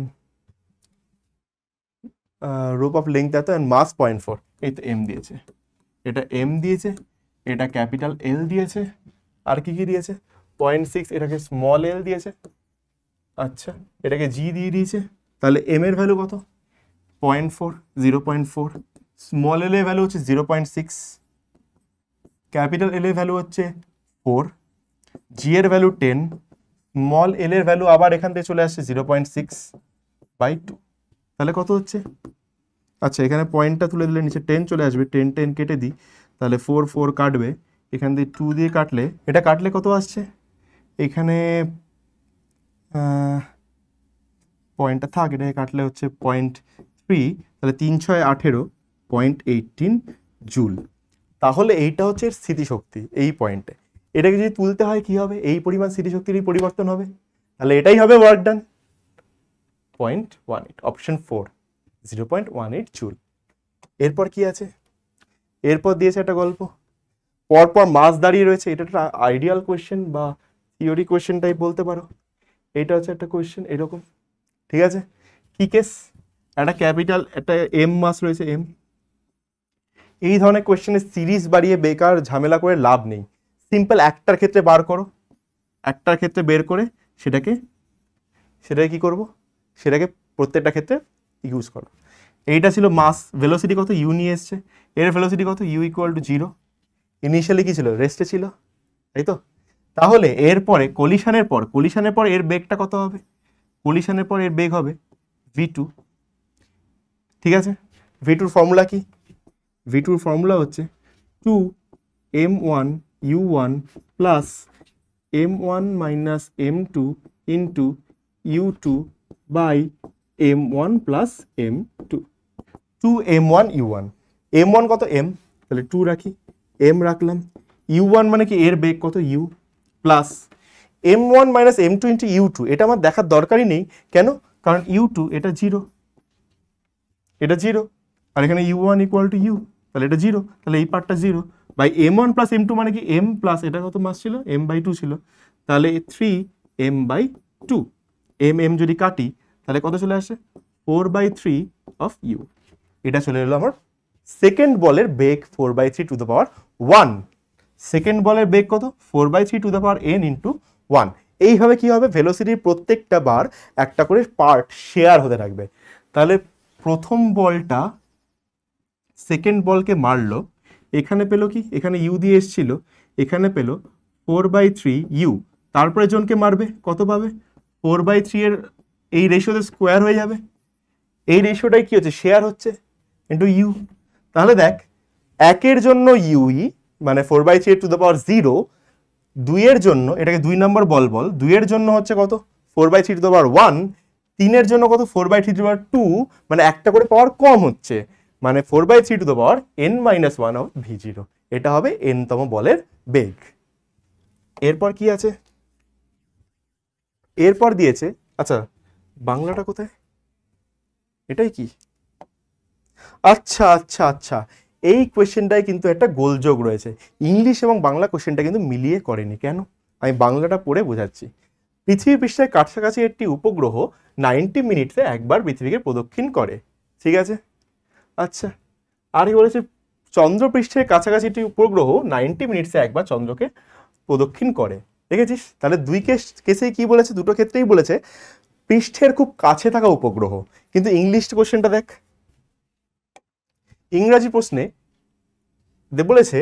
rope of length এত অ্যান্ড মাস পয়েন্ট ফোর এই তো এম দিয়েছে এটা এম দিয়েছে এটা ক্যাপিটাল এল দিয়েছে আর কি কি দিয়েছে পয়েন্ট সিক্স এটাকে স্মল এল দিয়েছে আচ্ছা এটাকে জি দিয়ে দিয়েছে তাহলে এম এর ভ্যালু কত point four zero point four small l এ ভ্যালু হচ্ছে zero point six capital L এ ভ্যালু হচ্ছে ফোর জি এর ভ্যালু টেন স্মল এল এর ভ্যালু আবার এখান থেকে চলে আসছে zero point six by two তাহলে কত হচ্ছে আচ্ছা এখানে পয়েন্টটা তুলে দিলে নিচে টেন চলে আসবে টেন টেন কেটে দিই তাহলে ফোর ফোর কাটবে এখান দিয়ে টু দিয়ে কাটলে এটা কাটলে কত আসছে এখানে পয়েন্টটা থাক এটাকে কাটলে হচ্ছে পয়েন্ট থ্রি তাহলে তিন ছয় আঠেরো পয়েন্ট এইটিন জুল তাহলে এইটা হচ্ছে স্থিতিশক্তি এই পয়েন্টে এটাকে যদি তুলতে হয় কি হবে এই পরিমাণ স্থিতিশক্তিরই পরিবর্তন হবে তাহলে এটাই হবে work done point one eight option four zero point one eight joule এরপর কি আছে এরপর দিয়েছে একটা গল্প পরপর মাস দাঁড়িয়ে রয়েছে এটা একটা আইডিয়াল কোয়েশ্চেন বা থিওরি কোয়েশ্চেন টাইপ বলতে পারো এটা হচ্ছে একটা কোয়েশ্চেন এরকম ঠিক আছে কি কেস একটা ক্যাপিটাল একটা এম মাস রয়েছে এম এই ধরনের কোয়েশ্চেনের সিরিজ বাড়িয়ে বেকার ঝামেলা করে লাভ নেই সিম্পল একটার ক্ষেত্রে বার করো একটার ক্ষেত্রে বের করে সেটাকে সেটাকে কি করব সেটাকে প্রত্যেকটা ক্ষেত্রে ইউজ করো এইটা ছিল মাস ভেলোসিটি কত ইউ নিয়ে এসছে এর ভেলোসিটি কত U equal to zero initially কী ছিল রেস্টে ছিল তাই তো তাহলে এরপরে কলিশানের পর কলিশানের পর এর বেগটা কত হবে কলিশানের পর এর বেগ হবে ভি টু ঠিক আছে ভি টুর ফর্মুলা কি ভি টুর ফর্মুলা হচ্ছে two M one U one plus M one minus M two into U two by M one plus M two two M one U one M one কত M তাহলে two রাখি M রাখলাম U one মানে কি এর বেগ কত U plus M one minus M two into U two এটা আমার দেখার দরকারই নেই কেন কারণ ইউ টু এটা জিরো এটা জিরো আর এখানে U one equal to U তাহলে এটা জিরো তাহলে এই পার্টটা zero by M one plus M two মানে কি এম প্লাস এটা কত মাস ছিল এম বাই টু ছিল তাহলে three M by two M M যদি কাটি তাহলে কত চলে আসে four by three of U এটা চলে এলো আমার সেকেন্ড বলের বেগ four by three to the power one second বলের বেগ কত four by three to the power N into one এইভাবে কী হবে ভেলোসিটির প্রত্যেকটা বার একটা করে পার্ট শেয়ার হতে থাকবে তাহলে প্রথম বলটা সেকেন্ড বলকে মারলো এখানে পেলো কি এখানে ইউ দিয়ে এসছিল এখানে পেলো ফোর বাই থ্রি ইউ তারপরে জনকে মারবে কত পাবে ফোর বাই থ্রি এর এই রেশিওতে স্কোয়ার হয়ে যাবে এই রেশিওটাই কী হচ্ছে শেয়ার হচ্ছে ইন্টু ইউ তাহলে দেখ একের জন্য ইউই e, মানে four by three to the power zero দুইয়ের জন্য এটাকে দুই নম্বর বল বল দুইয়ের জন্য হচ্ছে কত four by three to the power one তিনের জন্য কত four by three two power two মানে একটা করে পাওয়ার কম হচ্ছে মানে four by three to the power N minus one of V zero এটা হবে এনতম বলের বেগ এরপর কি আছে এরপর দিয়েছে আচ্ছা বাংলাটা কোথায় এটাই কি আচ্ছা আচ্ছা আচ্ছা এই কোয়েশ্চেনটায় কিন্তু একটা গোলযোগ রয়েছে ইংলিশ এবং বাংলা কোয়েশ্চেনটা কিন্তু মিলিয়ে করেনি কেন আমি বাংলাটা পড়ে বোঝাচ্ছি পৃথিবী পৃষ্ঠের কাছাকাছি একটি উপগ্রহ নাইনটি মিনিটে একবার পৃথিবীকে প্রদক্ষিণ করে ঠিক আছে আচ্ছা আর কি বলেছে চন্দ্রপৃষ্ঠের কাছাকাছি একটি উপগ্রহ নাইনটি মিনিটসে একবার চন্দ্রকে প্রদক্ষিণ করে দেখেছিস তাহলে দুই কেস কেসেই কী বলেছে দুটো ক্ষেত্রেই বলেছে পৃষ্ঠের খুব কাছে থাকা উপগ্রহ কিন্তু ইংলিশ কোশ্চেনটা দেখ ইংরাজি প্রশ্নে দে বলেছে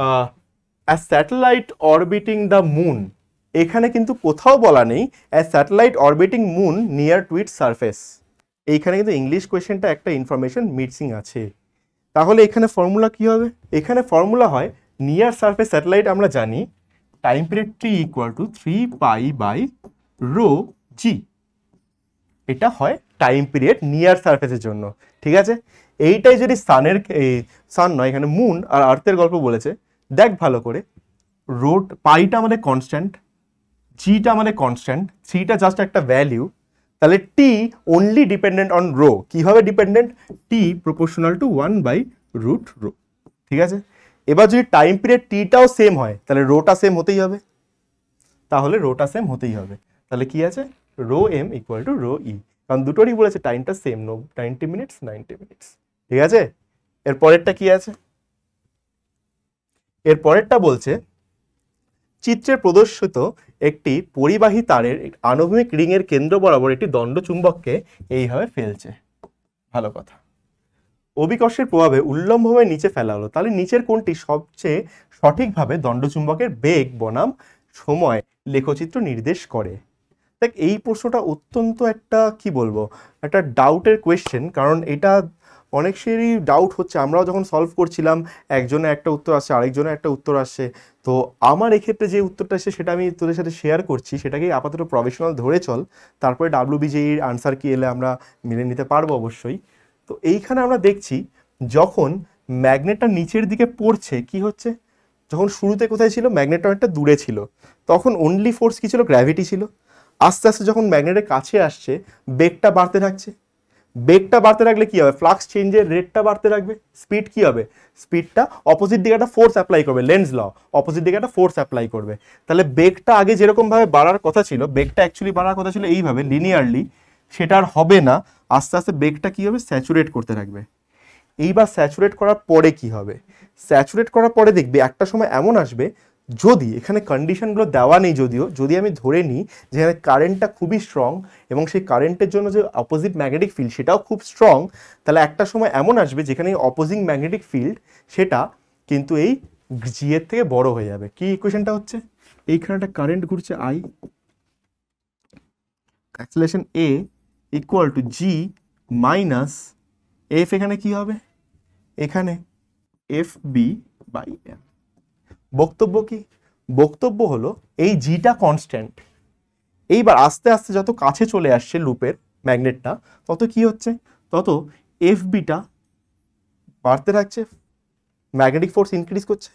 a satellite orbiting the moon এখানে কিন্তু কোথাও বলা নেই a satellite orbiting moon near to it surface এইখানে কিন্তু ইংলিশ কোয়েশ্চেনটা একটা ইনফরমেশন মিটসিং আছে তাহলে এখানে ফর্মুলা কি হবে এখানে ফর্মুলা হয় নিয়ার সার্ফেস স্যাটেলাইট আমরা জানি time period T equal to three pi by rho G এটা হয় টাইম পিরিয়ড নিয়ার সার্ফেসের জন্য ঠিক আছে এইটাই যদি সানের এই সান নয় এখানে মুন আর আর্থের গল্প বলেছে দেখ ভালো করে রোড পাইটা আমাদের কনস্ট্যান্ট জিটা আমাদের কনস্ট্যান্ট সিটা জাস্ট একটা ভ্যালিউ তাহলে T only dependent on rho কীভাবে dependent T proportional to one by root rho ঠিক আছে এবার যদি টাইম পিরিয়ড টিটাও সেম হয় তাহলে রোটা সেম হতেই হবে তাহলে রোটা সেম হতেই হবে তাহলে কি আছে rho M equal to rho E কারণ দুটোরই বলেছে টাইমটা same no ninety minutes ninety minutes ঠিক আছে এর পরেরটা কি আছে এর পরেরটা বলছে চিত্রে প্রদর্শিত একটি পরিবাহী তারের আনুভূমিক রিংয়ের কেন্দ্র বরাবর একটি দণ্ড চুম্বককে এইভাবে ফেলছে ভালো কথা অবিকর্ষের প্রভাবে উল্লম্বভাবে নিচে ফেলা হলো তাহলে নিচের কোনটি সবচেয়ে সঠিকভাবে দণ্ডচুম্বকের বেগ বনাম সময় লেখচিত্র নির্দেশ করে দেখ এই প্রশ্নটা অত্যন্ত একটা কি বলবো একটা ডাউটের কোয়েশ্চেন কারণ এটা অনেক সেরই ডাউট হচ্ছে আমরাও যখন সলভ করছিলাম একজনের একটা উত্তর আসছে আরেকজনের একটা উত্তর আসছে তো আমার এক্ষেত্রে যে উত্তরটা আসছে সেটা আমি তোদের সাথে শেয়ার করছি সেটাকেই আপাতত প্রফেশনাল ধরে চল তারপরে ডাব্লুবিজির আনসার কি এলে আমরা মেনে নিতে পারবো অবশ্যই তো এইখানে আমরা দেখছি যখন ম্যাগনেটটা নিচের দিকে পড়ছে কি হচ্ছে যখন শুরুতে কোথায় ছিল ম্যাগনেটটা অনেকটা দূরে ছিল তখন অনলি ফোর্স কী ছিল গ্র্যাভিটি ছিল আস্তে আস্তে যখন ম্যাগনেটের কাছে আসছে বেগটা বাড়তে থাকছে বেগটা বাড়তে রাখলে কী হবে ফ্লাক্স চেঞ্জের রেটটা বাড়তে রাখবে স্পিড কী হবে স্পিডটা অপোজিট দিকে একটা ফোর্স অ্যাপ্লাই করবে লেন্স ল অপোজিট দিকে একটা ফোর্স অ্যাপ্লাই করবে তাহলে বেগটা আগে যেরকমভাবে বাড়ার কথা ছিল বেগটা অ্যাকচুয়ালি বাড়ার কথা ছিল এইভাবে লিনিয়ারলি সেটা আর হবে না আস্তে আস্তে বেগটা কী হবে স্যাচুরেট করতে থাকবে এইবার স্যাচুরেট করার পরে কি হবে স্যাচুরেট করার পরে দেখবে একটা সময় এমন আসবে যদি এখানে কন্ডিশনগুলো দেওয়া নেই যদিও যদি আমি ধরে নিই যে কারেন্টটা খুবই স্ট্রং এবং সেই কারেন্টের জন্য যে অপোজিট ম্যাগনেটিক ফিল্ড সেটাও খুব স্ট্রং তাহলে একটা সময় এমন আসবে যেখানে অপোজিং ম্যাগনেটিক ফিল্ড সেটা কিন্তু এই জি এর থেকে বড় হয়ে যাবে কি ইকুয়েশনটা হচ্ছে এইখানে একটা কারেন্ট ঘুরছে I acceleration A equal to G minus F এখানে কি হবে এখানে এফ বি বাই এম বক্তব্য কি বক্তব্য হলো এই জিটা কনস্ট্যান্ট এইবার আস্তে আস্তে যত কাছে চলে আসছে লুপের ম্যাগনেটটা তত কি হচ্ছে তত এফ বিটা বাড়তে থাকছে ম্যাগনেটিক ফোর্স ইনক্রিজ করছে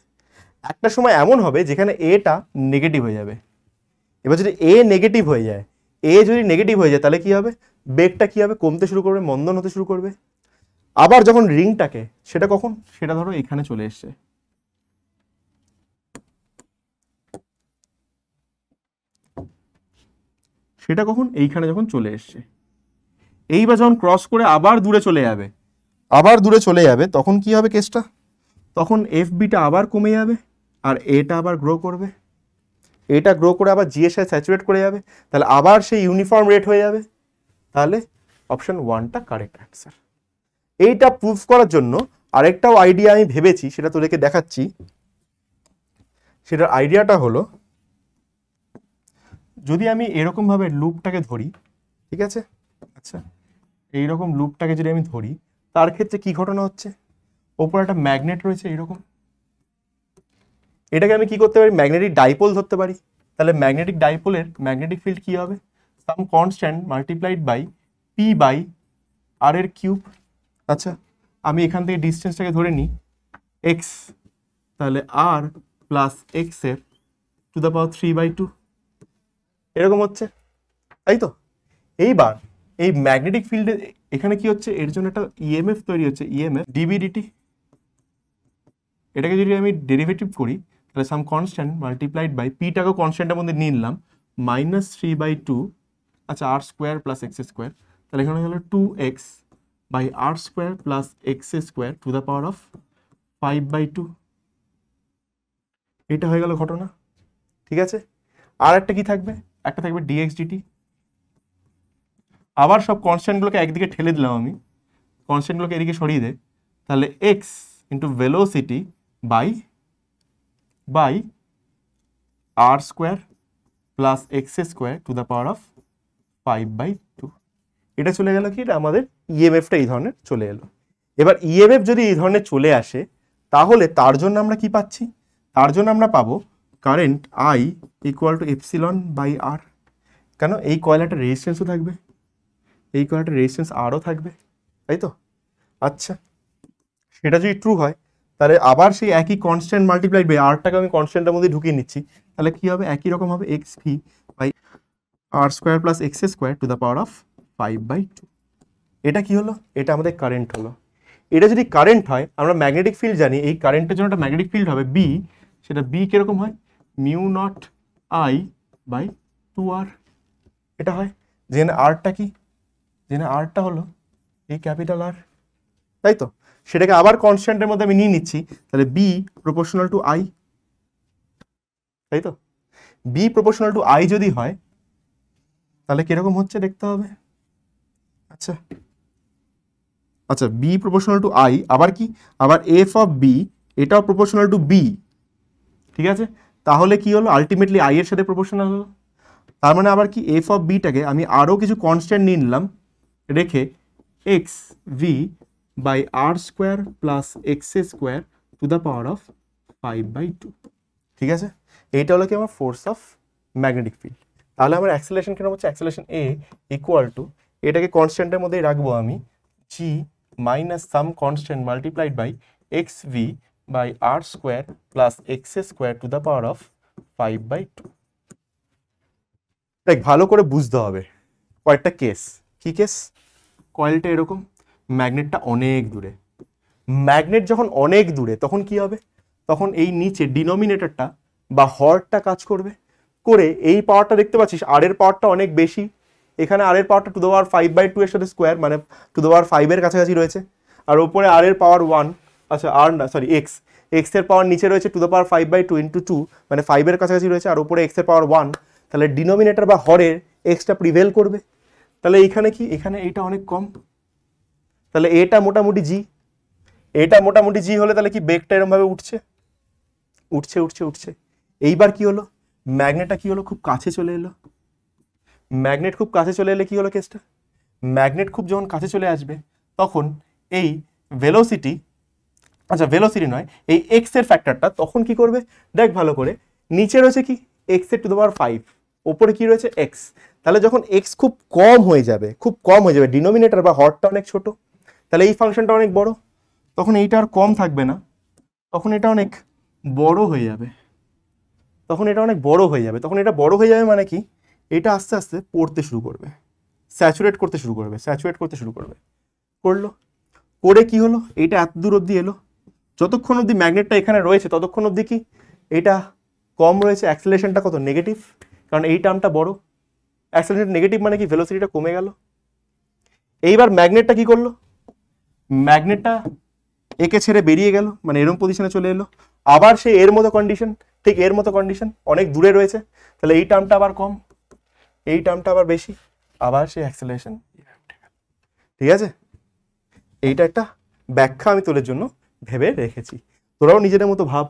একটা সময় এমন হবে যেখানে এটা নেগেটিভ হয়ে যাবে এবার যদি এ নেগেটিভ হয়ে যায় এ যদি নেগেটিভ হয়ে যায় তাহলে কি হবে বেগটা কি হবে কমতে শুরু করবে মন্দন হতে শুরু করবে আবার যখন রিংটাকে সেটা কখন সেটা ধরো এখানে চলে এসছে সেটা কখন এইখানে যখন চলে এসছে এইবার যখন ক্রস করে আবার দূরে চলে যাবে আবার দূরে চলে যাবে তখন কি হবে কেসটা তখন এফ বিটা আবার কমে যাবে আর এটা আবার গ্রো করবে এটা গ্রো করে আবার জিএসএ স্যাচুরেট করে যাবে তাহলে আবার সেই ইউনিফর্ম রেট হয়ে যাবে তাহলে অপশন ওয়ানটা কারেক্ট অ্যান্সার এইটা প্রুফ করার জন্য আরেকটাও আইডিয়া আমি ভেবেছি সেটা তোদেরকে দেখাচ্ছি সেটার আইডিয়াটা হলো যদি আমি এরকমভাবে লুপটাকে ধরি ঠিক আছে আচ্ছা এইরকম লুপটাকে যদি আমি ধরি তার ক্ষেত্রে কি ঘটনা হচ্ছে ওপরে একটা ম্যাগনেট রয়েছে এইরকম এটাকে আমি কি করতে পারি ম্যাগনেটিক ডাইপোল ধরতে পারি তাহলে ম্যাগনেটিক ডাইপোলের ম্যাগনেটিক ফিল্ড কী হবে some constant multiplied by P by R এর কিউব আচ্ছা আমি এখান থেকে ডিস্টেন্সটাকে ধরে নিই এক্স তাহলে আর প্লাস এক্স এর to the power three by two এরকম হচ্ছে তাই তো এইবার এই ম্যাগনেটিক ফিল্ডে এখানে কি হচ্ছে এর জন্য একটা ইএমএফ e তৈরি হচ্ছে ইএমএফ e ডিবিডিটি এটাকে যদি আমি ডেরিভেটিভ করি তাহলে সাম কনস্ট্যান্ট মাল্টিপ্লাইড বাই পিটাকে কনস্ট্যান্টের মধ্যে নিয়ে নিলাম মাইনাস থ্রি বাই টু আচ্ছা R square plus X square তাহলে এখানে হলো two X by R square plus X square to the power of five by two এটা হয়ে গেল ঘটনা ঠিক আছে আর একটা কি থাকবে একটা থাকবে ডিএক্স ডিটি আবার সব কনস্ট্যান্টগুলোকে একদিকে ঠেলে দিলাম আমি কনস্ট্যান্টগুলোকে এদিকে সরিয়ে দে তাহলে X into velocity by by R square plus X square to the power of five by two এটা চলে গেল কি এটা আমাদের ইএমএফটা e এই ধরনের চলে এলো এবার ইএমএফ e যদি এই ধরনের চলে আসে তাহলে তার জন্য আমরা কি পাচ্ছি তার জন্য আমরা পাবো current I equal to epsilon by R কেন এই কয়লাটা রেজিস্ট্যান্সও থাকবে এই কয়লাটার রেজিস্ট্যান্স আরও থাকবে তাই তো আচ্ছা সেটা যদি ট্রু হয় তাহলে আবার সেই একই কনস্ট্যান্ট মাল্টিপ্লাই বাই আরটাকে আমি কনস্ট্যান্টের মধ্যে ঢুকিয়ে নিচ্ছি তাহলে কী হবে একই রকম হবে X V by R square plus X square to the power of five by two এটা কি হলো এটা আমাদের কারেন্ট হলো এটা যদি কারেন্ট হয় আমরা ম্যাগনেটিক ফিল্ড জানি এই কারেন্টের জন্য একটা ম্যাগনেটিক ফিল্ড হবে বি সেটা বি কীরকম হয় mu naught I by two R এটা হয় যেখানে আরটা কি যেখানে আরটা হলো এই ক্যাপিটাল আর তাই তো সেটাকে আবার কনস্ট্যান্টের মধ্যে আমি নিয়ে নিচ্ছি তাহলে বি প্রপোর্শনাল টু আই তাই তো বি প্রপোর্শনাল টু আই যদি হয় তাহলে কীরকম হচ্ছে দেখতে হবে আচ্ছা আচ্ছা বি প্রপোর্শনাল টু আই আবার কি আবার এফ অফ বি এটাও প্রপোর্শনাল টু বি ঠিক আছে তাহলে কি হলো আলটিমেটলি আই এর সাথে প্রপোর্শনাল হলো তার মানে আবার কি এফ অফ বিটাকে আমি আরও কিছু কনস্ট্যান্ট নিয়ে নিলাম রেখে X V by R square plus X A square to the power of five by two ঠিক আছে এইটা হলো কি আমার ফোর্স অফ ম্যাগনেটিক ফিল্ড তাহলে আমার অ্যাক্সেলেশন কেন হচ্ছে অ্যাক্সেলেশন এ ইকুয়াল টু এটাকে কনস্ট্যান্টের মধ্যেই রাখবো আমি G minus some constant multiplied by X V by R square plus X square to the power of five by two দেখ ভালো করে বুঝতে হবে কয়েকটা কেস কি কেস কয়েলটা এরকম ম্যাগনেটটা অনেক দূরে ম্যাগনেট যখন অনেক দূরে তখন কি হবে তখন এই নিচে ডিনোমিনেটরটা বা হরটা কাজ করবে করে এই পাওয়ারটা দেখতে পাচ্ছিস আর এর পাওয়ারটা অনেক বেশি এখানে আর এর পাওয়ারটা to the power five by two এর সাথে স্কোয়ার মানে টু দ্য পাওয়ার ফাইভের কাছাকাছি রয়েছে আর ওপরে আর এর পাওয়ার ওয়ান আচ্ছা আর না সরি এক্স এক্সের পাওয়ার নিচে রয়েছে to the power five by two into two মানে ফাইভের কাছাকাছি রয়েছে আর উপরে এক্সের পাওয়ার ওয়ান তাহলে ডিনোমিনেটার বা হরের এক্সটা প্রিভেল করবে তাহলে এইখানে কি এখানে এটা অনেক কম তাহলে এটা মোটামুটি জি এটা মোটামুটি জি হলে তাহলে কি বেগটা এরমভাবে উঠছে উঠছে উঠছে উঠছে এইবার কি হলো ম্যাগনেটটা কি হলো খুব কাছে চলে এলো ম্যাগনেট খুব কাছে চলে এলে কি হলো কেসটা ম্যাগনেট খুব যখন কাছে চলে আসবে তখন এই ভেলোসিটি আচ্ছা ভেলোসিটি নয় এই এক্স এর ফ্যাক্টরটা তখন কি করবে দেখ ভালো করে নিচে রয়েছে কি এক্স এর টু দ্য পাওয়ার ফাইভ ওপরে কি রয়েছে এক্স তাহলে যখন এক্স খুব কম হয়ে যাবে খুব কম হয়ে যাবে ডিনোমিনেটার বা হরটা অনেক ছোট তাহলে এই ফাংশনটা অনেক বড় তখন এইটা আর কম থাকবে না তখন এটা অনেক বড় হয়ে যাবে তখন এটা অনেক বড় হয়ে যাবে তখন এটা বড় হয়ে যাবে মানে কি এটা আস্তে আস্তে পড়তে শুরু করবে স্যাচুরেট করতে শুরু করবে স্যাচুরেট করতে শুরু করবে করলো করে কি হলো এটা এত দূর অবধি এলো যতক্ষণ অবধি ম্যাগনেটটা এখানে রয়েছে ততক্ষণ অবধি কি এটা কম রয়েছে অ্যাক্সেলেশনটা কত নেগেটিভ কারণ এই টার্মটা বড় অ্যাক্সেলেশন নেগেটিভ মানে কি ভেলোসিটিটা কমে গেল এইবার ম্যাগনেটটা কি করলো ম্যাগনেটটা একে ছেড়ে বেরিয়ে গেল মানে এরম পজিশনে চলে এলো আবার সে এর মতো কন্ডিশন ঠিক এর মতো কন্ডিশন অনেক দূরে রয়েছে তাহলে এই টার্মটা আবার কম এই টার্মটা আবার বেশি আবার সেই অ্যাক্সেলেশন ঠিক আছে এইটা একটা ব্যাখ্যা আমি তোলের জন্য ভেবে রেখেছি তোরাও নিজেদের মতো ভাব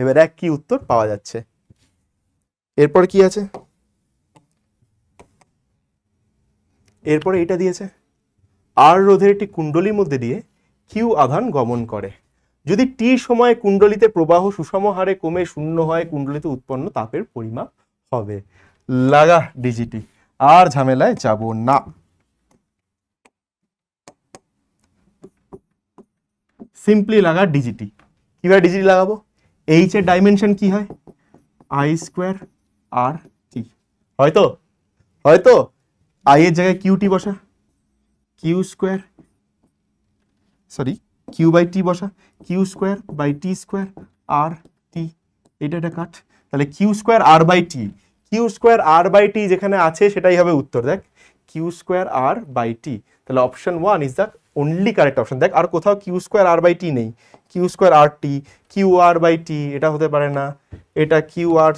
এবার এক কি উত্তর পাওয়া যাচ্ছে এরপর কি আছে এরপরে এটা দিয়েছে আর রোধের একটি কুণ্ডলীর মধ্যে দিয়ে কিউ আধান গমন করে যদি টি সময়ে কুণ্ডলিতে প্রবাহ সুষম হারে কমে শূন্য হয় কুণ্ডলিতে উৎপন্ন তাপের পরিমাপ হবে লাগা ডিজিটি আর ঝামেলায় যাব না সিম্পলি লাগা ডিজিটি কীভাবে ডিজিটি লাগাবো এইচের ডাইমেনশন কি হয় আই স্কোয়ার আর টি হয়তো হয়তো আই এর জায়গায় কিউটি বসা Q square sorry Q by T বসা Q square by T square R T এটা একটা কাঠ তাহলে Q square R by T Q square R by T যেখানে আছে সেটাই হবে উত্তর দেখ Q square R by T তাহলে option one is the only correct option দেখ আর কোথাও Q square R by T নেই Q square R T Q R by T এটা হতে পারে না এটা Q R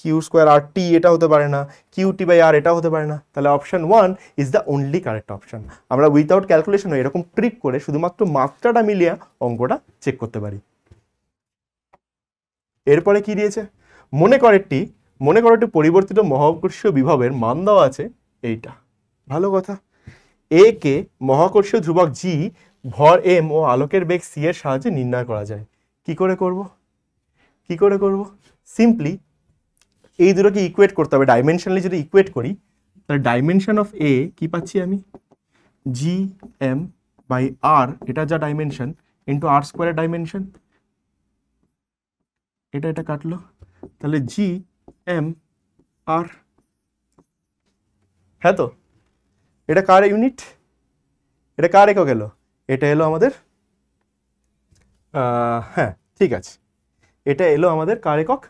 Q square R T এটা হতে পারে না কিউ টি বাই আর এটা হতে পারে না তাহলে option one is the only correct option আমরা উইথাউট ক্যালকুলেশনও এরকম ট্রিক করে শুধুমাত্র মাত্রাটা মিলিয়ে অঙ্কটা চেক করতে পারি এরপরে কি দিয়েছে মনে করেরটি মনে কর একটি পরিবর্তিত মহাকর্ষীয় বিভবের মান দেওয়া আছে এইটা ভালো কথা এ কে মহাকর্ষীয় ধ্রুবক জি ভর এম ও আলোকের বেগ সি এর সাহায্যে নির্ণয় করা যায় কি করে করব কি করে করব সিম্পলি এই দুটোকে ইকুয়েট করতে হবে ডাইমেনশনালি যদি ইকুয়েট করি তাহলে ডাইমেনশন অফ এ কি পাচ্ছি আমি জি এম বাই আর এটা যা ডাইমেনশন ইন্টু আর স্কোয়ারের ডাইমেনশন এটা এটা কাটলো তাহলে জি এম আর হ্যাঁ তো এটা কার ইউনিট এটা কার একক এলো এটা এলো আমাদের হ্যাঁ ঠিক আছে এটা এলো আমাদের কার একক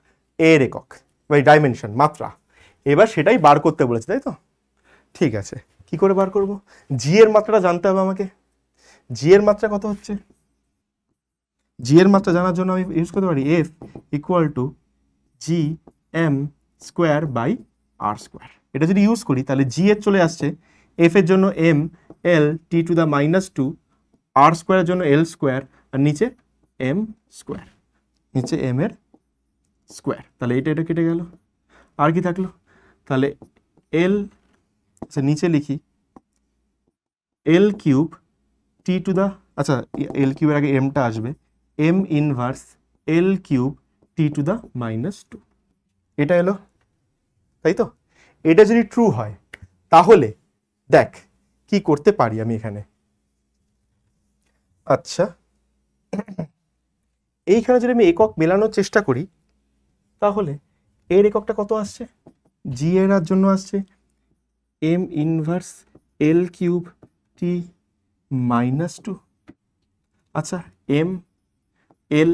এর একক বাই ডাইমেনশন মাত্রা এবার সেটাই বার করতে বলেছে তাই তো ঠিক আছে কি করে বার করব জি এর মাত্রাটা জানতে হবে আমাকে জি এর মাত্রা কত হচ্ছে জি এর মাত্রা জানার জন্য আমি ইউজ করতে পারি F equal to G M square by R square এটা যদি ইউজ করি তাহলে জি এর চলে আসছে এফ এর জন্য M L T to the minus two R স্কোয়ারের জন্য এল স্কোয়ার আর নিচে এম স্কোয়ার নিচে এম এর স্কোয়ার তাহলে এটা এটা কেটে গেল আর কি থাকলো তাহলে এল আচ্ছা নিচে লিখি L cube T to the আচ্ছা এল কিউবের আগে এমটা আসবে M inverse L cube T to the minus two এটা এলো তাই তো এটা যদি ট্রু হয় তাহলে দেখ কি করতে পারি আমি এখানে আচ্ছা এইখানে যদি আমি একক মেলানোর চেষ্টা করি তাহলে এর এককটা কত আসছে জি এর জন্য আসছে M inverse L cube T minus two আচ্ছা M L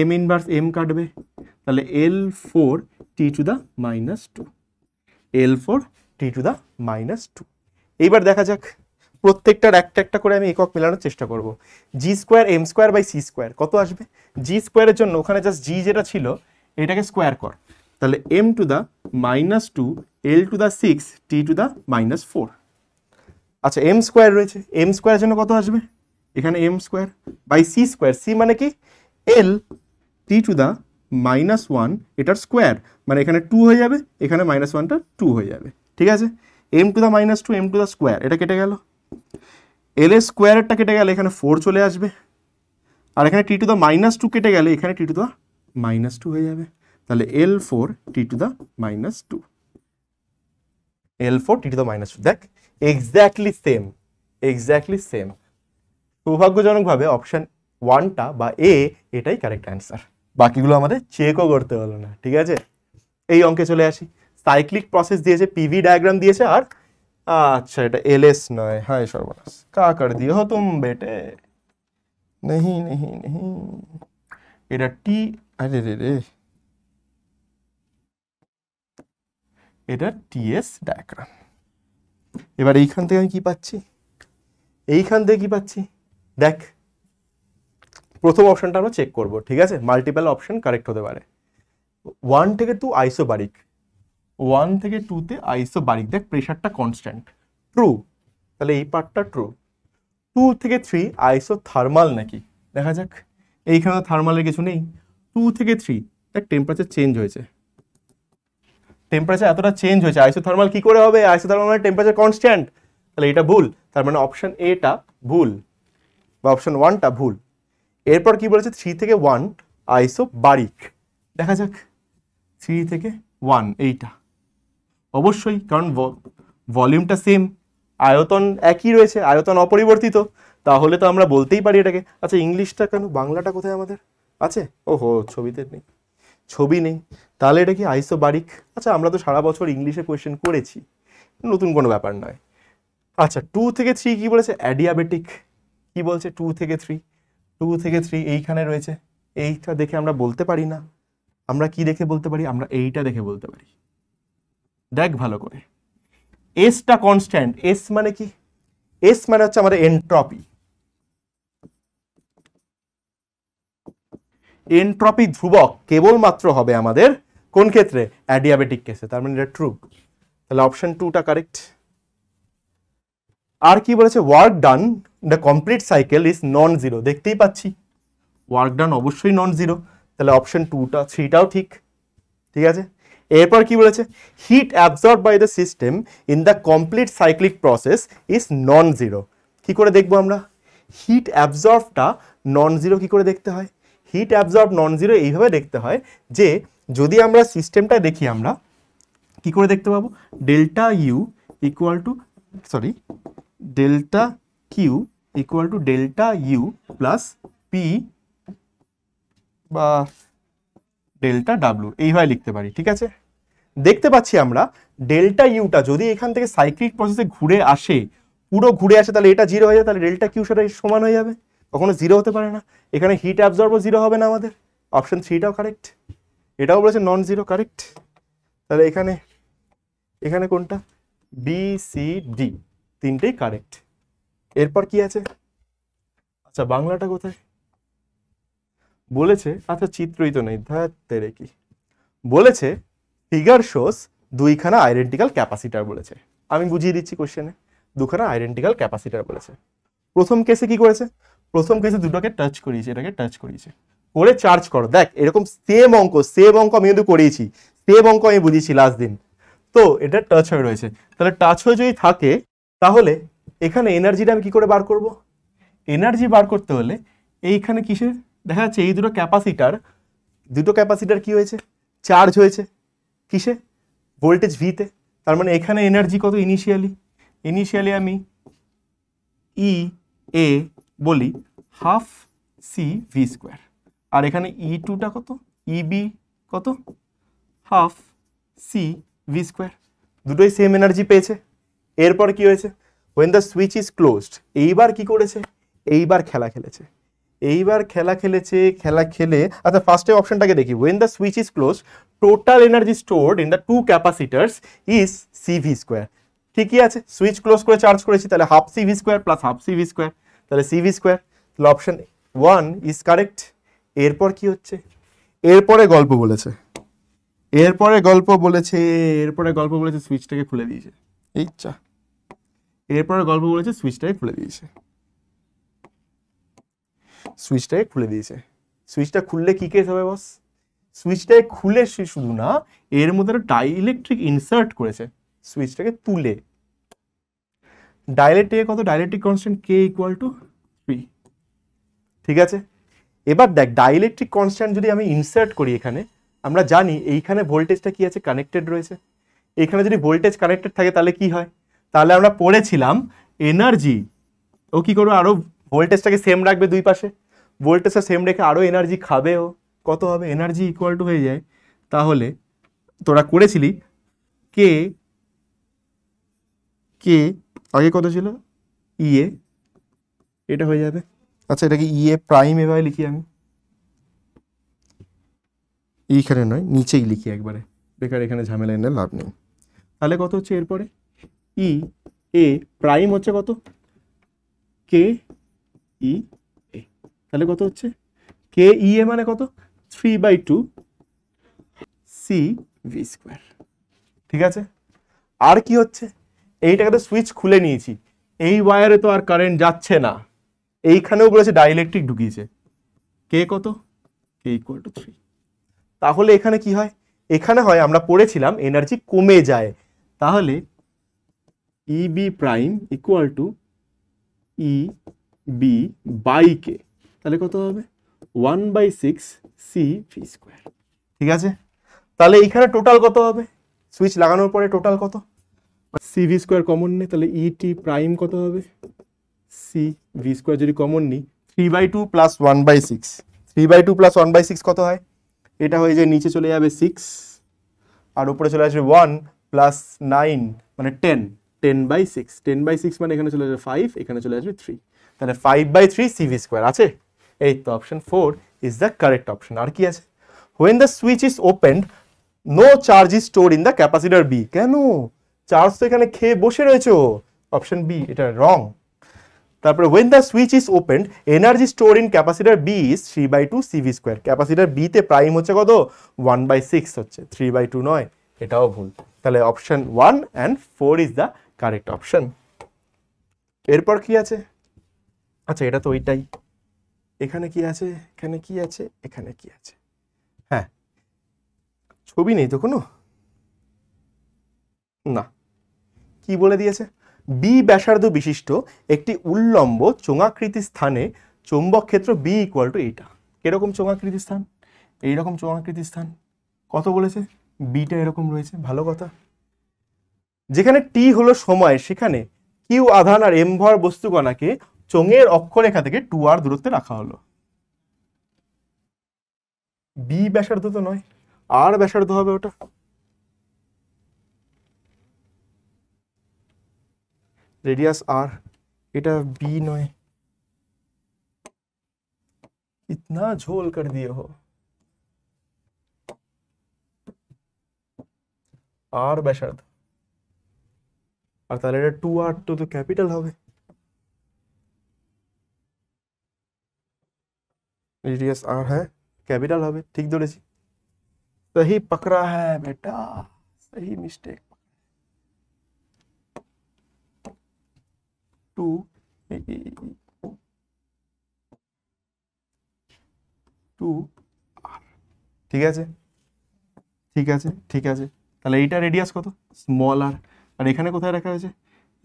M inverse M কাটবে তাহলে L four T to the minus two L four T to the minus two এইবার দেখা যাক প্রত্যেকটার একটা একটা করে আমি একক মেলানোর চেষ্টা করব G square M square by C square কত আসবে জি স্কোয়ারের জন্য ওখানে জাস্ট জি যেটা ছিল এটাকে স্কোয়ার কর তাহলে M to the minus two L to the six T to the minus four আচ্ছা এম স্কোয়ার রয়েছে এম স্কোয়ারের জন্য কত আসবে এখানে M square by C square C মানে কি L T to the minus one এটার স্কোয়ার মানে এখানে টু হয়ে যাবে এখানে মাইনাস ওয়ানটা টু হয়ে যাবে ঠিক আছে M to the minus two M to the square এটা কেটে গেল এল এ স্কোয়ারেরটা কেটে গেলে এখানে ফোর চলে আসবে আর এখানে T to the minus two কেটে গেলে এখানে T to the minus two হয়ে যাবে তাহলে L four T to the minus two L four T to the minus two দেখ এক্স্যাক্টলি সেম এক্স্যাক্টলি সেম সৌভাগ্যজনকভাবে অপশান ওয়ানটা বা এ এটাই কারেক্ট অ্যান্সার বাকিগুলো আমাদের চেকও করতে হলো না ঠিক আছে এই অঙ্কে চলে আসি সাইক্লিক প্রসেস দিয়েছে পিভি ডায়াগ্রাম দিয়েছে আর আচ্ছা এটা এলএস নয় হাই সর্বনাশ কা কর দিও তুম বেটে নেহি নেহি নেহি এটা টি আরে রে রে এটা টিএস ডায়াগ্রাম এবার এইখান থেকে আমি কি পাচ্ছি এইখান থেকে কি পাচ্ছি দেখ প্রথম অপশনটা আমরা চেক করব ঠিক আছে মাল্টিপ্যাল অপশন কারেক্ট হতে পারে ওয়ান থেকে টু আইসোবারিক ওয়ান থেকে টুতে আইসো বারিক দেখ প্রেশারটা কনস্ট্যান্ট ট্রু তাহলে এই পার্টটা ট্রু টু থেকে থ্রি আইসো থার্মাল নাকি দেখা যাক এইখানে থার্মালের কিছু নেই টু থেকে থ্রি দেখ টেম্পারেচার চেঞ্জ হয়েছে টেম্পারেচার এতটা চেঞ্জ হয়েছে আইসো থার্মাল কী করে হবে আইসো থার্মাল মানে টেম্পারেচার কনস্ট্যান্ট তাহলে এটা ভুল তার মানে অপশান এটা ভুল বা অপশান ওয়ানটা ভুল এরপর কি বলেছে থ্রি থেকে ওয়ান আইসো বারিক দেখা যাক থ্রি থেকে ওয়ান এইটা অবশ্যই কারণ ভলিউমটা সেম আয়তন একই রয়েছে আয়তন অপরিবর্তিত তাহলে তো আমরা বলতেই পারি এটাকে আচ্ছা ইংলিশটা কেন বাংলাটা কোথায় আমাদের আছে ও হো ছবিতে নেই ছবি নেই তাহলে এটা কি বারিক আচ্ছা আমরা তো সারা বছর ইংলিশে কোয়েশ্চেন করেছি নতুন কোনো ব্যাপার নয় আচ্ছা টু থেকে থ্রি কী বলেছে অ্যাডিয়াবেটিক কি বলছে টু থেকে থ্রি টু থেকে থ্রি এইখানে রয়েছে এইটা দেখে আমরা বলতে পারি না আমরা কি দেখে বলতে পারি আমরা এইটা দেখে বলতে পারি দেখ ভালো করে এসটা কনস্ট্যান্ট এস মানে কি এস মানে হচ্ছে আমাদের এনট্রপি এনট্রপি ধ্রুবক কেবলমাত্র হবে আমাদের কোন ক্ষেত্রে অ্যাডিয়াবেটিক কেসে তার মানে ট্রু তাহলে অপশন টুটা কারেক্ট আর কি বলেছে work done the complete cycle is non zero দেখতেই পাচ্ছি ওয়ার্ক ডান অবশ্যই নন জিরো তাহলে অপশন টুটা থ্রিটাও ঠিক ঠিক আছে এরপর কি বলেছে heat absorb by the system in the complete cyclic process is non zero কী করে দেখবো আমরা হিট অ্যাবজর্বটা নন জিরো কী করে দেখতে হয় হিট অ্যাবজর্ব নন জিরো এইভাবে দেখতে হয় যে যদি আমরা সিস্টেমটা দেখি আমরা কি করে দেখতে পাবো delta U equal to sorry delta Q equal to delta you plus P বা ডেল্টা ডাব্লু এইভাবে লিখতে পারি ঠিক আছে দেখতে পাচ্ছি আমরা ডেল্টা ইউটা যদি এখান থেকে সাইক্লিক প্রসেসে ঘুরে আসে পুরো ঘুরে আসে তাহলে এটা জিরো হয়ে যাবে তাহলে ডেল্টা কিউ সেটা সমান হয়ে যাবে কখনো জিরো হতে পারে না এখানে হিট অ্যাবজর্বও জিরো হবে না আমাদের অপশান থ্রিটাও কারেক্ট এটাও বলেছে নন জিরো কারেক্ট তাহলে এখানে এখানে কোনটা বি সি ডি তিনটেই কারেক্ট এরপর কি আছে আচ্ছা বাংলাটা কোথায় বলেছে আচ্ছা চিত্রই তো নেই ধরে কি বলেছে ফিগার শোস দুইখানা আইডেন্টিক্যাল ক্যাপাসিটার বলেছে আমি বুঝিয়ে দিচ্ছি কোশ্চেনে দুখানা আইডেন্টিক্যাল ক্যাপাসিটার বলেছে প্রথম কেসে কি করেছে প্রথম কেসে দুটোকে টাচ করিয়েছে এটাকে টাচ করিয়েছে করে চার্জ করো দেখ এরকম সেম অঙ্ক সেম অঙ্ক আমি কিন্তু করিয়েছি সেম অঙ্ক আমি বুঝিয়েছি লাস্ট দিন তো এটা টাচ হয়ে রয়েছে তাহলে টাচ হয়ে যদি থাকে তাহলে এখানে এনার্জিটা আমি কি করে বার করব এনার্জি বার করতে হলে এইখানে কিসের দেখা যাচ্ছে এই দুটো ক্যাপাসিটার দুটো ক্যাপাসিটার কি হয়েছে চার্জ হয়েছে কিসে ভোল্টেজ ভিতে তার মানে এখানে এনার্জি কত ইনিশিয়ালি ইনিশিয়ালি আমি ই e, এ বলি হাফ সি ভি স্কোয়ার আর এখানে ই e টুটা কত ই e বি কত হাফ সি ভি স্কোয়ার দুটোই সেম এনার্জি পেয়েছে এরপর কি হয়েছে when the switch is closed এইবার কি করেছে এইবার খেলা খেলেছে এইবার খেলা খেলেছে খেলা খেলে আচ্ছা ফার্স্টে অপশনটাকে দেখি when the switch is close total energy stored in the two capacitors is CV square ঠিকই আছে সুইচ ক্লোজ করে চার্জ করেছি তাহলে half CV square plus half CV square তাহলে সিভি স্কোয়ার তাহলে অপশন ওয়ান ইজ কারেক্ট এরপর কি হচ্ছে এরপরে গল্প বলেছে এরপরে গল্প বলেছে এরপরে গল্প বলেছে সুইচটাকে খুলে দিয়েছে ইচ্ছা এরপরে গল্প বলেছে সুইচটাকে খুলে দিয়েছে সুইচটাকে খুলে দিয়েছে সুইচটা খুললে কী কেস হবে বস সুইচটাকে খুলে সে শুধু না এর মধ্যে একটা ডাইলেকট্রিক ইনসার্ট করেছে সুইচটাকে তুলে ডাইলেট্রিকে কত ডাইলেট্রিক কনস্ট্যান্ট কে ইকুয়াল টু থ্রি ঠিক আছে এবার দেখ ডাইলেকট্রিক কনস্ট্যান্ট যদি আমি ইনসার্ট করি এখানে আমরা জানি এইখানে ভোল্টেজটা কি আছে কানেক্টেড রয়েছে এখানে যদি ভোল্টেজ কানেক্টেড থাকে তাহলে কি হয় তাহলে আমরা পড়েছিলাম এনার্জি ও কি করবে আরও ভোল্টেজটাকে সেম রাখবে দুই পাশে ভোল্টেজটা সেম রেখে আরও এনার্জি খাবেও কত হবে এনার্জি ইকুয়াল টু হয়ে যায় তাহলে তোরা করেছিলি কে কে আগে কত ছিল ইএ e এটা হয়ে যাবে আচ্ছা এটাকে ইএ e প্রাইম এভাবে লিখি আমি এইখানে নয় নিচেই লিখি একবারে বেকার এখানে ঝামেলা এনে লাভ নেই তাহলে কত হচ্ছে এরপরে ই এ প্রাইম হচ্ছে কত কে ই e তাহলে কত হচ্ছে কে ই এ মানে কত three by two C V square ঠিক আছে আর কি হচ্ছে এইটাকে তো সুইচ খুলে নিয়েছি এই ওয়ারে তো আর কারেন্ট যাচ্ছে না এইখানেও বলেছে ডাইলেকট্রিক ঢুকিয়েছে কে কত কে ইকুয়াল টু থ্রি তাহলে এখানে কি হয় এখানে হয় আমরা পড়েছিলাম এনার্জি কমে যায় তাহলে E B prime equal to E B by K তাহলে কত হবে one by six C V square ঠিক আছে তাহলে এইখানে টোটাল কত হবে সুইচ লাগানোর পরে টোটাল কত সি ভি স্কোয়ার কমন নেই তাহলে ইটি e প্রাইম কত হবে সি ভি স্কোয়ার যদি কমন নিই three by two plus one by six three by two plus one by six কত হয় এটা হয়ে যায় নিচে চলে যাবে সিক্স আর উপরে চলে আসবে ওয়ান প্লাস নাইন মানে ten ten by six ten by six মানে এখানে চলে আসবে ফাইভ এখানে চলে আসবে থ্রি তাহলে five by three C V square আছে এই তো option four is the correct option আর কি আছে when the switch is opened no charge is store in the capacitor B কেন চার্জ তো এখানে খেয়ে বসে রয়েছে অপশন বি এটা রং তারপরে when the switch is opened energy store in capacitor B is three by two C V square capacitor বিতে prime হচ্ছে কত ওয়ান বাই সিক্স হচ্ছে থ্রি বাই টু নয় এটাও ভুল তাহলে option one and four is the correct option এরপর কি আছে আচ্ছা এটা তো ওইটাই এখানে কি আছে এখানে কি আছে এখানে কি আছে হ্যাঁ ছবি নেই তো কোনো না কি বলে দিয়েছে বি ব্যাসার্ধ বিশিষ্ট একটি উল্লম্ব চোঙাকৃতি স্থানে চৌম্বক ক্ষেত্র বি ইকুয়াল টু এইটা এরকম চোঙাকৃতি স্থান এইরকম চোঙাকৃতি স্থান কত বলেছে বিটা এরকম রয়েছে ভালো কথা যেখানে টি হলো সময় সেখানে কিউ আধান আর এম ভর বস্তুগণাকে চোঙের অক্ষরেখা থেকে টু আর দূরত্বে রাখা হলো বি ব্যাসার্ধ তো নয় আর ব্যাসার্ধ হবে ওটা রেডিয়াস আর এটা বি নয় ইতনা ঝোল কর দিয়ে হো আর ব্যাসার্ধ আর তাহলে এটা টু আর টু তো ক্যাপিটাল হবে r s r है कैपिटल r है ठीक दौलेसी सही पकरा है बेटा सही मिस्टेक टू 2 r ठीक है ठीक है ठीक है তাহলে এইটা রেডিয়াস কত স্মল r আর এখানে কোথায় রাখা হয়েছে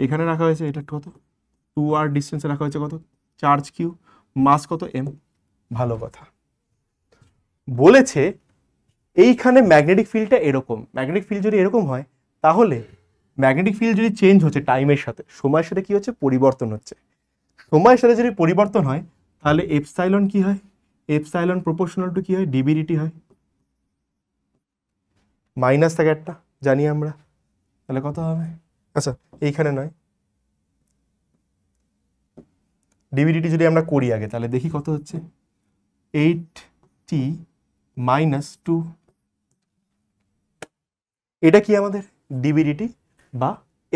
এখানে রাখা হয়েছে এটা কত 2r डिस्टेंस रखा হয়েছে কত চার্জ q মাস কত m ভালো কথা বলেছে এইখানে ম্যাগনেটিক ফিল্ডটা এরকম ম্যাগনেটিক ফিল্ড যদি এরকম হয় তাহলে ম্যাগনেটিক ফিল্ড যদি চেঞ্জ হচ্ছে টাইমের সাথে সময়ের সাথে কী হচ্ছে পরিবর্তন হচ্ছে সময়ের সাথে যদি পরিবর্তন হয় তাহলে এফসাইলন কি হয় এফসাইলন প্রপোর্শনাল টু কী হয় ডিবিডিটি হয় মাইনাস থাকে একটা জানি আমরা তাহলে কত হবে আচ্ছা এইখানে নয় ডিবিডিটি যদি আমরা করি আগে তাহলে দেখি কত হচ্ছে 8t মাইনাস টু এটা কি আমাদের ডিবিডিটি বা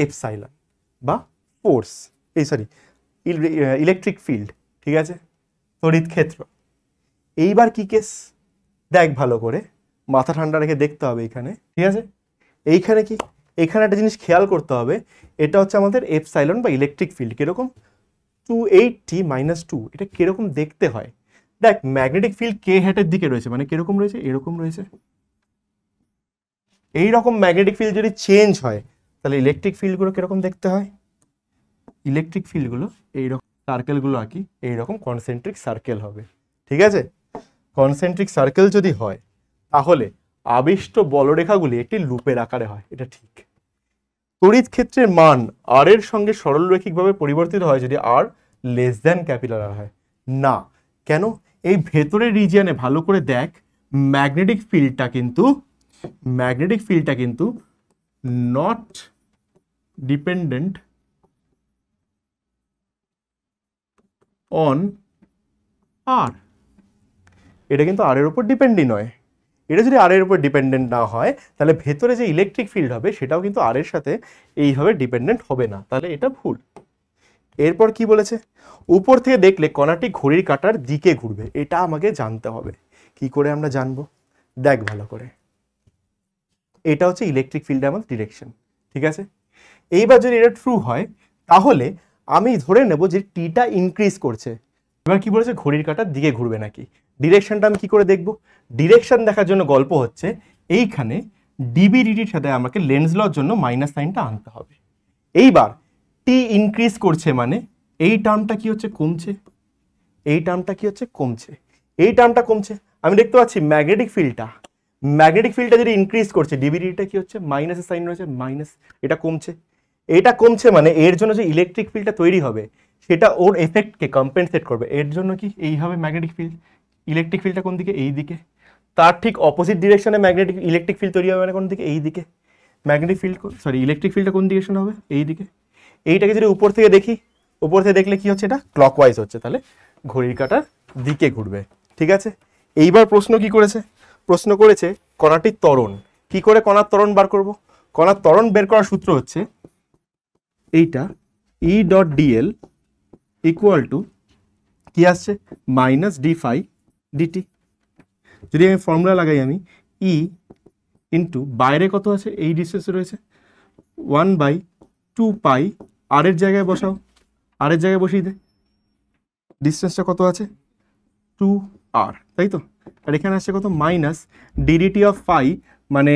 এপসাইলন বা ফোর্স এই সরি ইলেকট্রিক ফিল্ড ঠিক আছে তড়িৎ ক্ষেত্র এইবার কি কেস দেখ ভালো করে মাথা ঠান্ডা রেখে দেখতে হবে এখানে ঠিক আছে এইখানে কি এখানে একটা জিনিস খেয়াল করতে হবে এটা হচ্ছে আমাদের এপসাইলন বা ইলেকট্রিক ফিল্ড কীরকম two eight T minus two এটা কীরকম দেখতে হয় দেখ ম্যাগনেটিক ফিল্ড কে হ্যাটের দিকে রয়েছে মানে কিরকম রয়েছে এরকম রয়েছে এই রকম ম্যাগনেটিক ফিল্ড যদি চেঞ্জ হয় তাহলে ইলেকট্রিক ফিল্ডগুলো কীরকম দেখতে হয় ইলেকট্রিক ফিল্ডগুলো এইরকম সার্কেলগুলো আঁকি এইরকম কনসেন্ট্রিক সার্কেল হবে ঠিক আছে কনসেন্ট্রিক সার্কেল যদি হয় তাহলে আবিষ্ট বলরেখাগুলি একটি লুপের আকারে হয় এটা ঠিক তড়িৎ ক্ষেত্রের মান আর এর সঙ্গে সরলরৈখিকভাবে পরিবর্তিত হয় যদি R less than capital R হয় না কেন এই ভেতরের রিজিয়ানে ভালো করে দেখ ম্যাগনেটিক ফিল্ডটা কিন্তু ম্যাগনেটিক ফিল্ডটা কিন্তু নট ডিপেন্ডেন্ট অন আর এটা কিন্তু আর এর উপর ডিপেন্ডই নয় এটা যদি আরের উপর ডিপেন্ডেন্ট না হয় তাহলে ভেতরে যে ইলেকট্রিক ফিল্ড হবে সেটাও কিন্তু আরের সাথে এইভাবে ডিপেন্ডেন্ট হবে না তাহলে এটা ভুল এরপর কি বলেছে উপর থেকে দেখলে কণাটি ঘড়ির কাটার দিকে ঘুরবে এটা আমাকে জানতে হবে কি করে আমরা জানবো দেখ ভালো করে এটা হচ্ছে ইলেকট্রিক ফিল্ড আমার ডিরেকশন ঠিক আছে এইবার যদি এটা ট্রু হয় তাহলে আমি ধরে নেব যে টিটা ইনক্রিজ করছে এবার কি বলেছে ঘড়ির কাটার দিকে ঘুরবে নাকি ডিরেকশনটা আমি কি করে দেখব ডিরেকশন দেখার জন্য গল্প হচ্ছে এইখানে ডিবিডিটির সাথে আমাকে লেন্স লর জন্য মাইনাস সাইনটা আনতে হবে এইবার টি ইনক্রিজ করছে মানে এই টার্মটা কি হচ্ছে কমছে এই টার্মটা কি হচ্ছে কমছে এই টার্মটা কমছে আমি দেখতে পাচ্ছি ম্যাগনেটিক ফিল্ডটা ম্যাগনেটিক ফিল্ডটা যদি ইনক্রিজ করছে ডিভিডিটা কি হচ্ছে মাইনাসের সাইন রয়েছে মাইনাস এটা কমছে এটা কমছে মানে এর জন্য যে ইলেকট্রিক ফিল্ডটা তৈরি হবে সেটা ওর এফেক্টকে কম্পেনসেট করবে এর জন্য কি এই হবে ম্যাগনেটিক ফিল্ড ইলেকট্রিক ফিল্ডটা কোন দিকে এই দিকে তার ঠিক অপোজিট ডিরেকশনে ম্যাগনেটিক ইলেকট্রিক ফিল্ড তৈরি হবে মানে কোন দিকে এই দিকে ম্যাগনেটিক ফিল্ড সরি ইলেকট্রিক ফিল্ডটা কোন দিকে ডিরেকশন হবে এই দিকে এইটাকে যদি উপর থেকে দেখি উপর থেকে দেখলে কি হচ্ছে এটা ক্লকওয়াইজ হচ্ছে তাহলে ঘড়ির কাটার দিকে ঘুরবে ঠিক আছে এইবার প্রশ্ন কি করেছে প্রশ্ন করেছে কণাটির ত্বরণ কি করে কণার তরণ বার করব কণার ত্বরণ বের করার সূত্র হচ্ছে এইটা E dot D L equal to কি আসছে মাইনাস ডি ফাই ডিটি যদি আমি ফর্মুলা লাগাই আমি ই e ইন্টু বাইরে কত আছে এই ডিস্টেন্স রয়েছে ওয়ান বাই টু পাই আরের জায়গায় বসাও আরের জায়গায় বসিয়ে দে ডিস্টেন্সটা কত আছে টু আর তাই তো আর এখানে আসছে কত মাইনাস ডিডিটি অফ পাই মানে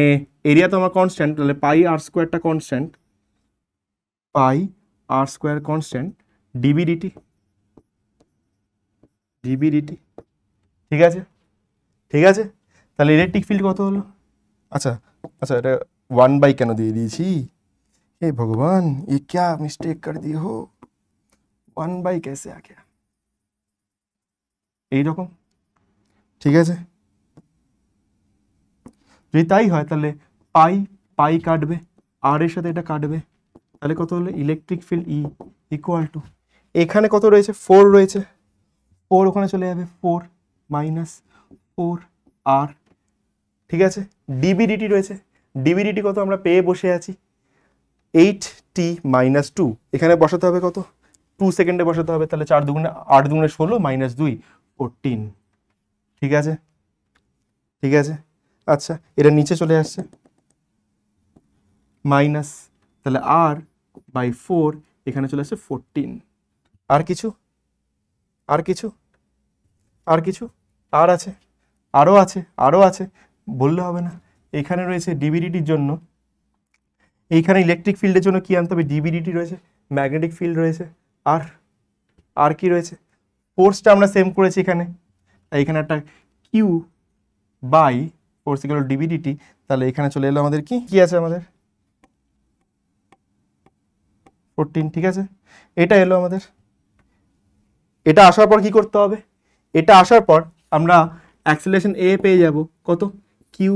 এরিয়া তো আমার কনস্ট্যান্ট তাহলে পাই আর স্কোয়ারটা constant pi R square constant D B D T D B D T ঠিক আছে ঠিক আছে তাহলে ইলেকট্রিক ফিল্ড কত হলো আচ্ছা আচ্ছা এটা ওয়ান বাই কেন দিয়ে দিয়েছি हे भगवान ये क्या मिस्टेक कर दी हो ওয়ান বাই কেসে এই রকম ঠিক আছে যদি তাই হয় তাহলে পাই পাই কাটবে আর এর সাথে এটা কাটবে তাহলে কত হলো electric field E equal to এখানে কত রয়েছে ফোর রয়েছে ফোর ওখানে চলে যাবে ফোর মাইনাস ফোর আর ঠিক আছে ডিবিডিটি রয়েছে ডিবিডিটি কত আমরা পেয়ে বসে আছি এইট টি মাইনাস টু এখানে বসাতে হবে কত টু সেকেন্ডে বসাতে হবে তাহলে চার দুগুণে আট দুগুণে ষোলো মাইনাস দুই ফোরটিন ঠিক আছে ঠিক আছে আচ্ছা এটা নিচে চলে আসছে মাইনাস তাহলে আর বাই ফোর এখানে চলে আসছে ফোরটিন আর কিছু আর কিছু আর কিছু আর আছে আরও আছে আরও আছে বললে হবে না এখানে রয়েছে ডিবিডিটির জন্য এইখানে ইলেকট্রিক ফিল্ডের জন্য কী আনতে হবে ডিবিডিটি রয়েছে ম্যাগনেটিক ফিল্ড রয়েছে আর আর কি রয়েছে ফোর্সটা আমরা সেম করেছি এখানে তাই এখানে একটা কিউ বাই ফোর্স গেল ডিবিডিটি তাহলে এখানে চলে এলো আমাদের কি কি আছে আমাদের ফোরটিন ঠিক আছে এটা এলো আমাদের এটা আসার পর কি করতে হবে এটা আসার পর আমরা অ্যাক্সিলেশন এ পেয়ে যাব কত কিউ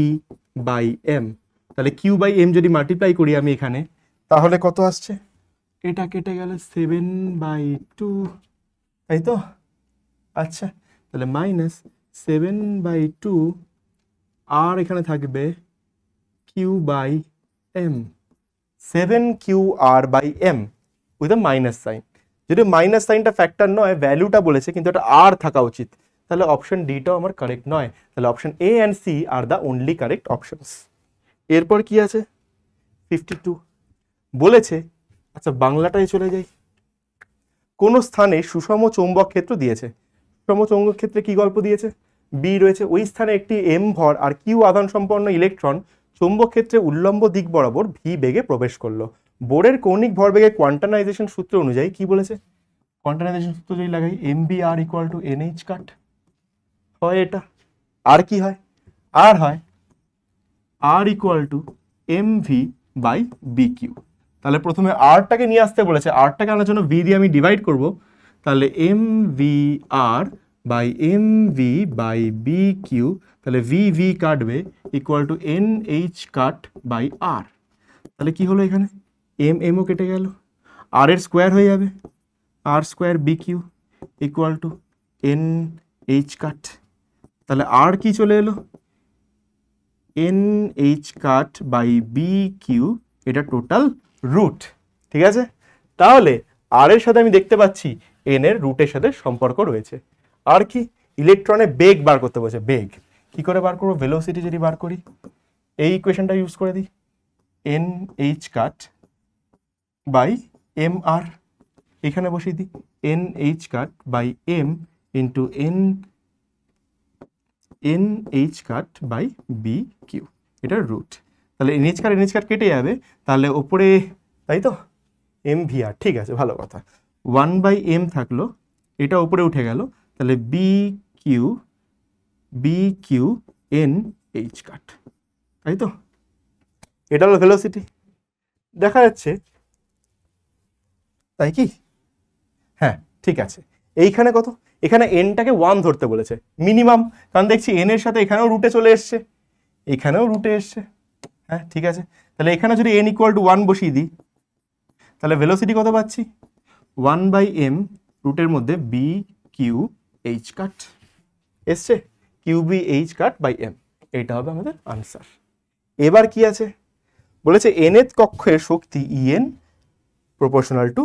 ই বাই এম তাহলে কিউ বাই এম যদি মাল্টিপ্লাই করি আমি এখানে তাহলে কত আসছে এটা কেটে গেলে সেভেন বাই টু তাই তো আচ্ছা তাহলে মাইনাস সেভেন বাই টু আর এখানে থাকবে Q by M seven Q R by M with a minus sign যদি মাইনাস সাইনটা ফ্যাক্টর নয় ভ্যালুটা বলেছে কিন্তু এটা আর থাকা উচিত তাহলে অপশন ডিটাও আমার কারেক্ট নয় তাহলে option A and C are the only correct options এরপর কি আছে ফিফটি টু বলেছে আচ্ছা বাংলাটাই চলে যাই কোনো স্থানে সুষম চৌম্বক ক্ষেত্র দিয়েছে সুষম চৌম্বক ক্ষেত্রে কি গল্প দিয়েছে বি রয়েছে ওই স্থানে একটি এম ভর আর কিউ আদান সম্পন্ন ইলেকট্রন চৌম্বক ক্ষেত্রে উল্লম্ব দিক বরাবর ভি বেগে প্রবেশ করলো বোর্ডের কৌণিক বেগে কোয়ান্টানাইজেশন সূত্র অনুযায়ী কি বলেছে কোয়ান্টানাইজেশন সূত্র যদি লাগাই M B R equal to N H cut হয় এটা আর কি হয় আর হয় R equal to M V by B Q তাহলে প্রথমে আরটাকে নিয়ে আসতে বলেছে আরটাকে আনার জন্য ভি দিয়ে আমি ডিভাইড করব তাহলে M V R by M V by B Q তাহলে ভি ভি কাটবে equal to N H cut by R তাহলে কি হলো এখানে এম এমও কেটে গেল আর এর স্কোয়ার হয়ে যাবে R square B Q equal to N H cut তাহলে আর কি চলে এলো N H cut by B Q এটা টোটাল রুট ঠিক আছে তাহলে আর এর সাথে আমি দেখতে পাচ্ছি এন এর রুটের সাথে সম্পর্ক রয়েছে আর কি ইলেকট্রনে বেগ বার করতে বলছে বেগ কি করে বার করবো ভেলোসিটি যদি বার করি এই ইকুয়েশনটা ইউজ করে দিই N H cut by M R এখানে বসিয়ে দিই N H cut by M into N N H cut by B Q এটার রুট তাহলে N H cut N H cut কেটে যাবে তাহলে ওপরে তাই তো এম ভি আর ঠিক আছে ভালো কথা ওয়ান বাই এম থাকলো এটা ওপরে উঠে গেল তাহলে B Q B Q N H cut তাই তো এটা হলো ভেলোসিটি দেখা যাচ্ছে তাই কি হ্যাঁ ঠিক আছে এইখানে কত এখানে এনটাকে ওয়ান ধরতে বলেছে মিনিমাম কারণ দেখছি এন এর সাথে এখানেও রুটে চলে এসছে এখানেও রুটে এসছে হ্যাঁ ঠিক আছে তাহলে এখানে যদি এন ইকুয়াল টু ওয়ান বসিয়ে দিই তাহলে ভেলোসিটি কত পাচ্ছি ওয়ান বাই এম রুটের মধ্যে বি কিউ এইচ কাট এসছে Q B H cut by M এইটা হবে আমাদের আনসার এবার কি আছে বলেছে এন এর কক্ষের শক্তি ইএন প্রপোর্শনাল টু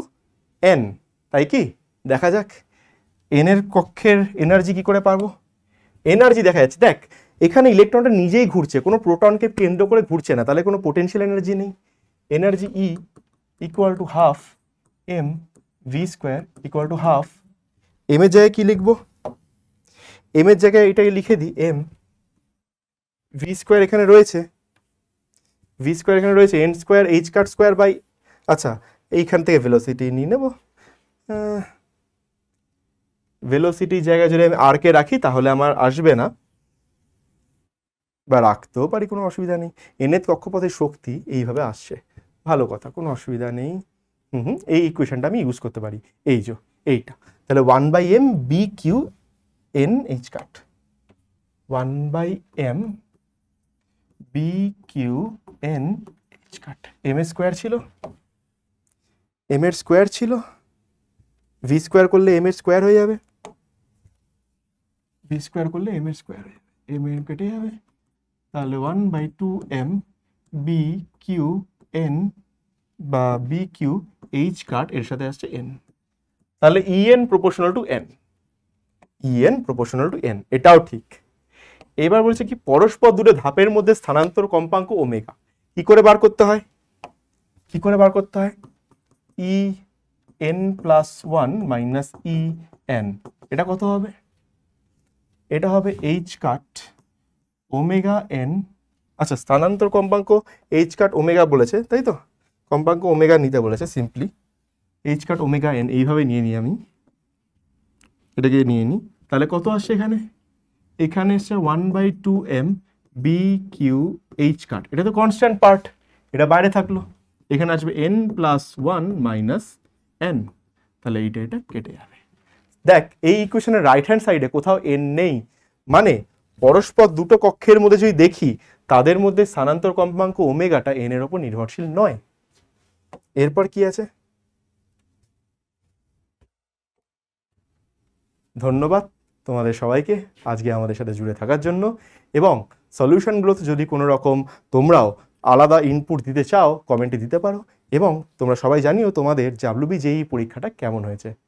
এন তাই কি দেখা যাক এনের কক্ষের এনার্জি কি করে পারবো এনার্জি দেখা যাচ্ছে দেখ এখানে ইলেকট্রনটা নিজেই ঘুরছে কোনো প্রোটনকে কেন্দ্র করে ঘুরছে না তাহলে কোনো পোটেনশিয়াল এনার্জি নেই energy E equal to half M V square equal to half M এর জায়গায় কী লিখব এম এর জায়গায় এটা লিখে দিই এম ভি স্কোয়ার এখানে রয়েছে ভি স্কোয়ার এখানে রয়েছে N square H cut square by আচ্ছা এইখান থেকে ভেলোসিটি নিয়ে নেব ভেলোসিটি জায়গায় যদি আমি আরকে রাখি তাহলে আমার আসবে না বা রাখতেও পারি কোনো অসুবিধা নেই এনেথ কক্ষপথে শক্তি এইভাবে আসছে ভালো কথা কোনো অসুবিধা নেই হুম হুম এই ইকুয়েশনটা আমি ইউজ করতে পারি এই যে এইটা তাহলে one by M B Q N H cut one by M B Q N H cut M এর স্কোয়ার ছিল এম এর স্কোয়ার ছিল ভি স্কোয়ার করলে এম এর স্কোয়ার হয়ে যাবে বি স্কোয়ার করলে এম এর স্কোয়ার এম এম কেটে যাবে তাহলে one by two M B Q N বা বি কিউ এইচ কাট এর সাথে আসছে এন তাহলে E N proportional to N E N proportional to N এটাও ঠিক এবার বলছে কি পরস্পর দুটো ধাপের মধ্যে স্থানান্তর কম্পাঙ্ক ওমেগা কি করে বার করতে হয় কি করে বার করতে হয় E N plus one minus E N এটা কত হবে এটা হবে এইচ কাট ওমেগা এন আচ্ছা স্থানান্তর কম্পাঙ্ক এইচ কাট ওমেগা বলেছে তাই তো কম্পাঙ্ক ওমেগা নিতে বলেছে simply H cut omega N এইভাবে নিয়ে নিই আমি এটাকে নিয়ে নিই তাহলে কত আসছে এখানে এখানে এসছে one by two M B Q H cut এটা তো কনস্ট্যান্ট পার্ট এটা বাইরে থাকলো এখানে আসবে N plus one minus N তাহলে এইটা এটা কেটে যাবে দেখ এই ইকুয়েশনের রাইট হ্যান্ড সাইডে কোথাও এন নেই মানে পরস্পর দুটো কক্ষের মধ্যে যদি দেখি তাদের মধ্যে স্থানান্তর কম্পাঙ্ক ওমেগাটা এন এর ওপর নির্ভরশীল নয় এরপর কি আছে ধন্যবাদ তোমাদের সবাইকে আজকে আমাদের সাথে জুড়ে থাকার জন্য এবং সলিউশনগুলোতে যদি কোনো রকম তোমরাও আলাদা ইনপুট দিতে চাও কমেন্টে দিতে পারো এবং তোমরা সবাই জানিও তোমাদের জাবলুবি জেই e পরীক্ষাটা কেমন হয়েছে